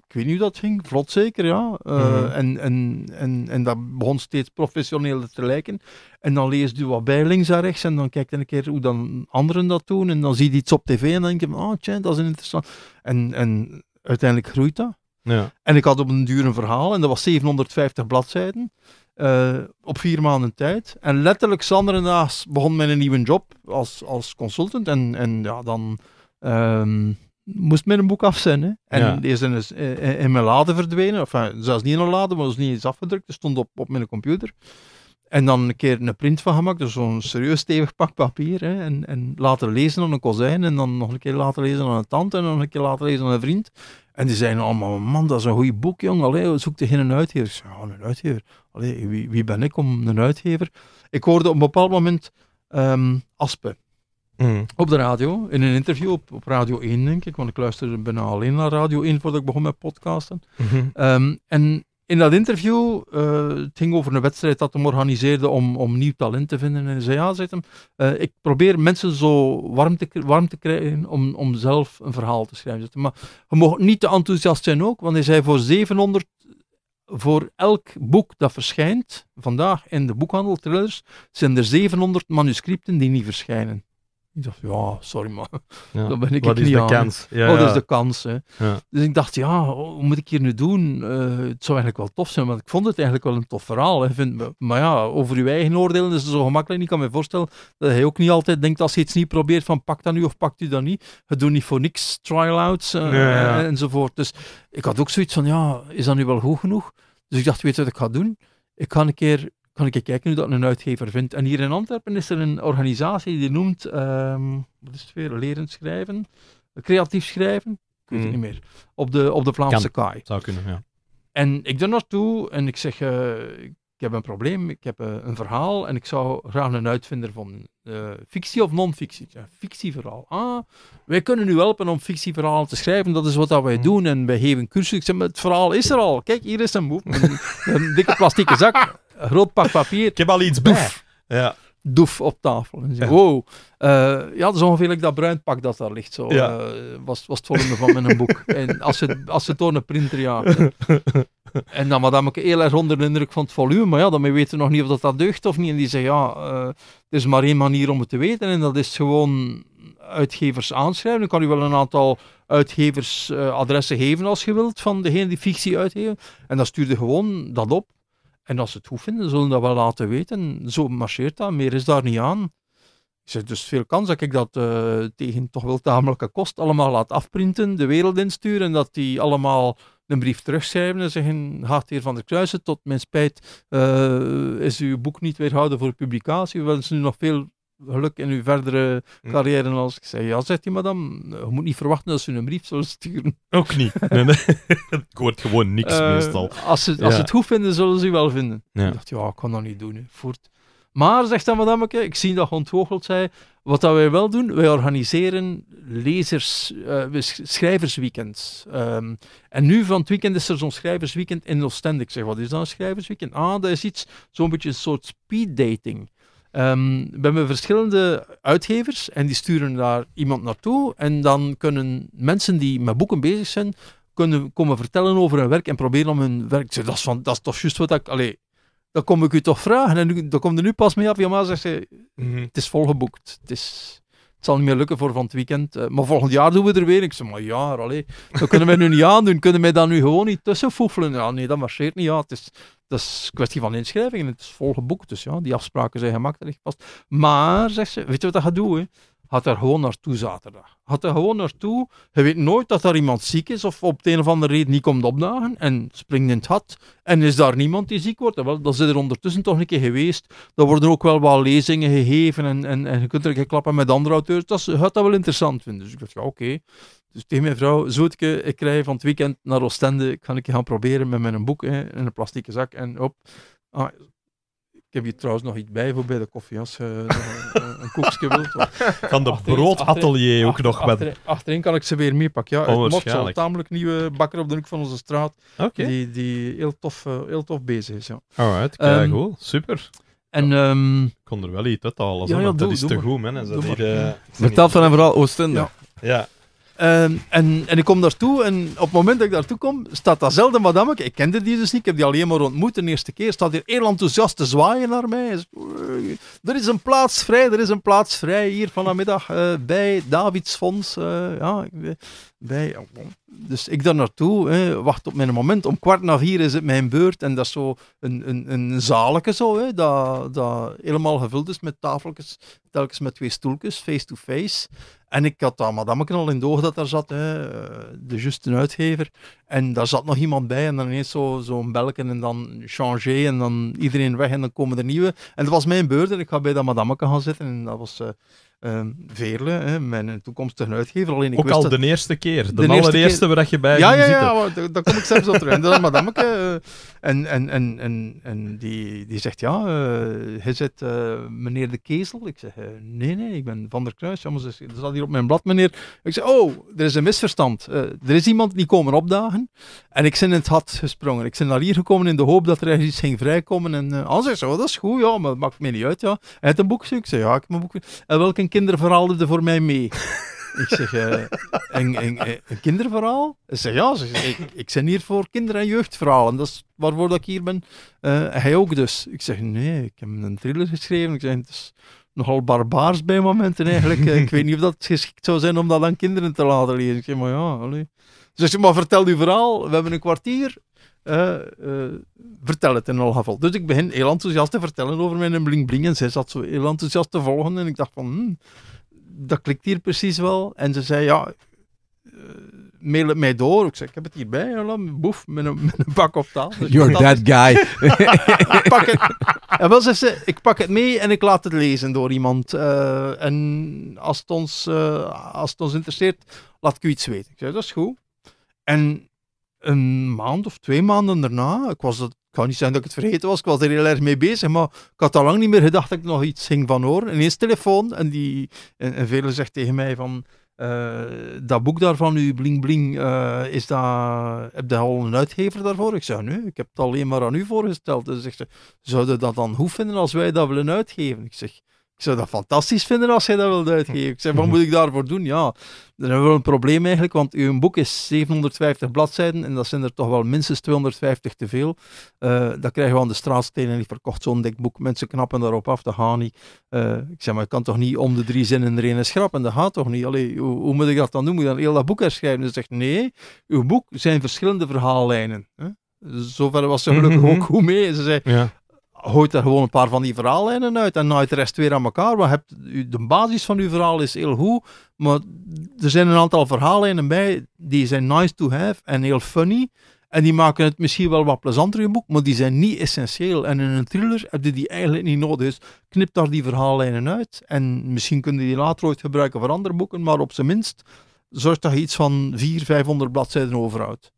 ik weet niet hoe dat ging, vlot zeker, ja. Eh, mhm. en, en, en, en dat begon steeds professioneler te lijken. En dan lees je wat bij links en rechts en dan kijk je een keer hoe dan anderen dat doen. En dan zie je iets op tv en dan denk je, oh tja, dat is interessant. En, en uiteindelijk groeit dat. Ja. En ik had op een duur een verhaal en dat was 750 bladzijden. Eh, op vier maanden tijd. En letterlijk, Sander begon met een nieuwe job als, als consultant. En, en ja, dan ehm, moest met een boek afzenden. En die is eh, in mijn lade verdwenen. Of eh, zelfs niet in een lade, maar was niet eens afgedrukt. Er stond op, op mijn computer. En dan een keer een print van gemaakt, dus zo'n serieus stevig pak papier. Hè? En, en later lezen aan een kozijn, en dan nog een keer later lezen aan een tante, en dan nog een keer later lezen aan een vriend. En die zeiden allemaal, man, dat is een goed boek, jong. Allee, zoek tegen een uitgever. Ik zei, oh, een uitgever? Allee, wie, wie ben ik om een uitgever? Ik hoorde op een bepaald moment um, Aspen. Mm. Op de radio, in een interview op, Radio 1, denk ik, want ik luisterde bijna alleen naar Radio 1 voordat ik begon met podcasten. Mhm. Ehm, en in dat interview, eh, het ging over een wedstrijd dat hem organiseerde om, om nieuw talent te vinden. En hij zei, ja, hem, eh, ik probeer mensen zo warm te, warm te krijgen om, om zelf een verhaal te schrijven. maar je mogen niet te enthousiast zijn ook, want hij zei, voor 700 voor elk boek dat verschijnt, vandaag in de boekhandel Thrillers, zijn er 700 manuscripten die niet verschijnen. Ik dacht, ja, sorry maar, dan ben ik Wat niet aan. Ja, oh, dat is de kans. Hè. Dus ik dacht, ja, wat oh, moet ik hier nu doen? Eh, het zou eigenlijk wel tof zijn, want ik vond het eigenlijk wel een tof verhaal. Hè. Vind, maar ja, over uw eigen oordelen is het zo gemakkelijk. Ik kan me voorstellen dat hij ook niet altijd denkt, als je iets niet probeert, van pak dat nu of pakt u dat niet. Het doen niet voor niks, trial-outs eh, eh, enzovoort. Dus ik had ook zoiets van, ja, is dat nu wel goed genoeg? Dus ik dacht, weet je wat ik ga doen? Ik ga een keer kan ik kijken hoe dat een uitgever vindt. En hier in Antwerpen is er een organisatie die noemt, um, wat is het weer, leren schrijven, creatief schrijven, ik weet het hmm. niet meer, op de, op de Vlaamse kan. kaai. Zou kunnen, ja. En ik doe naartoe en ik zeg, eh, ik heb een probleem, ik heb eh, een verhaal en ik zou graag een uitvinder van eh, fictie of non-fictie. Ja, fictieverhaal. Ah, wij kunnen u helpen om fictieverhalen te schrijven, dat is wat dat wij mm. doen en wij geven cursussen. maar het verhaal is er al. Kijk, hier is een boek, een, dikke plastieke zak, een groot pak papier. Ik heb al iets bij. Ja doef op tafel. En zei wow. Eh, ja, dat is ongeveer dat bruin pak dat daar ligt. Zo. Eh, was, was het volgende van mijn boek. En als ze, als ze het door een printer ja en dan, maar dan ik heel erg onder de indruk van het volume. Maar ja, dan weten we nog niet of dat, dat deugt of niet. En die zeggen, ja, eh, het is maar één manier om het te weten. En dat is gewoon uitgevers aanschrijven. Dan kan u wel een aantal uitgeversadressen geven als je wilt van degene die fictie uitgeven. En dan stuur je gewoon dat op. En als ze het goed vinden, zullen dat wel laten weten. Zo marcheert dat, meer is daar niet aan. Is er dus veel kans dat ik dat eh, tegen toch wel tamelijke kost allemaal laat afprinten, de wereld insturen en dat die allemaal een brief terugschrijven en zeggen: Gaat heer Van der kruisen. tot mijn spijt eh, is uw boek niet weerhouden voor publicatie. We willen ze nu nog veel geluk in uw verdere hm. carrière. als ik zei, ja, zegt die madame, je moet niet verwachten dat ze een brief zullen sturen. Ook niet. Nee, nee. ik hoor gewoon niks eh, meestal. Als ze, als het goed vinden, zullen ze het wel vinden. Ja. Ik dacht, ja, ik kan dat niet doen. Voort. Maar, zegt dan madame, ik zie dat je zei. Wat dat wij wel doen, wij organiseren lezers, uh, schrijversweekends. Ehm, en nu van het weekend is er zo'n schrijversweekend in Oostende. Ik zeg, wat is dan een schrijversweekend? Ah, dat is iets, zo'n beetje een soort speeddating. Um, we hebben verschillende uitgevers en die sturen daar iemand naartoe. En dan kunnen mensen die met boeken bezig zijn, kunnen komen vertellen over hun werk en proberen om hun werk te dat is, van, dat is toch juist wat ik... Allee, dan kom ik u toch vragen. En dan komt er nu pas mee af. Ja, maar zegt ze, mhm. het is volgeboekt. Het, is, het zal niet meer lukken voor van het weekend. Eh, maar volgend jaar doen we er weer. Ik zeg, maar ja, allee, dat kunnen we nu niet aandoen. Kunnen we dat nu gewoon niet tussenfoefelen? Ja, nee, dat marcheert niet. Ja, het is, dat is een kwestie van inschrijving en het is volgeboekt. Dus ja, die afspraken zijn gemaakt en gepast. Maar, zegt ze, weet je wat dat gaat doen? Had er gewoon naartoe zaterdag. Had er gewoon naartoe. Je weet nooit dat er iemand ziek is of op de een of andere reden niet komt opdagen en springt in het gat. En is daar niemand die ziek wordt? Wel, dat is er ondertussen toch een keer geweest. Dan worden ook wel wat lezingen gegeven en, en, je kunt er een keer klappen met andere auteurs. Dat gaat dat wel interessant vinden. Dus ik dacht, ja, oké. Dus tegen mijn vrouw, ik krijg van het weekend naar Oostende, ik ga een keer gaan proberen met mijn boek hè, in een plastieke zak en op. Ah, ik heb hier trouwens nog iets bij voor bij de koffie, als je eh, een, koekje wilt. Van de broodatelier ook nog. met... achterin kan ik ze weer meepakken, ja. Het een tamelijk nieuwe bakker op de hoek van onze straat, die, die heel, tof, eh, heel tof bezig is. Ja. Alright, kijk, um, cool. super. En, ja, ehm, ik kon er wel iets uit halen, ja, dat is te goed, man. Eh, Vertel van hem vooral Oostende. Ja. Ehm, en, en ik kom daartoe en op het moment dat ik daartoe kom, staat datzelfde madame, ik kende die dus niet, ik heb die alleen maar ontmoet de eerste keer, staat hier heel enthousiast te zwaaien naar mij. Er is een plaats vrij, er is een plaats vrij hier vanmiddag uh, bij David's fonds eh, ja, bij, eh, oh. dus ik daar naartoe, hè, wacht op mijn moment. Om kwart na vier is het mijn beurt en dat is zo een, een, een zo, hè, dat, dat helemaal gevuld is met tafeltjes, telkens met twee stoeltjes, face-to-face. face to face en ik had dat madameken al in doog dat daar zat, hè, eh, de juiste uitgever. En daar zat nog iemand bij en dan ineens zo'n zo belken en dan changer en dan iedereen weg en dan komen er nieuwe. En dat was mijn beurt en ik ga bij dat Madameke gaan zitten en dat was... Eh, Um, Veerle, hè, mijn toekomstige uitgever. Alleen ik Ook al de eerste keer, de, allereerste keer... waar je bij ja, ja, ja, ja, daar, kom ik zelfs op terug. En dat is madameke. Eh. en, en, en, en, en die, die zegt, ja, uh, hij zit eh, meneer de Kezel. Ik zeg, nee, nee, ik ben Van der Kruis. Ja, maar ze, hier op mijn blad, meneer. Ik zeg, oh, er is een misverstand. er is iemand die komen opdagen. En ik ben in het had gesprongen. Ik ben naar hier gekomen in de hoop dat er iets ging vrijkomen. En uh, oh, dat is goed, ja, maar dat maakt me niet uit, ja. Hij heeft een boek, ik zeg, ja, ik heb een boek. En welke een kinderverhaal voor mij mee? Ik zeg, uh, een, een, een, kinderverhaal? Ze zeg, ja, ik, ik ben hier voor kinder- en jeugdverhalen. Dat is waarvoor ik hier ben. Eh, hij ook dus. Ik zeg, nee, ik heb een thriller geschreven. Ik zeg, het is nogal barbaars bij momenten eigenlijk. Eh, ik weet niet of dat geschikt zou zijn om dat aan kinderen te laten lezen. Ik zeg, maar ja, allee. Ze zegt, maar vertel uw verhaal. We hebben een kwartier. Eh, eh, vertel het in elk geval. Dus ik begin heel enthousiast te vertellen over mijn bling bling. En zij zat zo heel enthousiast te volgen. En ik dacht van, hmm, dat klikt hier precies wel. En ze zei, ja, eh, mail het mij door. Ik zei ik heb het hierbij. Ja, boef, met een, met op taal. Dus You're that guy. pak het. En wel zegt ze, ik pak het mee en ik laat het lezen door iemand. en als het, ons, als het ons interesseert, laat ik u iets weten. Ik zei, dat is goed. En een maand of twee maanden daarna, ik was het ik niet zeggen dat ik het vergeten was, ik was er heel erg mee bezig, maar ik had al lang niet meer gedacht dat ik nog iets ging van horen. Ineens telefoon en, die, en, en zegt tegen mij van, eh, dat boek daarvan, uw Bling Bling, uh, is dat, heb je al een uitgever daarvoor? Ik zei, nee, ik heb het alleen maar aan u voorgesteld. Ze zegt zouden dat dan hoeven vinden als wij dat willen uitgeven? Ik zeg, ik zou dat fantastisch vinden als jij dat wilt uitgeven. Ik zei, wat mhm. moet ik daarvoor doen? Ja, dan hebben we een probleem eigenlijk, want uw boek is 750 bladzijden en dat zijn er toch wel minstens 250 te veel. Uh, dat krijgen we aan de straatstenen niet verkocht, zo'n dik boek. Mensen knappen daarop af, dat gaat niet. Eh, ik zeg maar je kan toch niet om de drie zinnen er een schrappen? Dat gaat toch niet? Allee, hoe, hoe, moet ik dat dan doen? Moet ik dan heel dat boek herschrijven? Ze zegt, nee, uw boek zijn verschillende verhaallijnen. Zover was ze gelukkig mhm. ook goed mee. ze zei, ja hooit er gewoon een paar van die verhaallijnen uit en naait de rest weer aan elkaar. Maar hebt, de basis van uw verhaal is heel goed, maar er zijn een aantal verhaallijnen bij die zijn nice to have en heel funny. En die maken het misschien wel wat plezanter in je boek, maar die zijn niet essentieel. En in een thriller heb je die eigenlijk niet nodig. Dus knip daar die verhaallijnen uit. En misschien kun je die later ooit gebruiken voor andere boeken, maar op zijn minst zorg dat je iets van 400, 500 bladzijden overhoudt.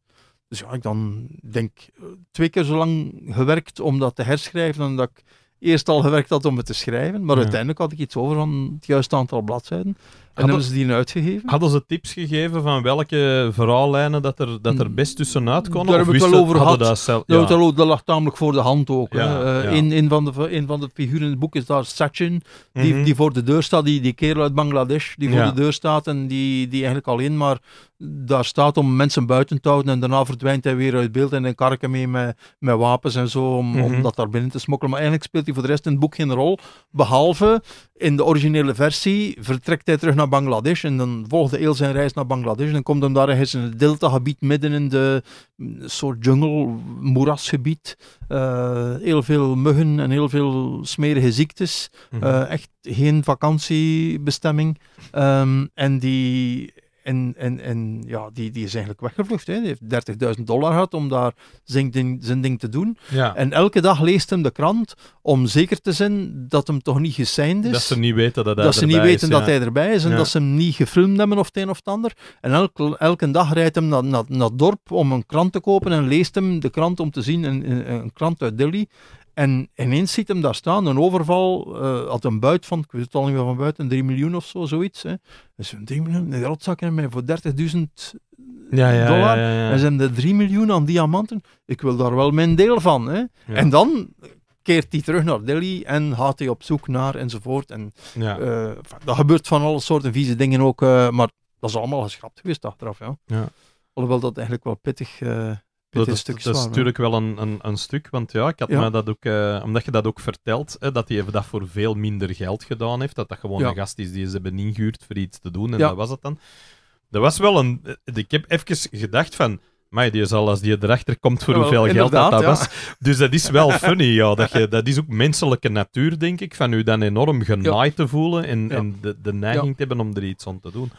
Dus ja, ik dan denk eh, twee keer zo lang gewerkt om dat te herschrijven dan dat ik eerst al gewerkt had om het te schrijven. Maar uiteindelijk had ik iets over van het juiste aantal bladzijden. En hadden, hebben ze die uitgegeven? Hadden ze tips gegeven van welke verhaallijnen dat er, dat er hmm. best tussenuit konden? Daar of het wel over gehad. Dat, nou, ja. dat, lag tamelijk voor de hand ook. Ja, eh, ja. Een, van de, een van de figuren in het boek is daar Sachin, die, mhm. die voor de deur staat, die, die kerel uit Bangladesh, die voor de deur staat en die, die eigenlijk alleen maar daar staat om mensen buiten te houden en daarna verdwijnt hij weer uit beeld en een karken mee met, met wapens en zo om, om mhm. dat daar binnen te smokkelen. Maar eigenlijk speelt hij voor de rest in het boek geen rol, behalve in de originele versie vertrekt hij terug naar Bangladesh en dan volgt heel zijn reis naar Bangladesh en komt hem daar ergens in het deltagebied midden in de mm, soort jungle, moerasgebied. Eh, heel veel muggen en heel veel smerige ziektes. Mhm. Eh, echt geen vakantiebestemming. Ehm, en die en, en, en ja, die, die is eigenlijk weggevlucht. Hè. Die heeft 30.000 dollar gehad om daar zijn ding, zijn ding te doen. Ja. En elke dag leest hem de krant om zeker te zijn dat hem toch niet gesigned is. Dat ze niet weten dat hij dat erbij is, dat hij erbij is en dat ze hem niet gefilmd hebben of het een of het ander. En elke, elke dag rijdt hem naar, naar, naar het dorp om een krant te kopen en leest hem de krant om te zien, een, een, een krant uit Delhi. En ineens ziet hem daar staan, een overval, uh, had een buit van, ik weet het al niet meer van buiten, 3 miljoen of zo, zoiets. Hè. Dus 3 miljoen, een rotzakken mij voor 30.000 ja, ja, dollar. en zijn de 3 miljoen aan diamanten, ik wil daar wel mijn deel van. Hè. En dan keert hij terug naar Delhi en gaat hij op zoek naar enzovoort. En eh, dat gebeurt van alle soorten vieze dingen ook, eh, maar dat is allemaal geschrapt geweest achteraf. Ja. Alhoewel dat eigenlijk wel pittig dat is, natuurlijk wel een, een, een, stuk, want ja, ik had Me dat ook, eh, omdat je dat ook vertelt, hè, dat hij dat voor veel minder geld gedaan heeft, dat dat gewoon een gast is die ze hebben ingehuurd voor iets te doen, en dat was het dan. Dat was wel een... Eh, ik heb even gedacht van... Maar die zal als die erachter komt voor hoeveel geld dat, dat was. Dus dat is wel funny, ja. Dat, je, dat is ook menselijke natuur, denk ik, van u dan enorm genaaid te voelen en, en de, de neiging te hebben om er iets aan te doen.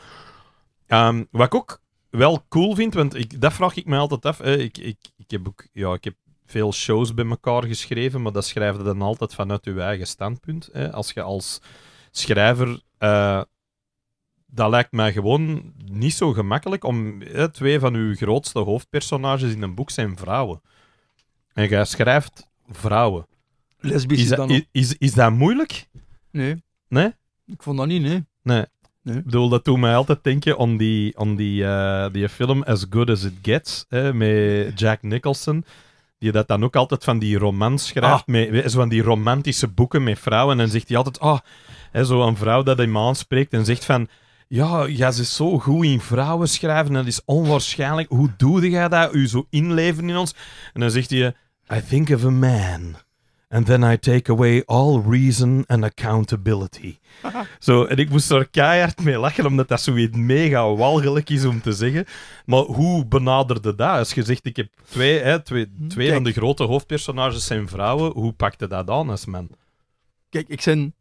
Ehm, wat ik ook wel cool vind, want ik, dat vraag ik me altijd af. Ik, ik, ik, heb ook, ja, ik heb veel shows bij elkaar geschreven, maar dat schrijf je dan altijd vanuit uw eigen standpunt. Als je als schrijver. Eh, dat lijkt mij gewoon niet zo gemakkelijk om. Hè, twee van uw grootste hoofdpersonages in een boek zijn vrouwen. En jij schrijft vrouwen. Lesbisch is, dat, is, is, is dat moeilijk? Nee. Nee? Ik vond dat niet, nee. Nee. Ik bedoel, dat doet mij altijd denken aan die, om die, eh, die film As Good As It Gets, met Jack Nicholson. Die dat dan ook altijd van die romans schrijft, ah. met, van die romantische boeken met vrouwen. En dan zegt hij altijd, ah, zo een vrouw dat hij aanspreekt en zegt van... Ja, ze is zo goed in vrouwen schrijven, dat is onwaarschijnlijk. Hoe doe jij dat? U zo inleven in ons? En dan zegt hij, I think of a man. And then I take away all reason and accountability. Zo, en ik moest er keihard mee lachen, omdat dat zoiets mega walgelijk is om te zeggen. Maar hoe benaderde dat? Als je zegt, ik heb twee, hè, twee, hm, twee van de grote hoofdpersonages zijn vrouwen, hoe pakte dat aan als man? Kijk, ik ben,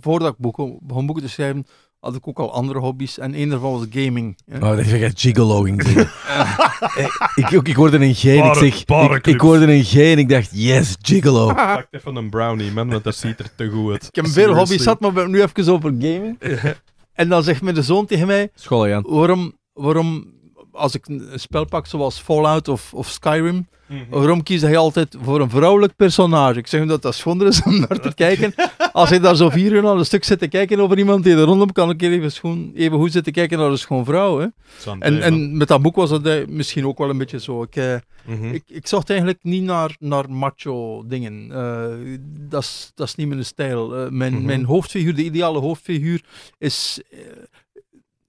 voordat ik boeken, begon boeken te schrijven, had ik ook al andere hobby's. En één daarvan was gaming. Oh, dat gaat gigoloing eh, ik, ik, ik hoorde een G ik zeg... Ik, ik hoorde een G en ik dacht, yes, gigolo. Pak even een brownie, man, want dat ziet er te goed uit. Ik heb veel hobby's gehad, maar we hebben nu even over gaming. En dan zegt mijn zoon tegen mij... Waarom, waarom als ik een spel pak zoals Fallout of, of Skyrim, waarom mhm. kies je altijd voor een vrouwelijk personage? Ik zeg dat dat schonder is om naar te kijken. Als je daar zo vier uur aan een stuk zit te kijken over iemand die er rondom kan, een keer even, schoen even goed zitten kijken naar een schoon vrouw. Hè? En, en met dat boek was dat eh, misschien ook wel een beetje zo. Ik, eh, mhm. ik, ik zocht eigenlijk niet naar, naar macho dingen. Uh, dat is niet mijn stijl. mijn, mhm. mijn hoofdfiguur, de ideale hoofdfiguur, is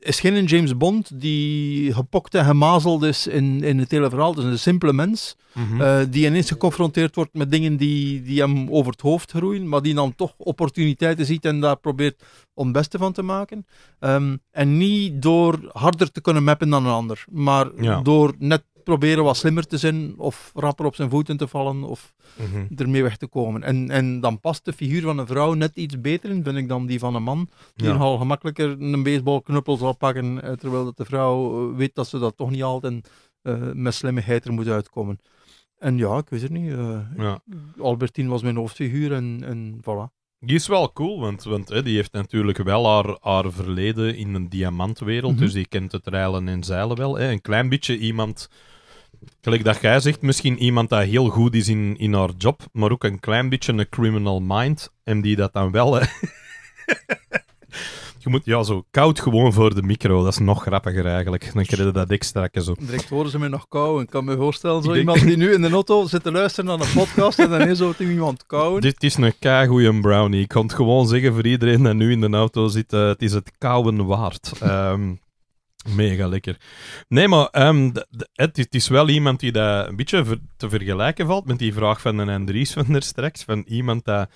is geen James Bond die gepokt en gemazeld is in, in het hele verhaal. Het is een simpele mens mhm. eh, die ineens geconfronteerd wordt met dingen die, die hem over het hoofd groeien, maar die dan toch opportuniteiten ziet en daar probeert om het beste van te maken. Ehm, en niet door harder te kunnen mappen dan een ander, maar door net proberen wat slimmer te zijn of rapper op zijn voeten te vallen of mhm. ermee weg te komen. En, en dan past de figuur van een vrouw net iets beter in, vind ik, dan die van een man. Die ja. nogal gemakkelijker een baseballknuppel zal pakken, eh, terwijl dat de vrouw eh, weet dat ze dat toch niet altijd uh, met slimmigheid er moet uitkomen. En ja, ik weet het niet. Uh, Albertine was mijn hoofdfiguur en, en voilà. Die is wel cool, want, want hè, die heeft natuurlijk wel haar, haar verleden in een diamantwereld. Mhm. Dus die kent het reilen en zeilen wel. Hè. Een klein beetje iemand gelijk dat jij zegt, misschien iemand dat heel goed is in, in haar job, maar ook een klein beetje een criminal mind. En die dat dan wel. je moet ja, zo koud gewoon voor de micro. Dat is nog grappiger eigenlijk. Dan krijg je dat extra zo. Direct horen ze me nog kou. Ik kan me voorstellen, zo iemand die nu in de auto zit te luisteren naar een podcast en dan is zo iemand koud. Dit is een keigoeie brownie. Ik kan het gewoon zeggen voor iedereen dat nu in de auto zit, eh, het is het kouden waard. Um, Mega lekker. Nee, maar ehm, het, is wel iemand die dat een beetje te vergelijken valt met die vraag van een Andries van der straks. Van iemand dat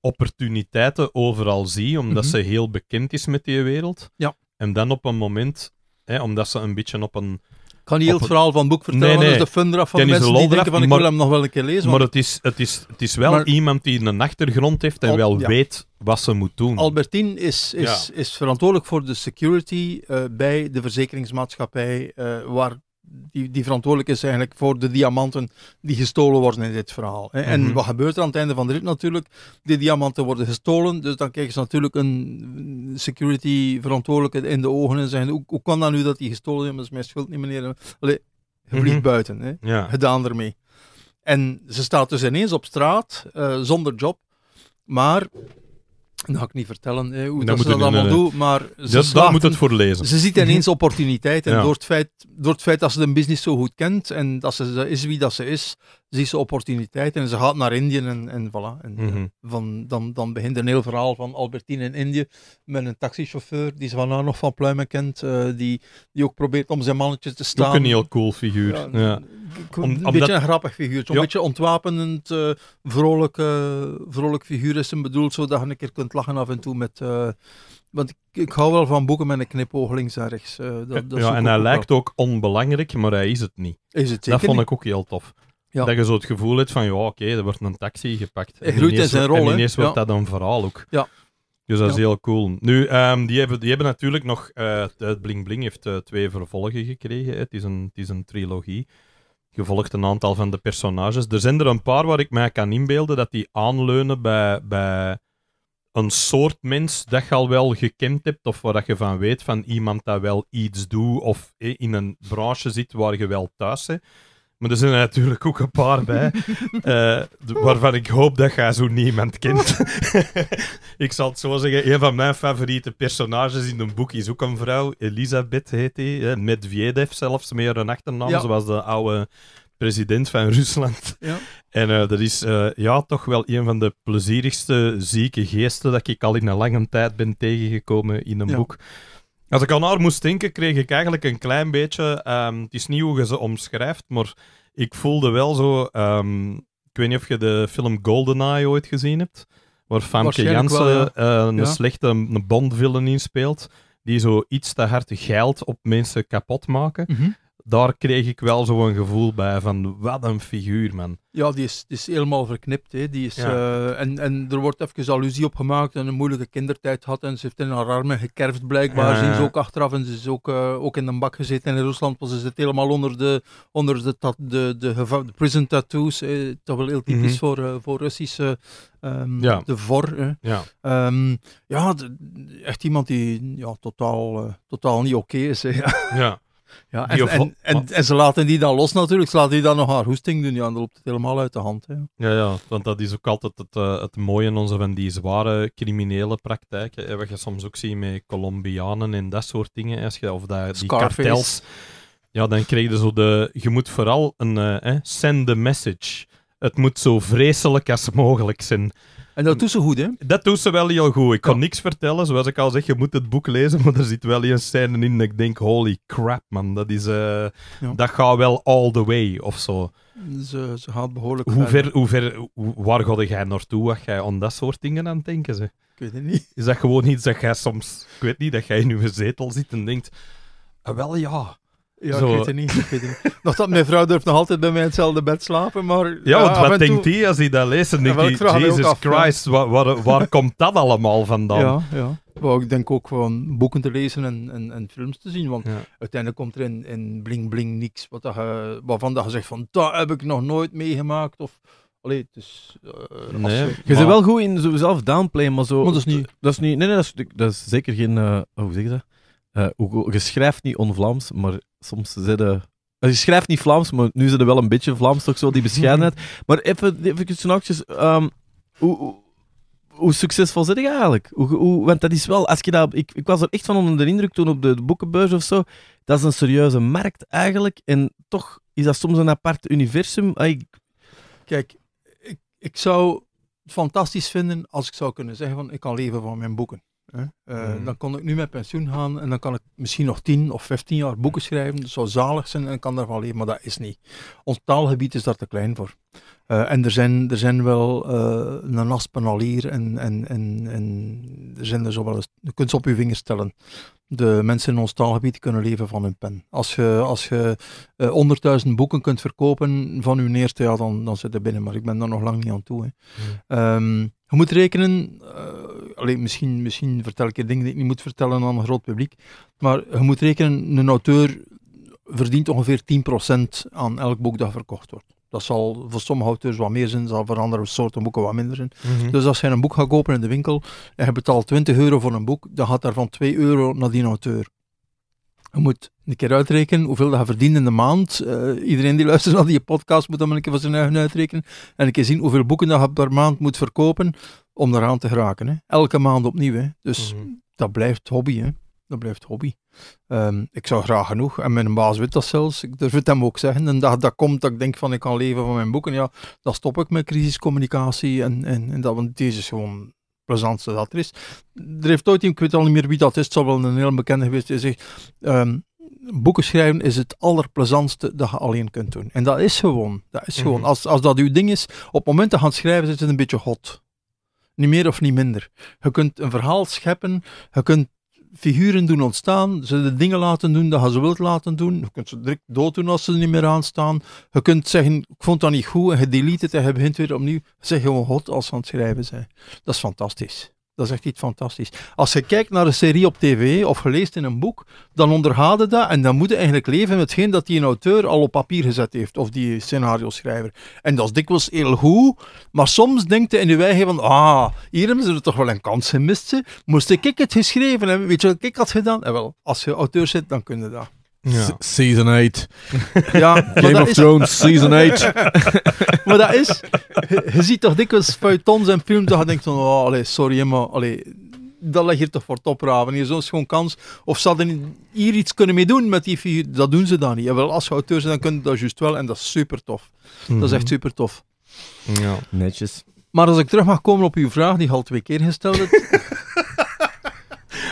opportuniteiten overal ziet, omdat mhm. ze heel bekend is met die wereld. Ja. En dan op een moment, hè, omdat ze een beetje op een kan niet heel het verhaal van het boek vertellen, nee, dus nee. de fundraaf van de mensen die denken van ik maar, wil hem nog wel een keer lezen. Maar het is, het is, het is wel iemand die een achtergrond heeft en wel weet wat ze moet doen. Albertine is, is, is verantwoordelijk voor de security eh, bij de verzekeringsmaatschappij eh, waar die, die, verantwoordelijk is eigenlijk voor de diamanten die gestolen worden in dit verhaal. En mhm. wat gebeurt er aan het einde van de rit natuurlijk? Die diamanten worden gestolen, dus dan krijgen ze natuurlijk een security verantwoordelijke in de ogen en zeggen, hoe, kan dat nu dat die gestolen is? is mijn schuld niet, meneer. Allee, je mhm. vliegt buiten, hè. gedaan ermee. En ze staat dus ineens op straat, eh, zonder job, maar dat ga ik niet vertellen hoe dat, ze dat allemaal doen, maar ze dat, moet het voor lezen. Ze ziet ineens mhm. opportuniteit en door, het feit, door het feit dat ze de business zo goed kent en dat ze is wie dat ze is, ziet ze opportuniteit en ze gaat naar Indië en, en voilà. En, eh, mhm. van, dan, dan begint een heel verhaal van Albertine in Indië met een taxichauffeur die ze van haar nog van pluimen kent, eh, die, die ook probeert om zijn mannetje te staan. Ook een heel cool figuur. ja om, een beetje een grappig figuur. Een beetje ontwapenend, uh, vrolijk, uh, figuur is hem bedoeld, zodat je een keer kunt lachen af en toe met... Eh, want ik, hou wel van boeken met een knipoog links en rechts. Eh, dat, dat ja, en hij lijkt ook onbelangrijk, maar hij is het niet. Is het dat vond ik ook heel tof. Dat je zo het gevoel hebt van, ja, oké, er wordt een taxi gepakt. En in zijn rol, En ineens wordt dat een verhaal ook. Ja. Dus dat is heel cool. Nu, ehm, die, hebben, die hebben natuurlijk nog. het Bling Bling heeft twee vervolgen gekregen. Het is een, het is een trilogie. Je volgt een aantal van de personages. Er zijn er een paar waar ik mij kan inbeelden dat die aanleunen bij, bij een soort mens dat je al wel gekend hebt, of waar dat je van weet, van iemand dat wel iets doet, of eh, in een branche zit waar je wel thuis bent. Maar er zijn natuurlijk ook een paar bij, eh, waarvan ik hoop dat jij zo niemand kent. ik zal het zo zeggen, een van mijn favoriete personages in een boek is ook een vrouw, Elisabeth heet die, met Medvedev zelfs, meer een achternaam, zoals de oude president van Rusland. Ja. En eh, dat is eh, ja, toch wel een van de plezierigste zieke geesten dat ik al in een lange tijd ben tegengekomen in een boek. Als ik aan haar moest denken, kreeg ik eigenlijk een klein beetje. Ehm, het is niet hoe je ze omschrijft, maar ik voelde wel zo. Ehm, ik weet niet of je de film Goldeneye ooit gezien hebt. Waar Famke Jansen eh, een slechte een bondvillen in speelt. Die zo iets te hard geld op mensen kapot maken. Mhm daar kreeg ik wel zo'n gevoel bij van wat een figuur, man. Ja, die is, is helemaal verknipt. Hè. Die is, eh, en, en er wordt even allusie op gemaakt en een moeilijke kindertijd had. En ze heeft in haar armen gekerfd blijkbaar. ze Zien ze ook achteraf en ze is ook, eh, ook in een bak gezeten. in Rusland was ze zit helemaal onder de, onder de, de, de, de, de prison tattoos. Eh, toch wel heel typisch mhm. voor, eh, voor Russische Um, ja. de vor. Ja, ehm, ja echt iemand die ja, totaal, totaal niet oké is. Hè. ja. Ja, en, en, ze laten die dan los natuurlijk. Ze laten die dan nog haar hoesting doen. Ja, dan loopt het helemaal uit de hand. Hè. Ja, ja, want dat is ook altijd het, eh, het mooie in onze van die zware criminele praktijken. Wat je soms ook ziet met Colombianen en dat soort dingen. Als je, of die cartels. kartels. Ja, dan krijg je zo de... Je moet vooral een eh, send the message. Het moet zo vreselijk als mogelijk zijn. En dat doet ze goed, hè? Dat doet ze wel heel goed. Ik kan niks vertellen. Zoals ik al zeg, je moet het boek lezen, maar er zit wel eens scène in ik denk, holy crap, man. Dat, is, eh, dat gaat wel all the way, of zo. Ze, gaat behoorlijk hoe ver, hoe ver, Waar ga jij naartoe wat jij aan dat soort dingen aan het denken ze? Ik weet het niet. Is dat gewoon iets dat jij soms... Ik weet niet, dat jij in je zetel zit en denkt... Ah, wel ja, ja, ik weet het niet. Ik Nog dat mijn vrouw durft nog altijd bij mij in hetzelfde bed slapen, maar... Ja, want wat denkt hij als hij dat leest? En denkt hij, Jesus Christ, waar, waar, komt dat allemaal vandaan? Ja, ja. Maar ik denk ook van boeken te lezen en, en, films te zien, want uiteindelijk komt er in, in Bling Bling niks wat dat waarvan dat je zegt van, dat heb ik nog nooit meegemaakt, of... Allee, het is... Eh, nee, je zit wel goed in zo zelf downplay maar zo... Maar dat is niet... Dat is niet... Nee, nee, dat is, dat is zeker geen... Eh, hoe zeg je dat? Uh, je schrijft niet on-Vlaams, maar soms zitten. Eh, je schrijft niet Vlaams, maar nu zitten wel een beetje Vlaams, toch zo, die bescheidenheid. maar even, even een Um, hoe, hoe, succesvol zit je eigenlijk? Hoe, want dat is wel, als je dat, ik, ik was er echt van onder de indruk toen op de, boekenbeurs of zo. Dat is een serieuze markt eigenlijk. En toch is dat soms een apart universum. Kijk, ik, ik zou het fantastisch vinden als ik zou kunnen zeggen van ik kan leven van mijn boeken. Mhm. Eh, dan kon ik nu met pensioen gaan en dan kan ik misschien nog 10 of 15 jaar boeken schrijven. Dat zou zalig zijn en kan daarvan leven, maar dat is niet. Ons taalgebied is daar te klein voor. Eh, en er zijn, er zijn wel uh, een aspenalier en, en, en, en er zijn er dus zo wel eens, je kunt ze op je vingers stellen. De mensen in ons taalgebied kunnen leven van hun pen. Als je, als je uh, 100.000 boeken kunt verkopen van uw eerste, ja, dan, dan zit er binnen. Maar ik ben daar nog lang niet aan toe. Hè. Mhm. Ehm, je moet rekenen, eh, alleen, misschien, misschien vertel ik je dingen die ik niet moet vertellen aan een groot publiek, maar je moet rekenen, een auteur verdient ongeveer 10% aan elk boek dat verkocht wordt. Dat zal voor sommige auteurs wat meer zijn, zal voor andere soorten boeken wat minder zijn. Mhm. Dus als je een boek gaat kopen in de winkel en je betaalt 20 euro voor een boek, dan gaat daarvan 2 euro naar die auteur. Je moet een keer uitrekenen hoeveel dat je verdient in de maand. Eh, iedereen die luistert naar die podcast moet dat maar een keer van zijn eigen uitrekenen. En een keer zien hoeveel boeken dat je per maand moet verkopen om eraan te geraken. Hè. Elke maand opnieuw. Hè. Dus mhm. dat blijft hobby. Hè. Dat blijft hobby. Ehm, ik zou graag genoeg, en mijn baas weet dat zelfs, ik durf het hem ook zeggen, en dat, dat komt dat ik denk van ik kan leven van mijn boeken, ja, dan stop ik met crisiscommunicatie en, en, en dat, want deze is gewoon plezantste dat er is. Er heeft ooit, ik weet al niet meer wie dat is, het zal wel een heel bekende geweest die zegt, ehm, boeken schrijven is het allerplezantste dat je alleen kunt doen. En dat is gewoon. Dat is gewoon. Mhm. als, als dat uw ding is, op momenten gaan schrijven, zit het een beetje hot. Niet meer of niet minder. Je kunt een verhaal scheppen, je kunt figuren doen ontstaan, ze de dingen laten doen dat je ze wilt laten doen. Je kunt ze direct dood doen als ze er niet meer aanstaan. Je kunt zeggen, ik vond dat niet goed en je delete het en je begint weer opnieuw. Zeg gewoon hot als ze aan het schrijven zijn. Dat is fantastisch. Dat is echt iets fantastisch. Als je kijkt naar een serie op tv of geleest in een boek, dan onderhaal je dat en dan moet je eigenlijk leven met hetgeen dat die een auteur al op papier gezet heeft, of die scenario-schrijver. En dat is dikwijls heel goed, maar soms denkt je in je eigen van, ah, hier hebben ze er toch wel een kans gemist. Moest ik het geschreven hebben? Weet je wat ik had gedaan? wel, als je auteur zit, dan kun je dat. Ja. Season 8. Ja, Game of Thrones, Season 8. maar dat is... Je, ziet toch dikwijls feuilletons en films dat je denkt van... Oh, allez, sorry, maar... dat leg je toch voor topraven. Hier zo'n schoon kans. Of ze hadden hier iets kunnen mee doen met die figuur. Dat doen ze dan niet. Ja, wel, als ze auteur dan kunnen dat juist wel. En dat is super tof. Dat is echt mhm. super tof. Ja, netjes. Maar als ik terug mag komen op uw vraag, die al twee keer gesteld hebt.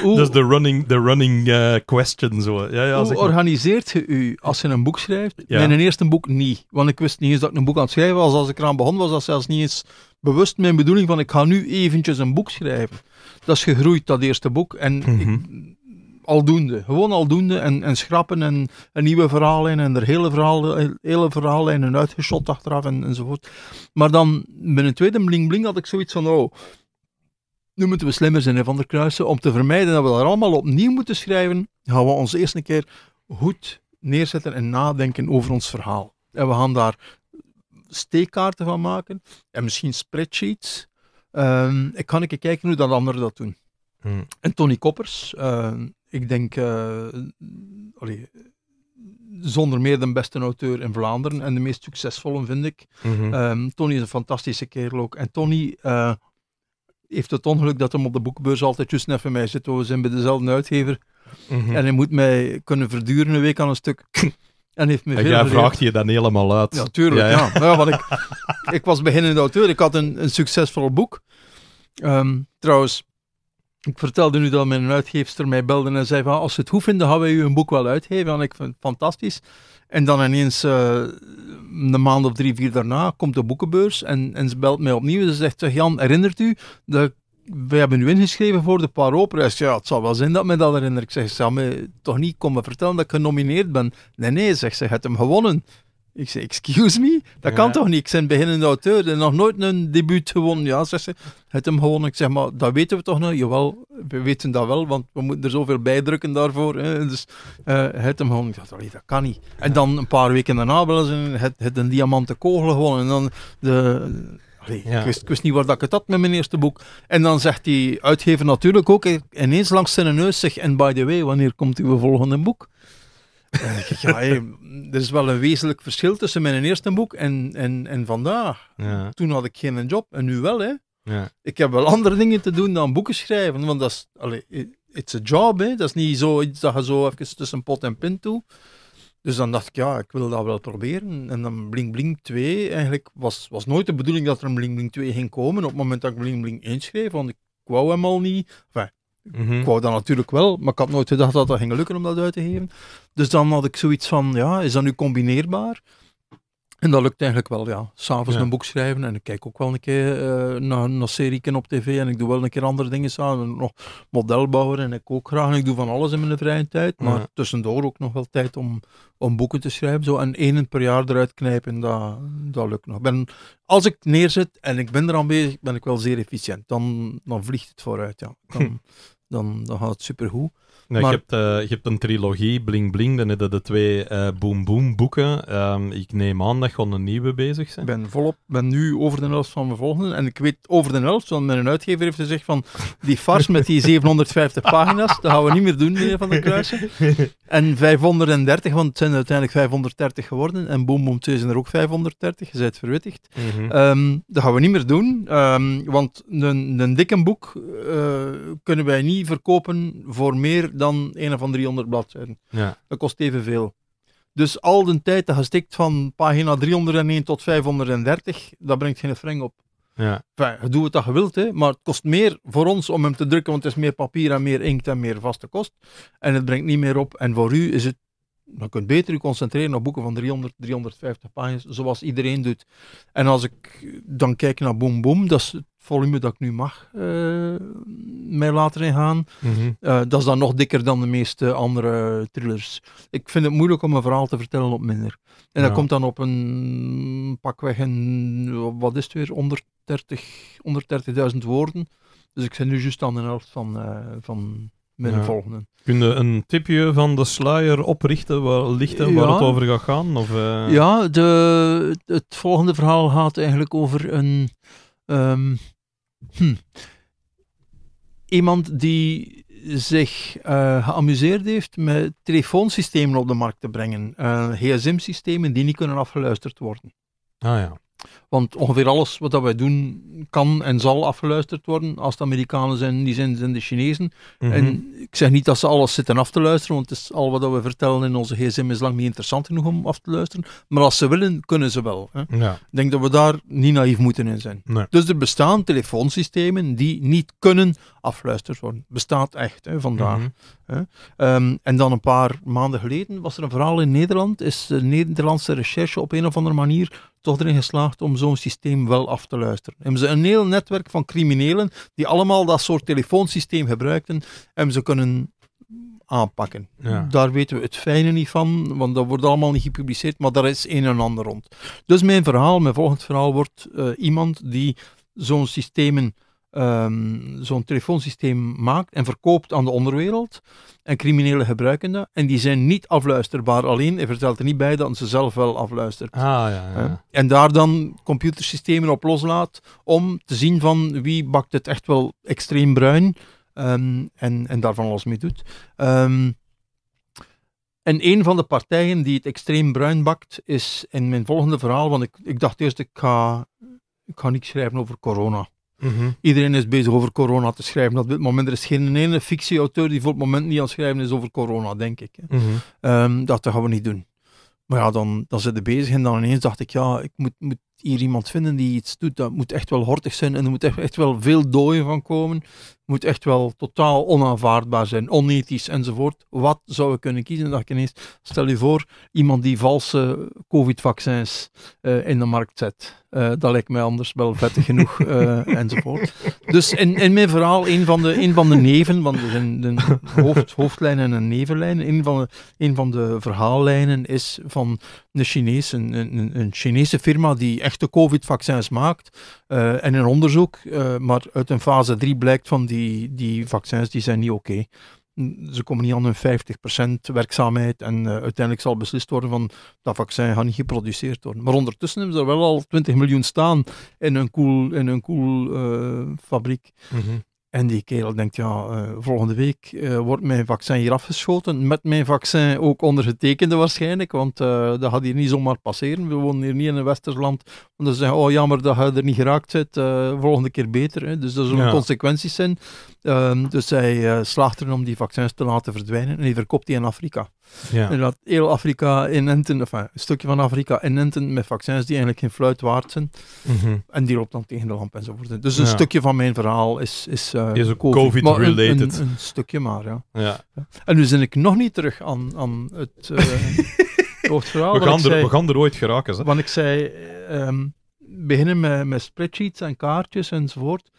hoe, dat is de running, de running uh, question. Zo. Ja, ja, hoe organiseert je u als je een boek schrijft? Mijn eerste boek niet. Want ik wist niet eens dat ik een boek aan het schrijven was. Als ik eraan begon was dat zelfs niet eens bewust mijn bedoeling van ik ga nu eventjes een boek schrijven. Dat is gegroeid, dat eerste boek. En ik, mhm. aldoende. Gewoon aldoende. En, en schrappen en, en nieuwe verhalen en er hele verhalen, eh, hele verhalen en uitgeschot achteraf en, enzovoort. Maar dan, met een tweede bling bling had ik zoiets van, oh, nu moeten we slimmer zijn, hè, Van der Kruisen. Om te vermijden dat we dat allemaal opnieuw moeten schrijven, gaan we ons eerst een keer goed neerzetten en nadenken over ons verhaal. En we gaan daar steekkaarten van maken en misschien spreadsheets. Ehm, ik ga een keer kijken hoe dat anderen dat doen. Hmm. En Tony Koppers, ehm, ik denk, eh, zonder meer de beste auteur in Vlaanderen en de meest succesvolle, vind ik. Mhm. Ehm, Tony is een fantastische kerel ook. En Tony eh, heeft het ongeluk dat hem op de boekenbeurs altijd juist net voor mij zit. We zijn bij dezelfde uitgever. Mhm. En hij moet mij kunnen verduren een week aan een stuk. En, heeft me en veel jij vraagt je dan helemaal uit. Ja, nou Ja, want ik, ik was beginnende auteur. Ik had een, een succesvol boek. Ehm, trouwens, ik vertelde nu dat mijn uitgeefster mij belde en zei van als ze het goed vinden, gaan wij u een boek wel uitgeven. En ik vind het fantastisch. En dan ineens eh, een maand of drie, vier daarna komt de boekenbeurs en, en ze belt mij opnieuw. Ze zegt, Jan, herinnert u dat we hebben u ingeschreven voor de Paroprijs. Ja, het zou wel zijn dat me dat herinner Ik zeg, zou me toch niet komen vertellen dat ik genomineerd ben? Nee, nee, zegt ze, je hebt hem gewonnen. Ik zei, excuse me? Dat kan toch niet? Ik ben beginnende auteur en nog nooit een debuut gewonnen. Ja, zeg ze. Het hem gewoon, ik zeg maar, dat weten we toch nog? Jawel, we weten dat wel, want we moeten er zoveel bijdrukken daarvoor. Hè. Dus eh, het hem gewoon, ik dacht, dat kan niet. En dan een paar weken daarna wel eens het, het een diamanten kogel gewonnen. En dan de... ik, wist, wist, niet waar dat ik het had met mijn eerste boek. En dan zegt die uitgever natuurlijk ook eh, ineens langs zijn neus en by the way, wanneer komt uw volgende boek? En ik dacht, ja, er is wel een wezenlijk verschil tussen mijn eerste boek en, en, en vandaag. Toen had ik geen job en nu wel. Hè. Ja. Ik heb wel andere dingen te doen dan boeken schrijven, want dat is, een job. Hè. Dat is niet zoiets dat je zo even tussen pot en pint doet. Dus dan dacht ik, ja, ik wil dat wel proberen. En dan Bling Bling 2, eigenlijk was, was nooit de bedoeling dat er een Bling Bling 2 ging komen op het moment dat ik Bling Bling schreef, want ik wou hem al niet. Mm -hmm. Ik wou dat natuurlijk wel, maar ik had nooit gedacht dat dat ging lukken om dat uit te geven. Dus dan had ik zoiets van, ja, is dat nu combineerbaar? En dat lukt eigenlijk wel, ja. S'avonds ja. een boek schrijven en ik kijk ook wel een keer uh, naar, naar serie op tv en ik doe wel een keer andere dingen samen. Nog modelbouwer en ik ook graag. En ik doe van alles in mijn vrije tijd, maar tussendoor ook nog wel tijd om, om boeken te schrijven. Zo. En één per jaar eruit knijpen, dat, dat lukt nog. Ben, als ik neerzit en ik ben eraan bezig, ben ik wel zeer efficiënt. Dan, dan vliegt het vooruit, ja. Dan, dan, dan gaat het supergoed maar... je, hebt, eh, je hebt een trilogie, Bling Bling, dan hebben de twee uh, Boom Boom boeken. Ehm, ik neem aan dat gewoon een nieuwe bezig zijn. Ik ben volop, ben nu over de helft van mijn volgende. En ik weet over de helft, want mijn uitgever heeft gezegd van die farce met die 750 pagina's, dat gaan we niet meer doen, meneer Van der Kruijsen. En 530, want het zijn uiteindelijk 530 geworden. En Boom Boom 2 zijn er ook 530, je bent verwittigd. Mhm. Ehm, dat gaan we niet meer doen, ehm, want een, dikke boek eh, kunnen wij niet verkopen voor meer dan een van 300 bladzijden. Ja. Dat kost evenveel. Dus al de tijd dat gestikt van pagina 301 tot 530, dat brengt geen fring op. Ja. Enfin, doe het dat je wilt, hè, maar het kost meer voor ons om hem te drukken, want het is meer papier en meer inkt en meer vaste kost. En het brengt niet meer op. En voor u is het dan kunt beter u concentreren op boeken van 300, 350 pagina's, zoals iedereen doet. En als ik dan kijk naar Boom Boom, dat is het volume dat ik nu mag eh, mij laten in gaan mhm. eh, dat is dan nog dikker dan de meeste andere thrillers. Ik vind het moeilijk om een verhaal te vertellen op minder. En dat komt dan op een pakweg een, wat is het weer, 130.000 woorden. Dus ik zit nu juist aan de helft van, eh, van met volgende. Kun je een tipje van de sluier oprichten, waar, lichten waar het over gaat gaan? Of, eh? Ja, de, het volgende verhaal gaat eigenlijk over een... Ehm, hm, iemand die zich uh, geamuseerd heeft met telefoonsystemen op de markt te brengen. Eh, GSM-systemen die niet kunnen afgeluisterd worden. Ah ja. Want ongeveer alles wat dat wij doen kan en zal afgeluisterd worden. Als de Amerikanen zijn, die zijn, zijn de Chinezen. Mhm. En ik zeg niet dat ze alles zitten af te luisteren, want het is al wat we vertellen in onze gsm is lang niet interessant genoeg om af te luisteren. Maar als ze willen, kunnen ze wel. Hè? Ik denk dat we daar niet naïef moeten in zijn. Dus er bestaan telefoonsystemen die niet kunnen afluisterd worden. Bestaat echt hè, vandaag. Mhm. hè? Ehm, en dan een paar maanden geleden was er een verhaal in Nederland. Is de Nederlandse recherche op een of andere manier toch erin geslaagd om zo'n systeem wel af te luisteren. Hebben ze een heel netwerk van criminelen die allemaal dat soort telefoonsysteem gebruikten, hebben ze kunnen aanpakken. Daar weten we het fijne niet van, want dat wordt allemaal niet gepubliceerd, maar daar is een en ander rond. Dus mijn verhaal, mijn volgend verhaal wordt eh, iemand die zo'n systemen Ehm, zo'n telefoonsysteem maakt en verkoopt aan de onderwereld. En criminelen gebruiken dat. En die zijn niet afluisterbaar alleen. Hij vertelt er niet bij dat ze zelf wel afluistert. Ah, ja, ja. En daar dan computersystemen op loslaat om te zien van wie bakt het echt wel extreem bruin. Um, en, en daarvan alles mee doet. Ehm, en een van de partijen die het extreem bruin bakt, is in mijn volgende verhaal, want ik, ik dacht eerst, ik ga, ik ga niet schrijven over corona. Iedereen is bezig over corona te schrijven op dit moment. Er is geen ene fictieauteur die voor het moment niet aan het schrijven is over corona, denk ik. Mm dat, gaan we niet doen. Maar ja, dan, dan zitten bezig en dan ineens dacht ik, ja, ik moet, moet hier iemand vinden die iets doet, dat moet echt wel hortig zijn en er moet echt, wel veel dooien van komen. Moet echt wel totaal onaanvaardbaar zijn, onethisch enzovoort. Wat zou ik kunnen kiezen? Dat ik ineens, stel je voor, iemand die valse COVID-vaccins eh, in de markt zet. Eh, dat lijkt mij anders wel vettig genoeg, eh, enzovoort. Dus in, in mijn verhaal, een van de, een van de neven, want er zijn de hoofd, hoofdlijn en een nevenlijn, een van, de, een van de verhaallijnen is van de Chinees, een, een, een Chinese firma die echt de COVID-vaccins maakt. Eh, en een onderzoek, eh, maar uit een fase 3 blijkt van die, die vaccins, die zijn niet oké. Ze komen niet aan hun 50% werkzaamheid en eh, uiteindelijk zal beslist worden van dat vaccin gaat niet geproduceerd worden. Maar ondertussen hebben ze er wel al 20 miljoen staan in een koel, in een koel fabriek. Mhm. En die kerel denkt, ja, eh, volgende week eh, wordt mijn vaccin hier afgeschoten. Met mijn vaccin ook ondergetekende waarschijnlijk, want eh, dat gaat hier niet zomaar passeren. We wonen hier niet in een westerland omdat ze zeggen, oh jammer dat je er niet geraakt zit eh, volgende keer beter. Hè. Dus dat zullen consequenties zijn. Ehm, dus hij uh, slaagt erin om die vaccins te laten verdwijnen en hij verkoopt die in Afrika. Ja. En dat heel Afrika in enten, eh, een stukje van Afrika in met vaccins die eigenlijk geen fluit waard zijn. Mhm. En die loopt dan tegen de lamp enzovoort. Dus een stukje van mijn verhaal is, is, COVID-related. een, stukje maar, ja. ja. En nu zin ik nog niet terug aan, aan het... We gaan, er, ooit geraken. Want ik zei, ehm, beginnen met, met spreadsheets en kaartjes enzovoort.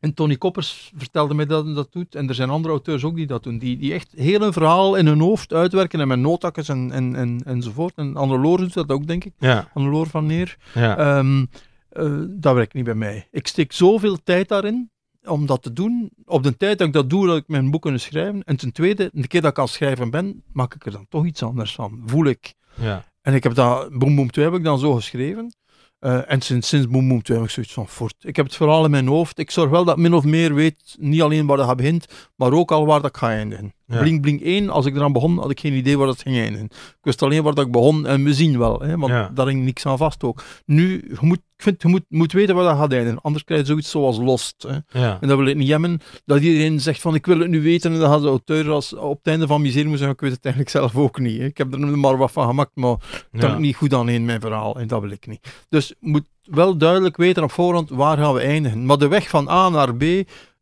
En Tony Koppers vertelde mij dat hij dat doet. En er zijn andere auteurs ook die dat doen. Die, die echt heel een verhaal in hun hoofd uitwerken. En met notakkes en, en, en, enzovoort. En Anneloor doet dat ook, denk ik. Ja. Anneloor van Neer. Ehm, eh, dat werkt niet bij mij. Ik steek zoveel tijd daarin om dat te doen, op de tijd dat ik dat doe, dat ik mijn boeken kan dus schrijven. En ten tweede, de keer dat ik aan het schrijven ben, maak ik er dan toch iets anders van. Voel ik. Ja. En ik heb dat, Boom Boom 2 heb ik dan zo geschreven. Eh, en sinds, sinds Boom Boom 2 heb ik zoiets van fort. Ik heb het verhaal in mijn hoofd. Ik zorg wel dat min of meer weet, niet alleen waar dat gaat begint, maar ook al waar dat ik ga eindigen. Ja. Blink Blink 1, als ik eraan begon, had ik geen idee waar dat ging eindigen. Ik wist alleen waar dat ik begon en we zien wel, hè, want ja. daar hing niks aan vast ook. Nu, je moet vind, je moet, moet weten waar dat gaat eindigen. Anders krijg je zoiets zoals Lost. Hè. En dat wil ik niet hebben. Dat iedereen zegt van, ik wil het nu weten. En dan gaat de auteur als, op het einde van miserie moeten zeggen, ik weet het eigenlijk zelf ook niet. Hè. Ik heb er maar wat van gemaakt, maar het ja. niet goed aan in mijn verhaal. En dat wil ik niet. Dus moet wel duidelijk weten op voorhand, waar gaan we eindigen. Maar de weg van A naar B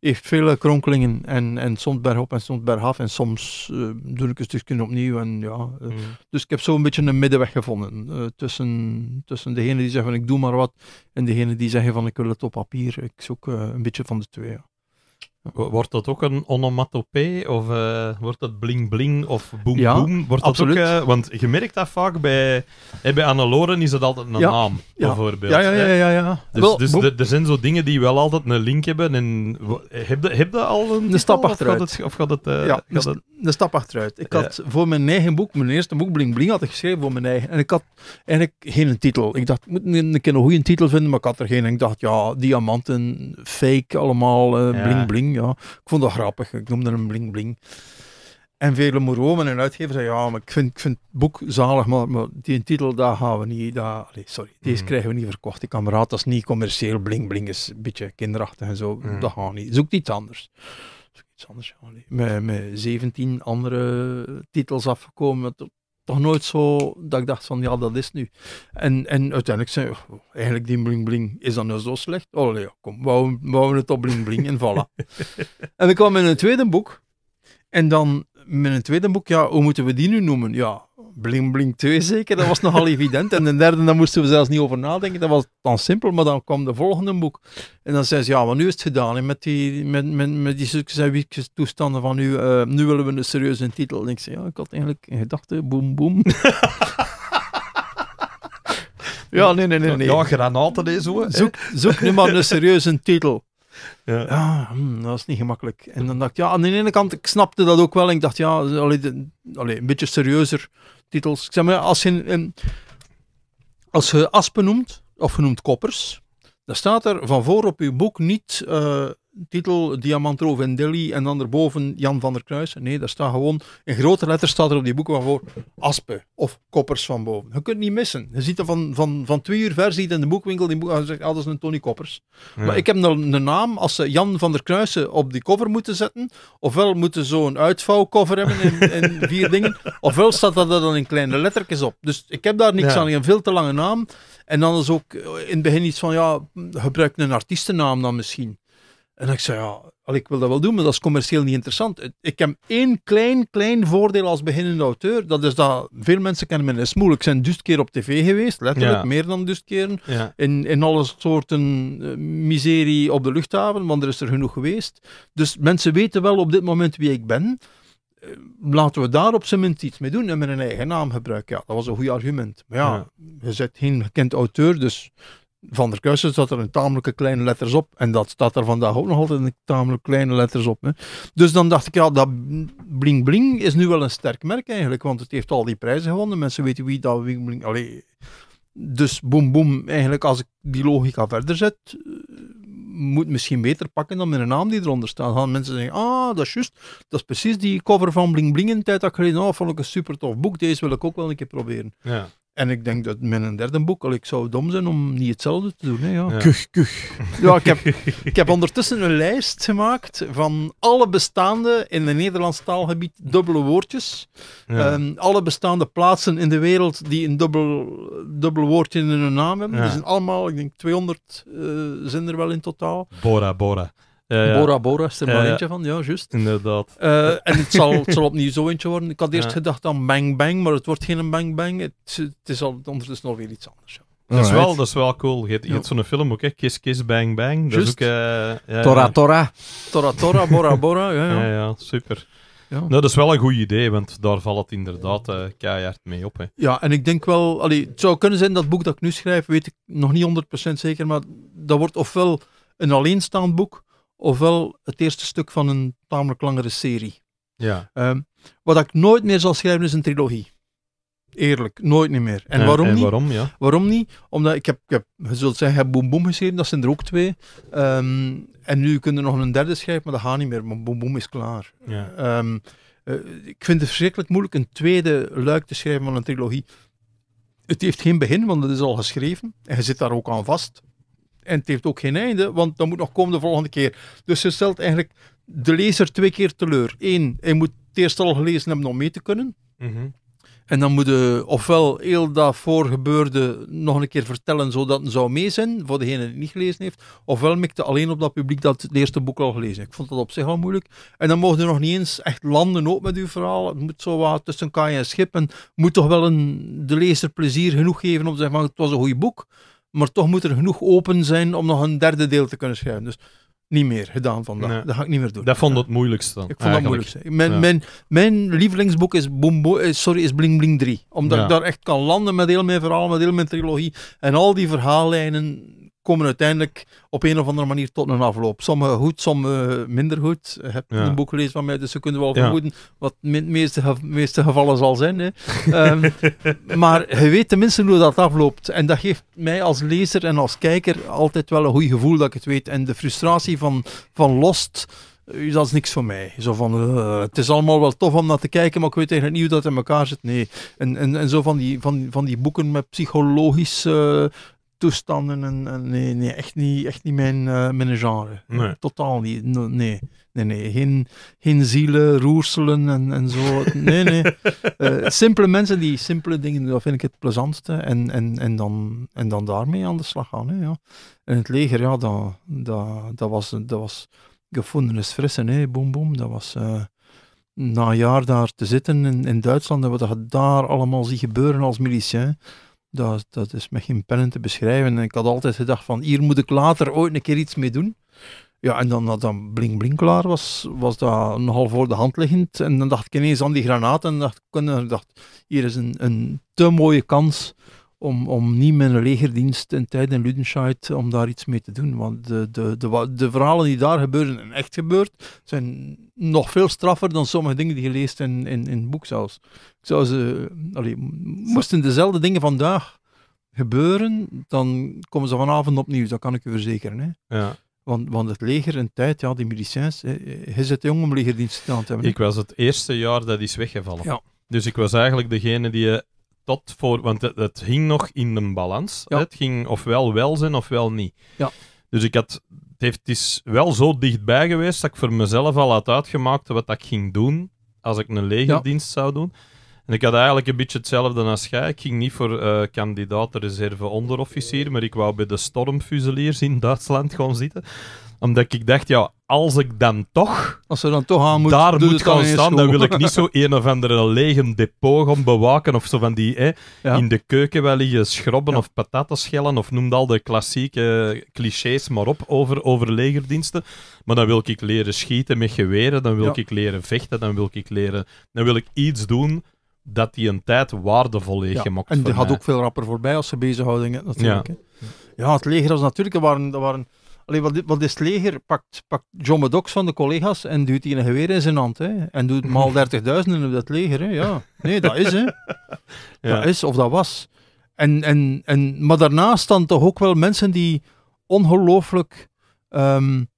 heeft vele kronkelingen en, en soms bergop en soms bergaf en soms uh, doe ik een stukje opnieuw en ja. Eh. Mm. Dus ik heb zo een beetje een middenweg gevonden eh, tussen, tussen degene die zeggen van ik doe maar wat en degene die zeggen van ik wil het op papier. Ik zoek een beetje van de twee. Wordt dat ook een onomatopee? Of eh, wordt dat bling-bling of boem-boem? Ja, wordt dat absoluut. ook... Eh, want je merkt dat vaak bij... bij Anneloren is het altijd een naam, bijvoorbeeld. Ja, ja, ja. ja, ja. Dus, dus er zijn zo dingen die wel altijd een link hebben. En, heb, je, heb al een... stap achteruit. Of gaat het... Eh, ja, een stap achteruit. Ik had voor mijn eigen boek, mijn eerste boek, Bling Bling, had ik geschreven voor mijn eigen. En ik had eigenlijk geen titel. Ik dacht, ik moet een, keer een goede titel vinden, maar ik had er geen. En ik dacht, ja, diamanten, fake, allemaal, bling-bling. Ja. Ik vond dat grappig, ik noemde hem bling bling. En vele Moromen en uitgever, zei, ja, maar ik vind, ik vind het boek zalig, maar, maar die titel, daar gaan we niet, sorry, deze hmm. krijgen we niet verkocht. Ik kameraad, dat is niet commercieel, bling bling is een beetje kinderachtig en zo, mm. dat gaat niet. Zoek iets anders. Zoek iets anders, ja, met, met 17 andere titels afgekomen, toch nooit zo dat ik dacht van ja, dat is nu. En, en uiteindelijk zei eigenlijk die bling bling, is dat nou zo slecht? Oh ja kom, wou we het op bling bling en voilà. en dan kwam in een tweede boek en dan met een tweede boek, ja, hoe moeten we die nu noemen? Ja, Bling Bling 2 zeker, dat was nogal evident. En de derde, daar moesten we zelfs niet over nadenken. Dat was dan simpel, maar dan kwam de volgende boek. En dan zei ze, ja, maar nu is het gedaan. met die, met, met, met die succes toestanden van nu, eh, nu willen we een serieuze titel. En ik zei, ja, ik had eigenlijk in gedachten, boem, boem. ja, nee, nee, nee. nee. Ja, granaten deze hoe? Zoek, zoek nu maar een serieuze titel. Ja, hm, dat is niet gemakkelijk. En dan dacht ik, ja, aan de ene kant, ik snapte dat ook wel. ik dacht, ja, allee, een beetje serieuzer titels. Ik zeg maar, als je, een, als je aspen noemt, of je noemt koppers, dan staat er van voor op je boek niet eh, titel Diamant Roof in Delhi en dan erboven Jan van der Kruis. Nee, daar staat gewoon in grote letters staat er op die boeken waarvoor voor Aspen of Koppers van boven. Je kunt niet missen. Je ziet er van, van, van twee uur ver in de boekwinkel die boek, zeg zegt, ah, dat is een Tony Koppers. Maar ik heb een, nou een naam, als ze Jan van der Kruisen op die cover moeten zetten, ofwel moeten ze zo'n uitvouwcover hebben in, in vier dingen, ofwel staat dat er dan in kleine lettertjes op. Dus ik heb daar niks aan, een veel te lange naam. En dan is ook in het begin iets van, ja, gebruik een artiestennaam dan misschien. En ik zei, ja, ik wil dat wel doen, maar dat is commercieel niet interessant. Eh, ik heb één klein, klein voordeel als beginnende auteur. Dat is dat veel mensen kennen me is moeilijk. zijn dus keer op tv geweest, letterlijk meer dan dus keren. In, in alle soorten eh, miserie op de luchthaven, want er is er genoeg geweest. Dus mensen weten wel op dit moment wie ik ben. Eh, laten we daar op zijn minst iets mee doen en met een eigen naam gebruiken. Ja, dat was een goed argument. Maar ja, ja. je bent geen gekend auteur, dus van der Kussen zat er een tamelijke kleine letters op. En dat staat er vandaag ook nog altijd in tamelijk kleine letters op. Hè. Dus dan dacht ik, ja, dat Bling Bling is nu wel een sterk merk eigenlijk. Want het heeft al die prijzen gewonnen. Mensen weten wie dat Bling Bling... Allee. Dus boem boem, eigenlijk als ik die logica verder zet, eh, moet misschien beter pakken dan met een naam die eronder staat. gaan mensen zeggen, ah, dat is juist. Dat is precies die cover van Bling Bling een tijd dat geleden. Oh, vond ik een super tof boek. Deze wil ik ook wel een keer proberen. Ja. En ik denk dat mijn derde boek, al ik zou dom zijn om niet hetzelfde te doen. ja. ja. Kuch, kuch. Ja, ik heb, ik heb ondertussen een lijst gemaakt van alle bestaande in het Nederlands taalgebied dubbele woordjes. Ehm, alle bestaande plaatsen in de wereld die een dubbel, dubbel woordje in hun naam hebben. Ja. zijn allemaal, ik denk 200 uh, eh, zijn er wel in totaal. Bora, Bora. Ja, Bora Bora is er maar eentje van, ja, juist. Inderdaad. Eh, en het zal, het zal opnieuw zo eentje worden. Ik had eerst gedacht aan Bang Bang, maar het wordt geen Bang Bang. Het, is al ondertussen nog weer iets anders. Dat is, wel, dat is wel cool. Je hebt, hebt zo'n film ook, hè? Kiss Kiss Bang Bang. Dat is ook, uh, ja, tora Tora. Tora Tora, Bora Bora. Ja, ja. ja super. Nou, dat is wel een goed idee, want daar valt het inderdaad uh, keihard mee op. Hè. Ja, en ik denk wel... Allee, het zou kunnen zijn dat boek dat ik nu schrijf, weet ik nog niet 100% zeker, maar dat wordt ofwel een alleenstaand boek, ofwel het eerste stuk van een tamelijk langere serie. Ja. Ehm, wat ik nooit meer zal schrijven is een trilogie. Eerlijk, nooit niet meer. En, waarom, niet? waarom, niet? Omdat ik heb, ik heb je zult zeggen, heb Boom Boom geschreven, dat zijn er ook twee. Ehm, en nu kunnen we nog een derde schrijven, maar dat gaat niet meer, Mijn Boom Boom is klaar. Ja. Ehm, eh, ik vind het verschrikkelijk moeilijk een tweede luik te schrijven van een trilogie. Het heeft geen begin, want het is al geschreven en je zit daar ook aan vast en het heeft ook geen einde, want dat moet nog komen de volgende keer. Dus ze stelt eigenlijk de lezer twee keer teleur. Eén, hij moet het eerst al gelezen hebben om mee te kunnen. Mhm. En dan moet je ofwel heel dat voorgebeurde nog een keer vertellen, zodat het zou mee zijn, voor degene die het niet gelezen heeft. Ofwel mikte alleen op dat publiek dat het eerste boek al gelezen heeft. Ik vond dat op zich al moeilijk. En dan mocht je nog niet eens echt landen ook met uw verhaal. Het moet zo wat tussen kaai en schip. En moet toch wel een, de lezer plezier genoeg geven om te zeggen van het was een goed boek. Maar toch moet er genoeg open zijn om nog een derde deel te kunnen schrijven. Dus niet meer gedaan vandaag. Dat ga ik niet meer doen. Dat vond het moeilijkste dan. Ik vond dat moeilijkste. Mijn, mijn, mijn lievelingsboek is, Boombo, eh, sorry, is Bling Bling 3. Omdat ik daar echt kan landen met heel mijn verhaal, met heel mijn trilogie. En al die verhaallijnen komen uiteindelijk op een of andere manier tot een afloop. Sommige goed, sommige minder goed. Je hebt een boek gelezen van mij, dus ze kunnen wel vermoeden wat in de meeste, gevallen zal zijn. Hè. Ehm, maar je weet tenminste hoe dat afloopt. En dat geeft mij als lezer en als kijker altijd wel een goed gevoel dat ik het weet. En de frustratie van, van Lost eh, dat is niks voor mij. Zo van, eh, het is allemaal wel tof om naar te kijken, maar ik weet eigenlijk niet hoe dat in elkaar zit. Nee. En, en, en zo van die, van, van die boeken met psychologisch toestanden en, en nee, nee, echt niet, echt niet mijn, eh, mijn genre. Totaal niet. nee, nee, nee. Geen, geen zielen, roerselen en, en zo. Nee, nee. Eh, simpele mensen die simpele dingen doen, dat vind ik het plezantste. En, en, en, dan, en dan daarmee aan de slag gaan. Hè, ja. En het leger, ja, dat, dat, dat was, dat was gevonden is frissen, Boom, boom. Dat was... Eh, na een jaar daar te zitten in, in Duitsland en wat je daar allemaal ziet gebeuren als milicien, dat, dat is met geen pennen te beschrijven. En ik had altijd gedacht van, hier moet ik later ooit een keer iets mee doen. Ja, en dan dat dan blink blink klaar was, was dat nogal voor de hand liggend. En dan dacht ik ineens aan die granaten en dacht, ik dacht hier is een, een te mooie kans om, om niet met een legerdienst in tijd in Ludenscheid om daar iets mee te doen. Want de, de, de, verhalen die daar gebeuren en echt gebeurt, zijn nog veel straffer dan sommige dingen die je leest in, in, in het boek zelfs. Ik zou ze, moesten dezelfde dingen vandaag gebeuren, dan komen ze vanavond opnieuw, dat kan ik u verzekeren. Hè. Ja. Want, want het leger in tijd, ja, die medicijns, hij zit jong om legerdienst te hebben. Ik was het eerste jaar dat is weggevallen. Ja. Dus ik was eigenlijk degene die eh, voor, want het, het hing nog in de balans. Het ging ofwel wel zijn ofwel niet. Ja. Dus ik had, het, heeft, het is wel zo dichtbij geweest dat ik voor mezelf al had uitgemaakt wat dat ik ging doen als ik een legerdienst zou doen. En ik had eigenlijk een beetje hetzelfde als jij. Ik ging niet voor uh, eh, kandidaat reserve onderofficier, maar ik wou bij de stormfuseliers in Duitsland gewoon zitten omdat ik dacht, ja, als ik dan toch... Als ze dan toch aan moet... Daar moet gaan staan, dan wil ik niet zo een of andere lege depot gaan bewaken of zo van die... Hè, In de keuken wel liggen schrobben of patatenschellen of noem al de klassieke eh, clichés maar op over, over legerdiensten. Maar dan wil ik leren schieten met geweren, dan wil ik leren vechten, dan wil ik leren... Dan wil ik iets doen dat die een tijd waardevol heeft ja, gemaakt. En die gaat ook veel rapper voorbij als ze bezighoudingen natuurlijk. Ja. ja, het leger was natuurlijk, dat waren, waren Allee, wat, wat is het leger? Pakt, pakt John Maddox van de collega's en duwt die een geweer in zijn hand. Hè? En doet maal 30.000 op dat leger. Hè? Ja. Nee, dat is hè. ja. Dat is of dat was. En, en, en, maar daarnaast dan toch ook wel mensen die ongelooflijk, um,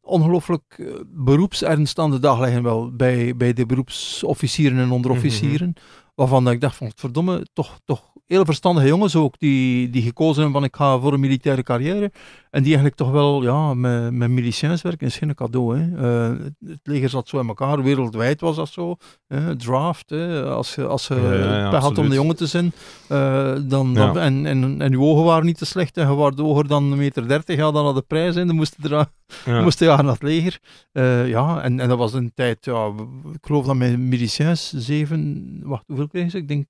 ongelooflijk eh, beroepsernst aan de dag leggen. Wel bij, bij de beroepsofficieren en mhm. onderofficieren. Mm Waarvan ik dacht: van verdomme, toch, toch heel verstandige jongens ook, die, die gekozen hebben van ik ga voor een militaire carrière. En die eigenlijk toch wel, ja, met, met werken is geen cadeau. Hè. Eh, het leger zat zo in elkaar, wereldwijd was dat zo. Hè. Draft, hè. als je als, ja, ja, had om de jongen te zijn. Eh, dan, en, en, en je ogen waren niet te slecht. En je waren hoger dan 1,30 meter, dertig, ja, dan had de prijs in. Dan moesten je, moesten moest je het leger. Eh, ja, en, en dat was een tijd, ja, ik geloof dat mijn medicijns zeven, wacht, hoeveel kregen ze? Ik denk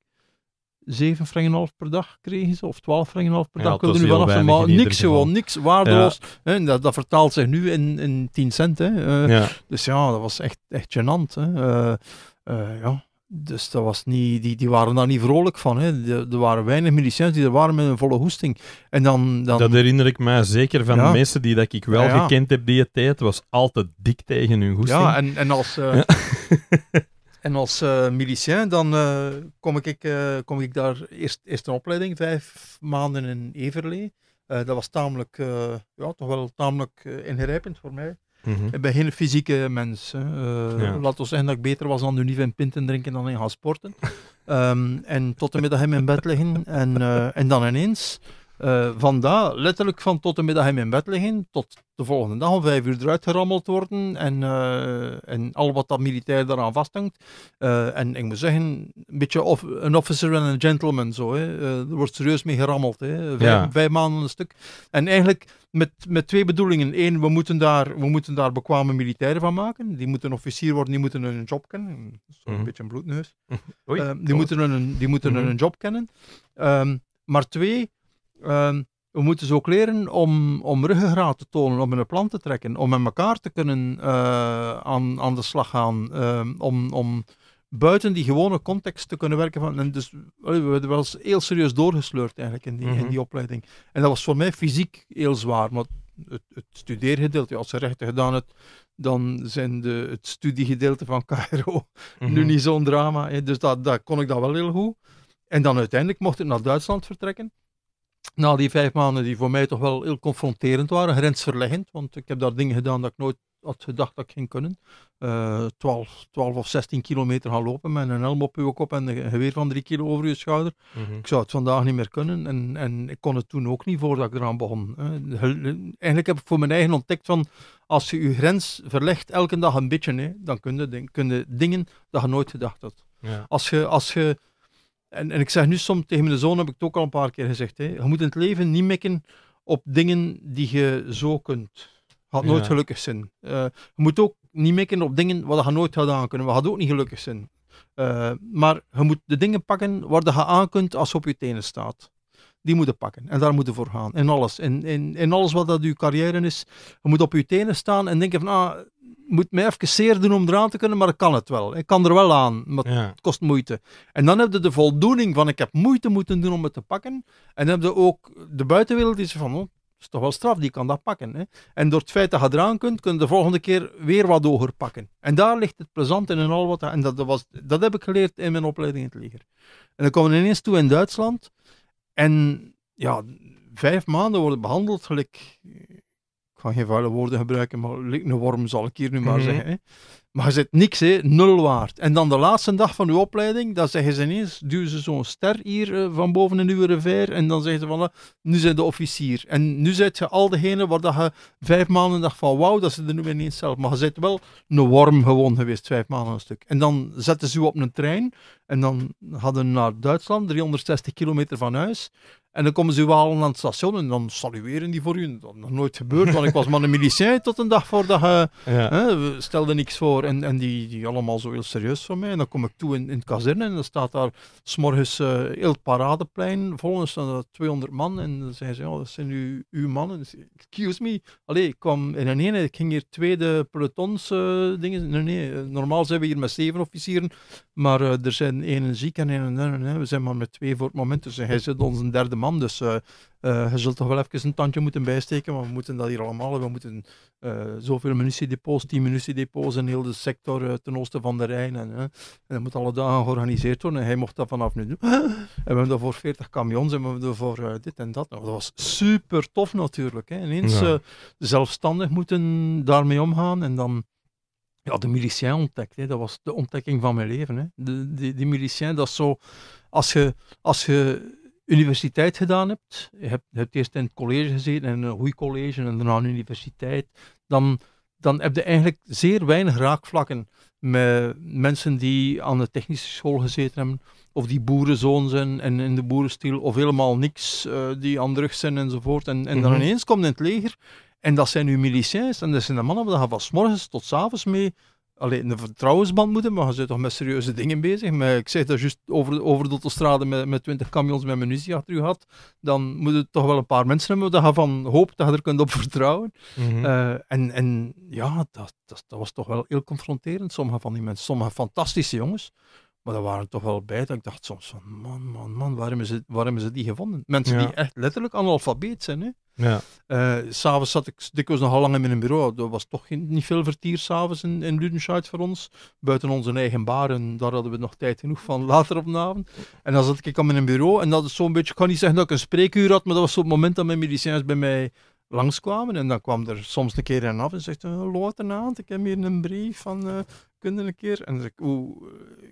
7 frangen per dag kregen ze, of 12 frangen per dag. konden nu vanaf, maar niks gewoon, niks waardeloos. Hè, dat, dat vertaalt zich nu in, in 10 cent. Hè. Eh, dus ja, dat was echt, echt gênant. Hè. Eh, eh, ja. Dus dat was niet, die, die waren daar niet vrolijk van. Hè. Er, waren weinig milicien, die er waren met een volle hoesting. En dan, dan... Dat herinner ik mij zeker van de mensen die dat ik wel gekend heb die tijd. was altijd dik tegen hun hoesting. Ja, en, en als... En als uh, eh, milicien, dan eh, kom, ik, uh, kom ik daar eerst, eerst een opleiding, vijf maanden in Everlee. dat was tamelijk, ja, toch wel tamelijk ingrijpend voor mij. Mhm. Ik ben geen fysieke mens. Laten Ja. Laat ons zeggen dat ik beter was dan nu niet in pinten drinken dan in gaan sporten. Ehm, en tot de middag in bed liggen. En, en dan ineens eh, vandaar letterlijk van tot de middag in mijn bed liggen, tot de volgende dag om vijf uur eruit gerammeld worden en, eh, en al wat dat militair daaraan vasthangt. Eh, en ik moet zeggen, een beetje of, een officer en een gentleman zo. Hè. er wordt serieus mee gerammeld, hè. Vijf, maanden een stuk. En eigenlijk met, met twee bedoelingen. Eén, we moeten, daar, we moeten daar bekwame militairen van maken. Die moeten officier worden, die moeten hun job kennen. Zo een mhm. beetje een bloedneus. die, moeten hun, die moeten mhm. hun job kennen. Ehm, maar twee, Ehm, we moeten ze ook leren om, om ruggengraat te tonen, om een plan te trekken, om met elkaar te kunnen eh, aan, aan de slag gaan, ehm, om, om buiten die gewone context te kunnen werken. Van, en dus we werden wel eens heel serieus doorgesleurd eigenlijk in die, in mhm. die opleiding. En dat was voor mij fysiek heel zwaar, want het, het studeergedeelte, als ze rechten gedaan hebt, dan zijn de, het studiegedeelte van KRO nu mhm. niet zo'n drama. Hè. Dus dat, dat kon ik dat wel heel goed. En dan uiteindelijk mocht ik naar Duitsland vertrekken na die vijf maanden, die voor mij toch wel heel confronterend waren, grensverleggend, want ik heb daar dingen gedaan dat ik nooit had gedacht dat ik ging kunnen. Uh, 12, 12 of 16 kilometer gaan lopen met een helm op uw kop en een geweer van 3 kilo over je schouder. Mhm. Ik zou het vandaag niet meer kunnen en, en ik kon het toen ook niet voordat ik eraan begon. Eigenlijk heb ik voor mijn eigen ontdekt van als je je grens verlegt elke dag een beetje, hè, dan kun je, kun je dingen dat je nooit gedacht had. Ja. Als je, als je en, en ik zeg nu soms tegen mijn zoon, heb ik het ook al een paar keer gezegd, hè, je moet in het leven niet mikken op dingen die je zo kunt. had nooit gelukkig zijn. Eh, je moet ook niet mikken op dingen wat je nooit gaat aan kunnen. We gaan ook niet gelukkig zijn. Eh, maar je moet de dingen pakken waar je aan kunt als je op je tenen staat die moeten pakken. En daar moeten voor gaan. In alles. In, in, alles wat dat uw carrière is. Je moet op uw tenen staan en denken van, ah, moet mij even zeer doen om eraan te kunnen, maar ik kan het wel. Ik kan er wel aan, maar het kost moeite. En dan heb je de voldoening van, ik heb moeite moeten doen om het te pakken. En dan heb je ook de buitenwereld die zegt van, oh, is toch wel straf, die kan dat pakken. Hè? En door het feit dat je eraan kunt, kun je de volgende keer weer wat hoger pakken. En daar ligt het plezant in en al wat. En dat, was, dat heb ik geleerd in mijn opleiding in het leger. En dan komen we ineens toe in Duitsland. En ja, vijf maanden worden behandeld gelijk ik ga geen vuile woorden gebruiken, maar een worm zal ik hier nu maar mhm. zeggen. Hè. Maar je zit niks, hè? nul waard. En dan de laatste dag van uw opleiding, dan zeggen ze ineens, duwen ze zo'n ster hier eh, van boven in uw revier en dan zeggen ze van, nu zijn de officier. En nu zit je al degene waar dat je vijf maanden dacht van, wauw, dat ze er nu ineens zelf. Maar je zit wel een worm gewoon geweest, vijf maanden een stuk. En dan zetten ze u op een trein en dan hadden naar Duitsland, 360 kilometer van huis. En dan komen ze wel aan het station en dan salueren die voor u. Dat is nog nooit gebeurd, want ik was maar een milicijn tot een dag voordat eh, je... we stelden niks voor. En, en die, die allemaal zo heel serieus voor mij. En dan kom ik toe in, in het kazerne en dan staat daar s'morgens uh, heel het paradeplein volgens staan er 200 man. En dan zeiden ze, ja, oh, dat zijn uw, uw mannen. excuse me. Allee, ik kwam in een ene, ik ging hier tweede pelotons eh, dingen. Nee, nee, normaal zijn we hier met zeven officieren. Maar er zijn één ziek en één... Nee, nee, we zijn maar met twee voor het moment. Dus hij zit een derde man. Dus uh, uh, je zult toch wel even een tandje moeten bijsteken, want we moeten dat hier allemaal We moeten eh, zoveel munitiedepots, 10 munitiedepots in heel de sector ten oosten van de Rijn. En, en, dat moet allemaal dagen georganiseerd worden. En hij mocht dat vanaf nu doen. en we hebben dat voor 40 camions en we hebben dat voor dit en dat. Nou, dat was super tof natuurlijk. Hè. Ineens zelfstandig moeten daarmee omgaan en dan ja, de milicien ontdekt. Hè. Dat was de ontdekking van mijn leven. Hè. De, die, die milicien, dat is zo... Als je, als je universiteit gedaan hebt, je hebt, hebt eerst in het college gezeten, in een goed college en daarna de universiteit, dan, dan heb je eigenlijk zeer weinig raakvlakken met mensen die aan de technische school gezeten hebben, of die boerenzoon zijn en in de boerenstil, of helemaal niks, eh, die aan rug zijn enzovoort. En, en dan mhm. ineens komt in het leger, en dat zijn nu miliciëns, en dat zijn de mannen waar gaan van s morgens tot s avonds mee alleen een vertrouwensband moeten, maar je zit toch met serieuze dingen bezig. Maar ik zeg dat juist over, over de autostrade met, met 20 camions met munitie achter u had, dan moeten je toch wel een paar mensen hebben dat je van hoop dat je er kunt op vertrouwen. Mhm. Eh, en, en ja, dat, dat, dat, was toch wel heel confronterend, sommige van die mensen. Sommige fantastische jongens, maar dat waren toch wel bij dat ik dacht soms van, man, man, man, waarom is het, waarom is die gevonden? Mensen die echt letterlijk analfabeet zijn. Hè? Ja. Uh, s'avonds zat ik dikwijls nogal lang in mijn bureau. Er was toch geen, niet veel vertier s'avonds in, in Ludenscheid voor ons. Buiten onze eigen baren, daar hadden we nog tijd genoeg van later op de avond. En dan zat ik aan mijn bureau en dat is zo'n beetje, ik kan niet zeggen dat ik een spreekuur had, maar dat was op het moment dat mijn medicijns bij mij langskwamen. En dan kwam er soms een keer aan af en zegt: eh, een aan, ik heb hier een brief van eh, kunnen een keer? En zei ik, oeh,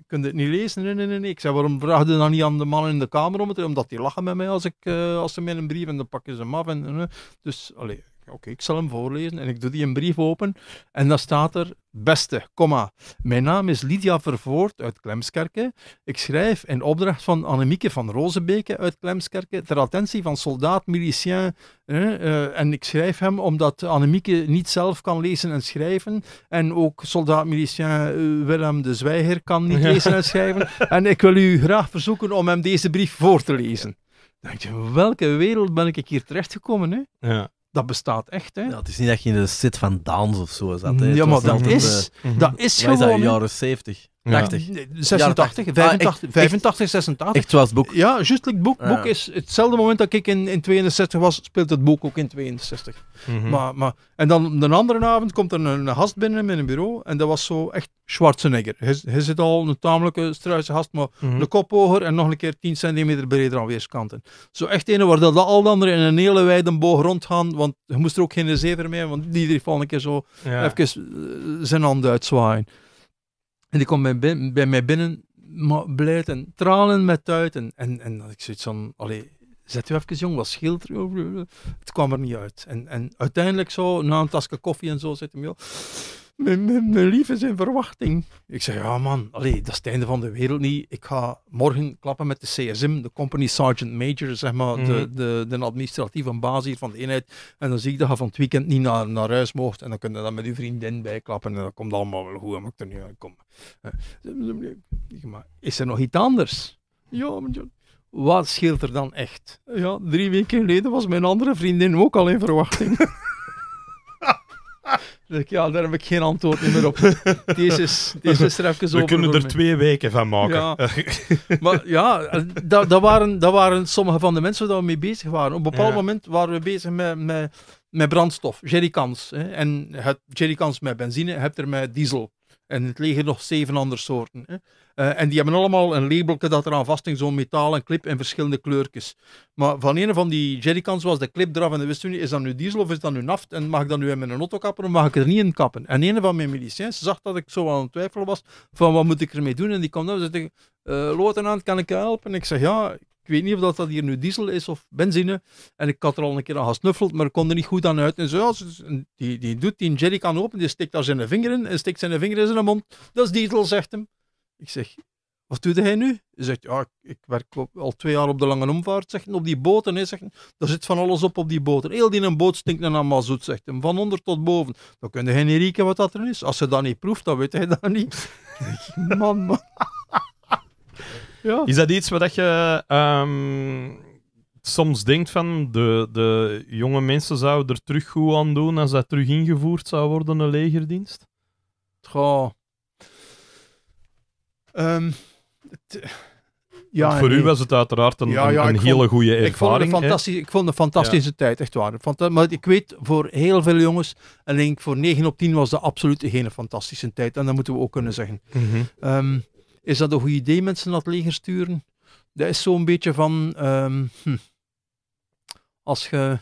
kun je het niet lezen? Nee, nee, nee, Ik zei, waarom vraag je dan niet aan de mannen in de kamer om het? Omdat die lachen met mij als, ik, eh, als ze mij een brief en dan pakken ze hem af. En, dus, allee, oké, ik zal hem voorlezen. En ik doe die een brief open. En dan staat er, beste, comma, mijn naam is Lydia Vervoort uit Klemskerke. Ik schrijf in opdracht van Annemieke van Rozenbeke uit Klemskerke, ter attentie van soldaat, milicien. Eh, en ik schrijf hem omdat Annemieke niet zelf kan lezen en schrijven. En ook soldaat, milicien eh, Willem de Zwijger kan niet lezen en schrijven. En ik wil u graag verzoeken om hem deze brief voor te lezen denk je, welke wereld ben ik hier terechtgekomen? Hè? Ja dat bestaat echt. Hè. Ja, het is niet dat je in de set van dans of zo zat. Hè. ja, maar dat is, dat is wat is dat, jaren zeventig? 86, 85, 85 86. Echt zoals het boek. Ja, juist het boek. boek is hetzelfde moment dat ik in, in 62 was, speelt het boek ook in 62. Mhm. maar, maar, en dan de andere avond komt er een, gast binnen in een bureau en dat was zo echt Schwarzenegger. Hij, zit al een tamelijke struise maar mhm. de kop hoger en nog een keer 10 centimeter breder aan weerskanten. Zo echt ene waar dat al anderen in een hele wijde boog rondgaan, want je moest er ook geen zever mee, want die valt een keer zo even eh, zijn hand uitzwaaien. En die komt bij, mij binnen, maar blijft en tralen met tuiten. En, en dat ik zoiets van, allee, zet u even jong, wat scheelt er? Het kwam er niet uit. En, en uiteindelijk zo, na een tasje koffie en zo, zit hem, joh mijn, lief is in verwachting. Ik zeg, ja man, allee, dat is het einde van de wereld niet. Ik ga morgen klappen met de CSM, de Company Sergeant Major, zeg maar, de, mhm. de, de, administratieve baas hier van de eenheid. En dan zie ik dat je van het weekend niet naar, naar huis mocht. En dan kun je dat met uw vriendin bijklappen. En dat komt allemaal wel goed. moet eh, ik er nu aan kom. is er nog iets anders? Ja, wat scheelt er dan echt? Ja, drie weken geleden was mijn andere vriendin ook al in verwachting. ja, daar heb ik geen antwoord meer op. Deze is, deze er even We kunnen er twee weken van maken. maar ja, dat, dat, waren, dat waren sommige van de mensen waar we mee bezig waren. Op een bepaald moment waren we bezig met, met, met brandstof, jerrycans. Hè. En het, jerrycans met benzine, hebt er met diesel. En het liggen nog zeven andere soorten. Hè. Eh, en die hebben allemaal een labelke dat eraan vasting, zo'n metaal, clip in verschillende kleurtjes. Maar van een van die jerrycans was de clip eraf en dan niet, is dat nu diesel of is dat nu naft? En mag ik dat nu in mijn auto kappen of mag ik er niet in kappen? En een van mijn miliciëns zag dat ik zo aan het twijfelen was, van wat moet ik ermee doen? En die kwam dan en zei, uh, eh, aan, kan ik je helpen? En ik zeg, ja, ik weet niet of dat, dat hier nu diesel is of benzine. En ik had er al een keer aan gesnuffeld, maar ik kon er niet goed aan uit. En zo, die, die doet die jerrycan open, die steekt daar zijn vinger in en steekt zijn vinger in zijn mond. Dat is diesel, zegt hem. Ik zeg, wat doet hij nu? Hij zegt, ja, ik werk al twee jaar op de lange omvaart, zegt op die boten. Hij zegt, daar zit van alles op op die boten. Heel die een boot stinkt naar mazoet, zegt hem, van onder tot boven. Dan kun je niet rieken wat dat er is. Als je dat niet proeft, dan weet hij dat niet. man, man. ja. Is dat iets wat je ehm, soms denkt van, de, de jonge mensen zouden er terug goed aan doen als dat terug ingevoerd zou worden, een legerdienst? Goh. Ehm, ja, voor u was het uiteraard een, hele goede ervaring. Ik vond, een een fantastische tijd, echt waar. Eh, maar ik weet voor heel veel jongens, en denk voor 9 op 10 was dat absoluut geen fantastische tijd. En dat moeten we ook kunnen zeggen. Mhm. Ehm, is dat een goed idee, mensen naar het leger sturen? Dat is zo'n beetje van. Ehm, hm. Als je.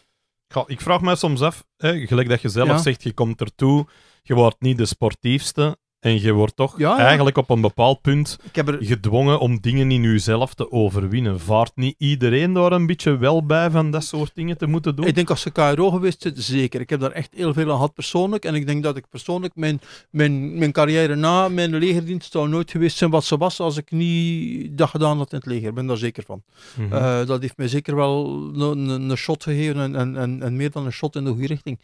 ik vraag me soms af, hè, gelijk dat je zelf zegt, je komt ertoe, je wordt niet de sportiefste. En je wordt toch eigenlijk op een bepaald punt gedwongen om dingen in jezelf te overwinnen. Vaart niet iedereen daar een beetje wel bij van dat soort dingen te moeten doen? Ik denk als ze KRO geweest zit, zeker. Ik heb daar echt heel veel aan gehad persoonlijk. En ik denk dat ik persoonlijk mijn, mijn, mijn carrière na mijn legerdienst zou nooit geweest zijn wat ze was als ik niet dat gedaan had in het leger. Ik ben daar zeker van. Mhm. Eh, dat heeft mij zeker wel een, een, shot gegeven en, en, en, meer dan een shot in de goede richting.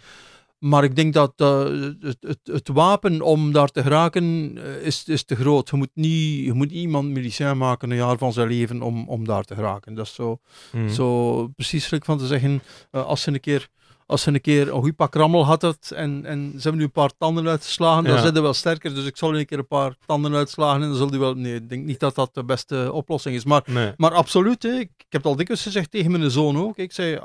Maar ik denk dat eh, het, het, het, wapen om daar te geraken eh, is, is te groot. Je moet, niet, je moet iemand medicijn maken een jaar van zijn leven om, om daar te geraken. Dat is zo, precies hmm. zo precies van te zeggen, eh, als ze een keer... Als ze een keer een goed pak rammel had het, en, en ze hebben nu een paar tanden uitgeslagen, dan zijn ze wel sterker. Dus ik zal een keer een paar tanden uitslagen en dan zal die wel... Nee, ik denk niet dat dat de beste oplossing is. Maar, maar absoluut, hè, ik, ik, heb het al dikwijls gezegd tegen mijn zoon ook. Ik zei,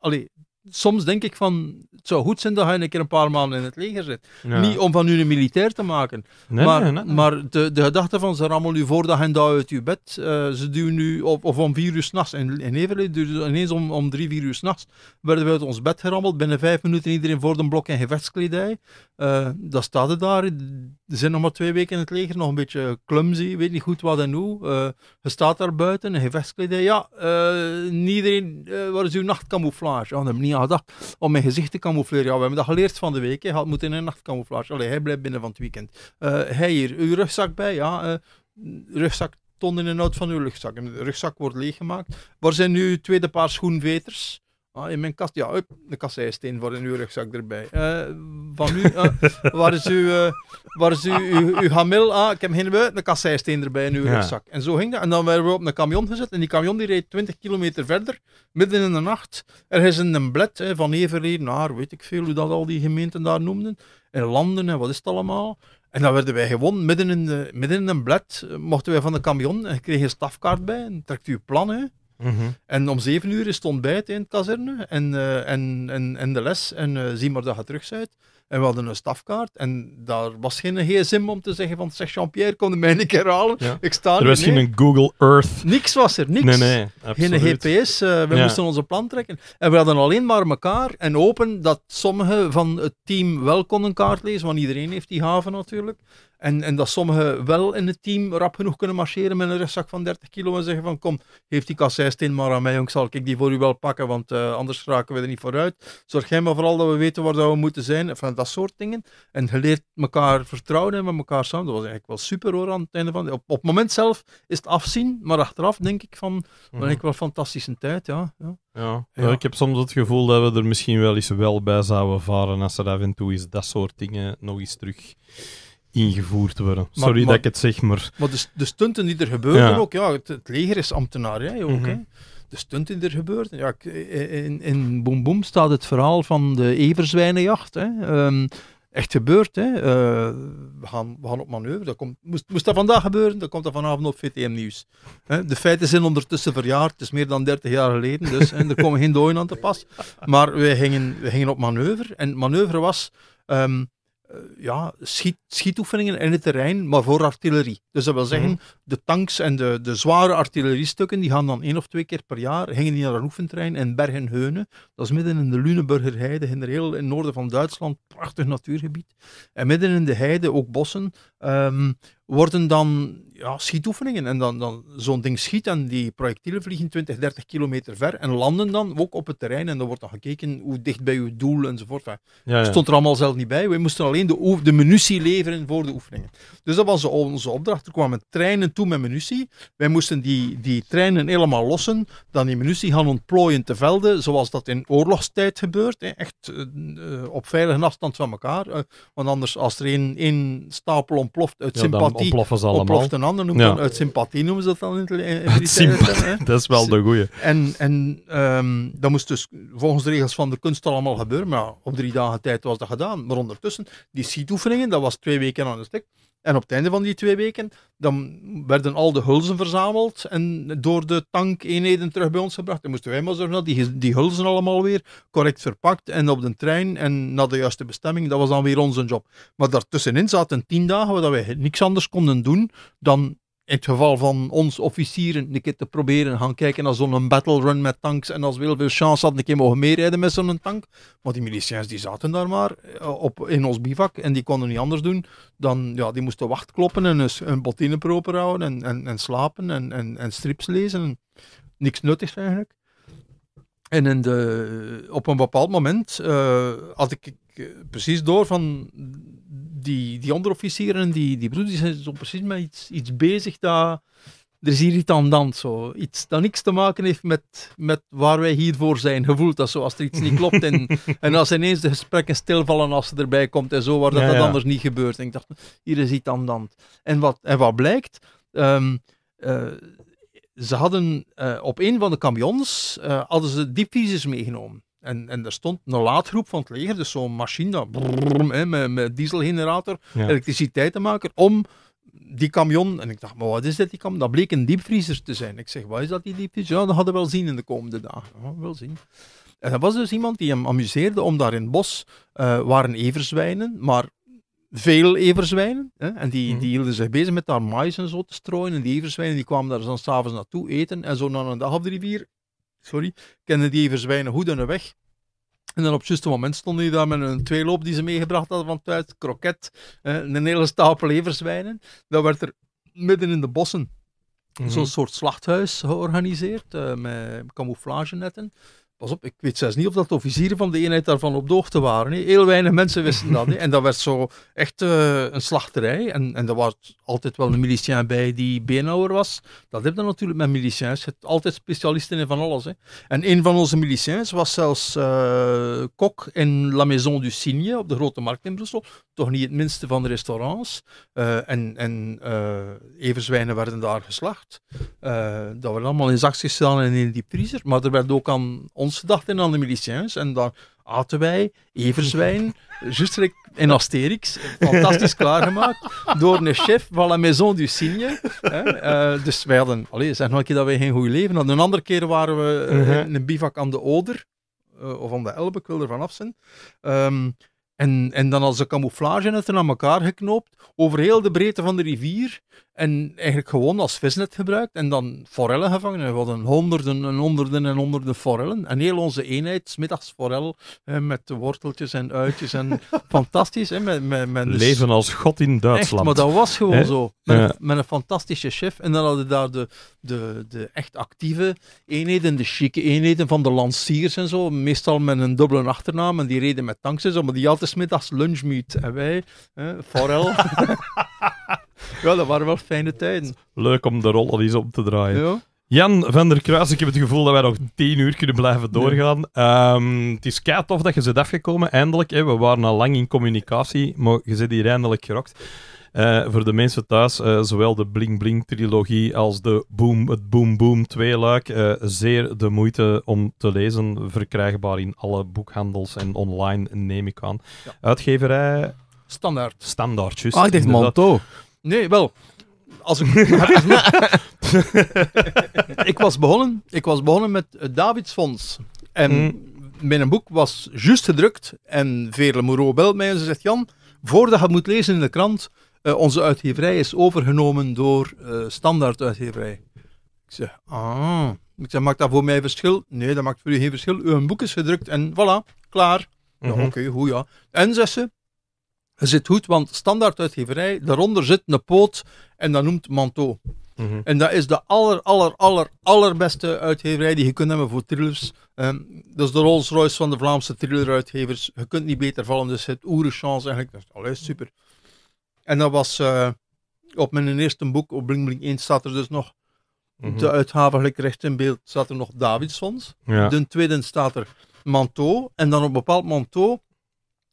allee, soms denk ik van, het zou goed zijn dat hij een keer een paar maanden in het leger zit. Niet om van u een militair te maken, nee, maar, maar de, de gedachte van ze rammelen u voordat je daar uit uw bed, eh, ze duwen nu of om vier uur s'nachts, in, in dus ineens om, om drie, vier uur s'nachts, werden we uit ons bed gerammeld, binnen vijf minuten iedereen voor de blok in gevechtskledij. Eh, dat staat er daar, er zijn nog maar twee weken in het leger, nog een beetje clumsy, weet niet goed wat en hoe. Uh, je staat daar buiten, in gevechtskledij, ja, iedereen, waar is uw nachtcamouflage? Oh, niet om mijn gezicht te camoufleren. Ja, we hebben dat geleerd van de week. Hij Had moeten in een nachtcamouflage. hij blijft binnen van het weekend. Eh, hij hier, uw rugzak bij. Ja, eh, rugzak ton in en uit van uw rugzak. De rugzak wordt leeggemaakt. Waar zijn nu uw tweede paar schoenveters? Ah, in mijn kast, ja, up, de kasseisteen voor een uw rugzak erbij. Eh, van nu eh, waar is, uw, eh, waar is uw, uw, hamil? Ah, ik heb geen buiten, een kasseisteen erbij in uw rugzak. En zo ging dat. En dan werden we op een camion gezet. En die camion die reed 20 kilometer verder, midden in de nacht. Er is een bled hè, van Everleer naar, weet ik veel hoe dat al die gemeenten daar noemden. En landen en wat is het allemaal. En dan werden wij gewoon midden in, de, midden in een bled, mochten wij van de camion en kregen een stafkaart bij. En trekt uw plannen. Mhm. En om zeven uur is het in het kazerne en, eh, en, en, en de les en eh, zie maar dat gaat terug bent. En we hadden een stafkaart en daar was geen gsm om te zeggen van zeg Jean-Pierre, kon je mij een keer halen? Ik sta er was geen Google Earth. Niks was er, niks. Nee, nee, Geen GPS, eh, we moesten onze plan trekken. En we hadden alleen maar elkaar en open dat sommigen van het team wel konden kaart lezen, want iedereen heeft die haven natuurlijk. En, en dat sommigen wel in het team rap genoeg kunnen marcheren met een rugzak van 30 kilo en zeggen van kom, heeft die kasseisteen maar aan mij, Jong, zal ik die voor u wel pakken, want eh, anders raken we er niet vooruit. Zorg jij maar vooral dat we weten waar we moeten zijn. van dat soort dingen. En je leert elkaar vertrouwen en met elkaar samen. Dat was eigenlijk wel super hoor aan het einde van. Op, op het moment zelf is het afzien, maar achteraf denk ik van, mm -hmm. ik wel fantastische tijd, ja. Ja. Ja. Ik heb soms het gevoel dat we er misschien wel eens wel bij zouden varen als er af en toe is dat soort dingen nog eens terug ingevoerd worden. Sorry dat ik het zeg, maar... Maar de, de stunten die er gebeuren ook, ja, het, leger is ambtenaar, jij ook, mhm. hè de stunt die er gebeurt. Ja, in, in Boom Boom staat het verhaal van de everzwijnenjacht. Hè. Ehm, echt gebeurd. Hè. Eh, we, gaan, we gaan op manoeuvre. Dat komt, moest, dat vandaag gebeuren, dan komt dat vanavond op VTM Nieuws. Hè. De feiten zijn ondertussen verjaard. Het is meer dan 30 jaar geleden, dus er komen geen dooien aan te pas. Maar we gingen, we gingen op manoeuvre. En manoeuvre was... Ehm, eh, ja, schiet, schietoefeningen in het terrein, maar voor artillerie. Dus dat wil zeggen, mhm. de tanks en de, de zware artilleriestukken, die gaan dan één of twee keer per jaar, gingen die naar een oefenterrein in Bergen-Heunen. Dat is midden in de Lüneburger heide, heel in het noorden van Duitsland, prachtig natuurgebied. En midden in de heide, ook bossen, ehm, worden dan ja, schietoefeningen. En dan, dan zo'n ding schiet en die projectielen vliegen 20, 30 kilometer ver en landen dan ook op het terrein. En dan wordt dan gekeken hoe dicht bij uw doel enzovoort. Ja, stond er allemaal zelf niet bij. We moesten alleen de, de munitie leveren voor de oefeningen. Dus dat was onze opdracht. Er kwamen treinen toe met munitie. Wij moesten die, die treinen helemaal lossen, dan die munitie gaan ontplooien te velden, zoals dat in oorlogstijd gebeurt. Echt eh, eh, op veilige afstand van elkaar. Eh. want anders, als er één, stapel ontploft uit sympathie, ontploffen ze allemaal uit sympathie noemen ze dat dan in, in militaire Dat is wel de goeie. En, en ehm, dat moest dus volgens de regels van de kunst allemaal gebeuren, maar op drie dagen tijd was dat gedaan. Maar ondertussen, die zietoefeningen, dat was twee weken aan een stuk. En op het einde van die twee weken, dan werden al de hulzen verzameld en door de tankeenheden terug bij ons gebracht. Dan moesten wij maar zorgen dat die, die hulzen allemaal weer correct verpakt en op de trein en naar de juiste bestemming. Dat was dan weer onze job. Maar daartussenin zaten tien dagen waar wij niks anders konden doen dan in het geval van ons officieren een keer te proberen gaan kijken naar zo'n battle run met tanks. En als we heel veel chance hadden, een keer mogen meerijden met zo'n tank. Maar die miliciëns die zaten daar maar eh, op, in ons bivak en die konden niet anders doen dan, ja, die moesten wachtkloppen en dus een bottine houden en, en, en slapen en, en, en strips lezen. Niks nuttigs eigenlijk. En in de, op een bepaald moment eh, had ik eh, precies door van die, die onderofficieren, die, die broeders, zijn zo precies met iets, iets bezig dat... Er is hier iets aan zo. Iets dat niks te maken heeft met, met waar wij hiervoor zijn. gevoeld dat zo, als er iets niet klopt. En, en als ineens de gesprekken stilvallen als ze erbij komt en zo, waar dat, dat anders niet gebeurt. ik dacht, hier is iets aan dan. En wat, en wat blijkt... Ehm, eh, ze hadden eh, op een van de camions uh, hadden ze diepvriezers meegenomen. En, en er stond een laadgroep van het leger, dus zo'n machine dat met, dieselgenerator, elektriciteit te maken, om die camion. En ik dacht, maar wat is dat Die camion? Dat bleek een diepvriezer te zijn. Ik zeg, wat is dat die diepvriezer? Ja, dat hadden we wel zien in de komende dagen. Ja, wel zien. En dat was dus iemand die hem amuseerde om daar in het bos eh, waren everzwijnen, maar veel everzwijnen. Hè? En die, mhm. die hielden zich bezig met daar maïs en zo te strooien. En die everzwijnen die kwamen daar dan s'avonds naartoe eten. En zo na een dag of drie, vier sorry, kenden die verzwijnen goed de weg. En dan op het juiste moment stonden die daar met een tweeloop die ze meegebracht hadden van thuis, kroket, eh, een hele stapel everzwijnen. Dat werd er midden in de bossen mhm. zo'n soort slachthuis georganiseerd, eh, met camouflagenetten. Pas op, ik weet zelfs niet of dat de officieren van de eenheid daarvan op de waren. Heel weinig mensen wisten dat. En dat werd zo echt eh, een slachterij. En, en er was altijd wel een milicien bij die beenhouwer was. Dat heb je natuurlijk met miliciëns. Je hebt altijd specialisten in van alles. En een van onze miliciëns was zelfs eh, kok in La Maison du Cygne op de Grote Markt in Brussel. Toch niet het minste van de restaurants. Uh, en en everzwijnen werden daar geslacht. dat werd allemaal in zakjes gedaan en in die vriezer. Maar er werd ook aan ons dag en aan de medicijns. En dan aten wij everzwijn, justrek en Asterix, fantastisch klaargemaakt, door een chef van la Maison du Cygne. Eh, dus wij hadden, zeg nog een keer dat wij geen goed leven hadden. Een andere keer waren we eh, mhm. in een bivak aan de Oder, eh, of aan de Elbe, ik wil er vanaf zijn. Ehm, en, en dan als een camouflage netten aan elkaar geknoopt, over heel de breedte van de rivier. En eigenlijk gewoon als visnet gebruikt en dan forellen gevangen. we hadden honderden en honderden en honderden forellen. En heel onze eenheid, middags forel, eh, met worteltjes en uitjes. En fantastisch. Hè, met, met, met Leven als god in Duitsland. maar dat was gewoon zo. Met, met, een fantastische chef. En dan hadden daar de, de, de echt actieve eenheden, de chique eenheden van de lanciers en zo. Meestal met een dubbele achternaam. En die reden met tanks, maar die altijd middags lunchmeat. En wij, hè, forel. Ja, dat waren wel fijne tijden. Leuk om de rol eens op te draaien. Ja. Jan van der Kruis, ik heb het gevoel dat wij nog tien uur kunnen blijven doorgaan. Ehm, het is kei tof dat je bent afgekomen, eindelijk. Hè. We waren al lang in communicatie, maar je zit hier eindelijk gerokt. Eh, voor de mensen thuis, eh, zowel de Bling Bling trilogie als de Boom, het Boom Boom tweeluik, uh, zeer de moeite om te lezen. Verkrijgbaar in alle boekhandels en online, neem ik aan. Uitgeverij Standaard. Standaard, Ah, ik Manto. Nee, wel. Als ik... ik was begonnen, ik was begonnen met het eh, Davidsfonds. En mm. mijn boek was juist gedrukt. En Veerle Moreau belt mij en ze zegt, Jan, voordat je moet lezen in de krant, eh, onze uitgeverij is overgenomen door uh, standaard uitgeverij. Ik zeg, ah. Ik zeg, maakt dat voor mij verschil? Nee, dat maakt voor u geen verschil. Uw boek is gedrukt en voilà, klaar. Mhm. Oké, okay, goed ja. En zegt ze, het zit goed, want standaard uitgeverij daaronder zit een poot en dat noemt Manteau. Mhm. En dat is de aller, aller, aller, allerbeste uitgeverij die je kunt hebben voor thrillers. Ehm, dat is de Rolls Royce van de Vlaamse thrilleruitgevers. Je kunt niet beter vallen, dus het Chance, eigenlijk. Dat is super. En dat was eh, op mijn eerste boek, op Bling Bling 1, staat er dus nog mm -hmm. de recht in beeld, staat er nog Davidsons. Ja. De tweede staat er Manteau. En dan op bepaald Manteau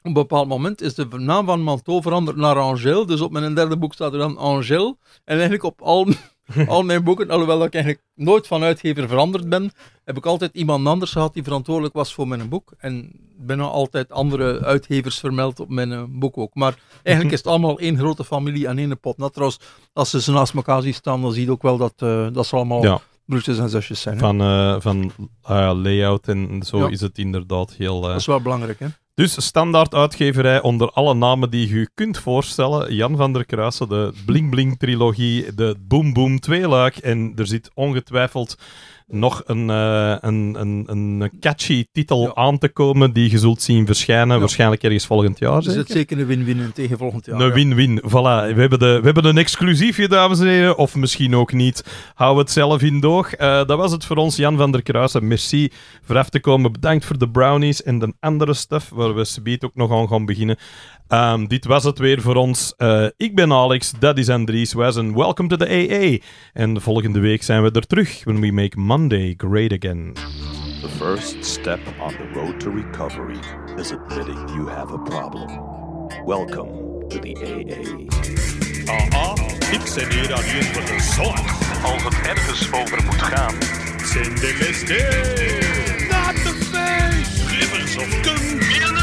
op een bepaald moment is de naam van Manteau veranderd naar Angel. Dus op mijn derde boek staat er dan Angel. En eigenlijk op al, al mijn boeken, alhoewel ik eigenlijk nooit van uitgever veranderd ben, heb ik altijd iemand anders gehad die verantwoordelijk was voor mijn boek. En ben bijna altijd andere uitgevers vermeld op mijn eh, boek ook. Maar eigenlijk is het allemaal één grote familie aan één pot. Net trouwens, als ze naast elkaar zien staan, dan zie je ook wel dat, eh, dat ze allemaal... broertjes en zusjes zijn. Van, eh, van ah layout en zo is het inderdaad heel. dat is wel belangrijk, hè? Dus standaard uitgeverij onder alle namen die je kunt voorstellen. Jan van der Kruisen, de Bling Bling trilogie, de Boom Boom tweeluik. En er zit ongetwijfeld nog een, eh, een, een, een catchy titel aan te komen die je zult zien verschijnen, waarschijnlijk ergens volgend jaar. Dus het is zeker een win-win tegen volgend jaar. Een win-win, voilà. We hebben, de, we hebben een exclusiefje, dames en heren, of misschien ook niet. Hou het zelf in doog. Eh, dat was het voor ons, Jan van der Kruisen. Merci voor af te komen. Bedankt voor de brownies en de andere stuff, waar we subiet ook nog aan gaan beginnen. Ehm, dit was het weer voor ons. Eh, ik ben Alex, dat is Andries. We zijn Welcome to the AA. En volgende week zijn we er terug. When we make Monday great again. The first step on the road to recovery is admitting you have a problem. Welcome to the AA. Aha, ik ben hier aan hier voor de Als het ergens over moet gaan, zijn de beste. Not the face. Rivers of Convenience.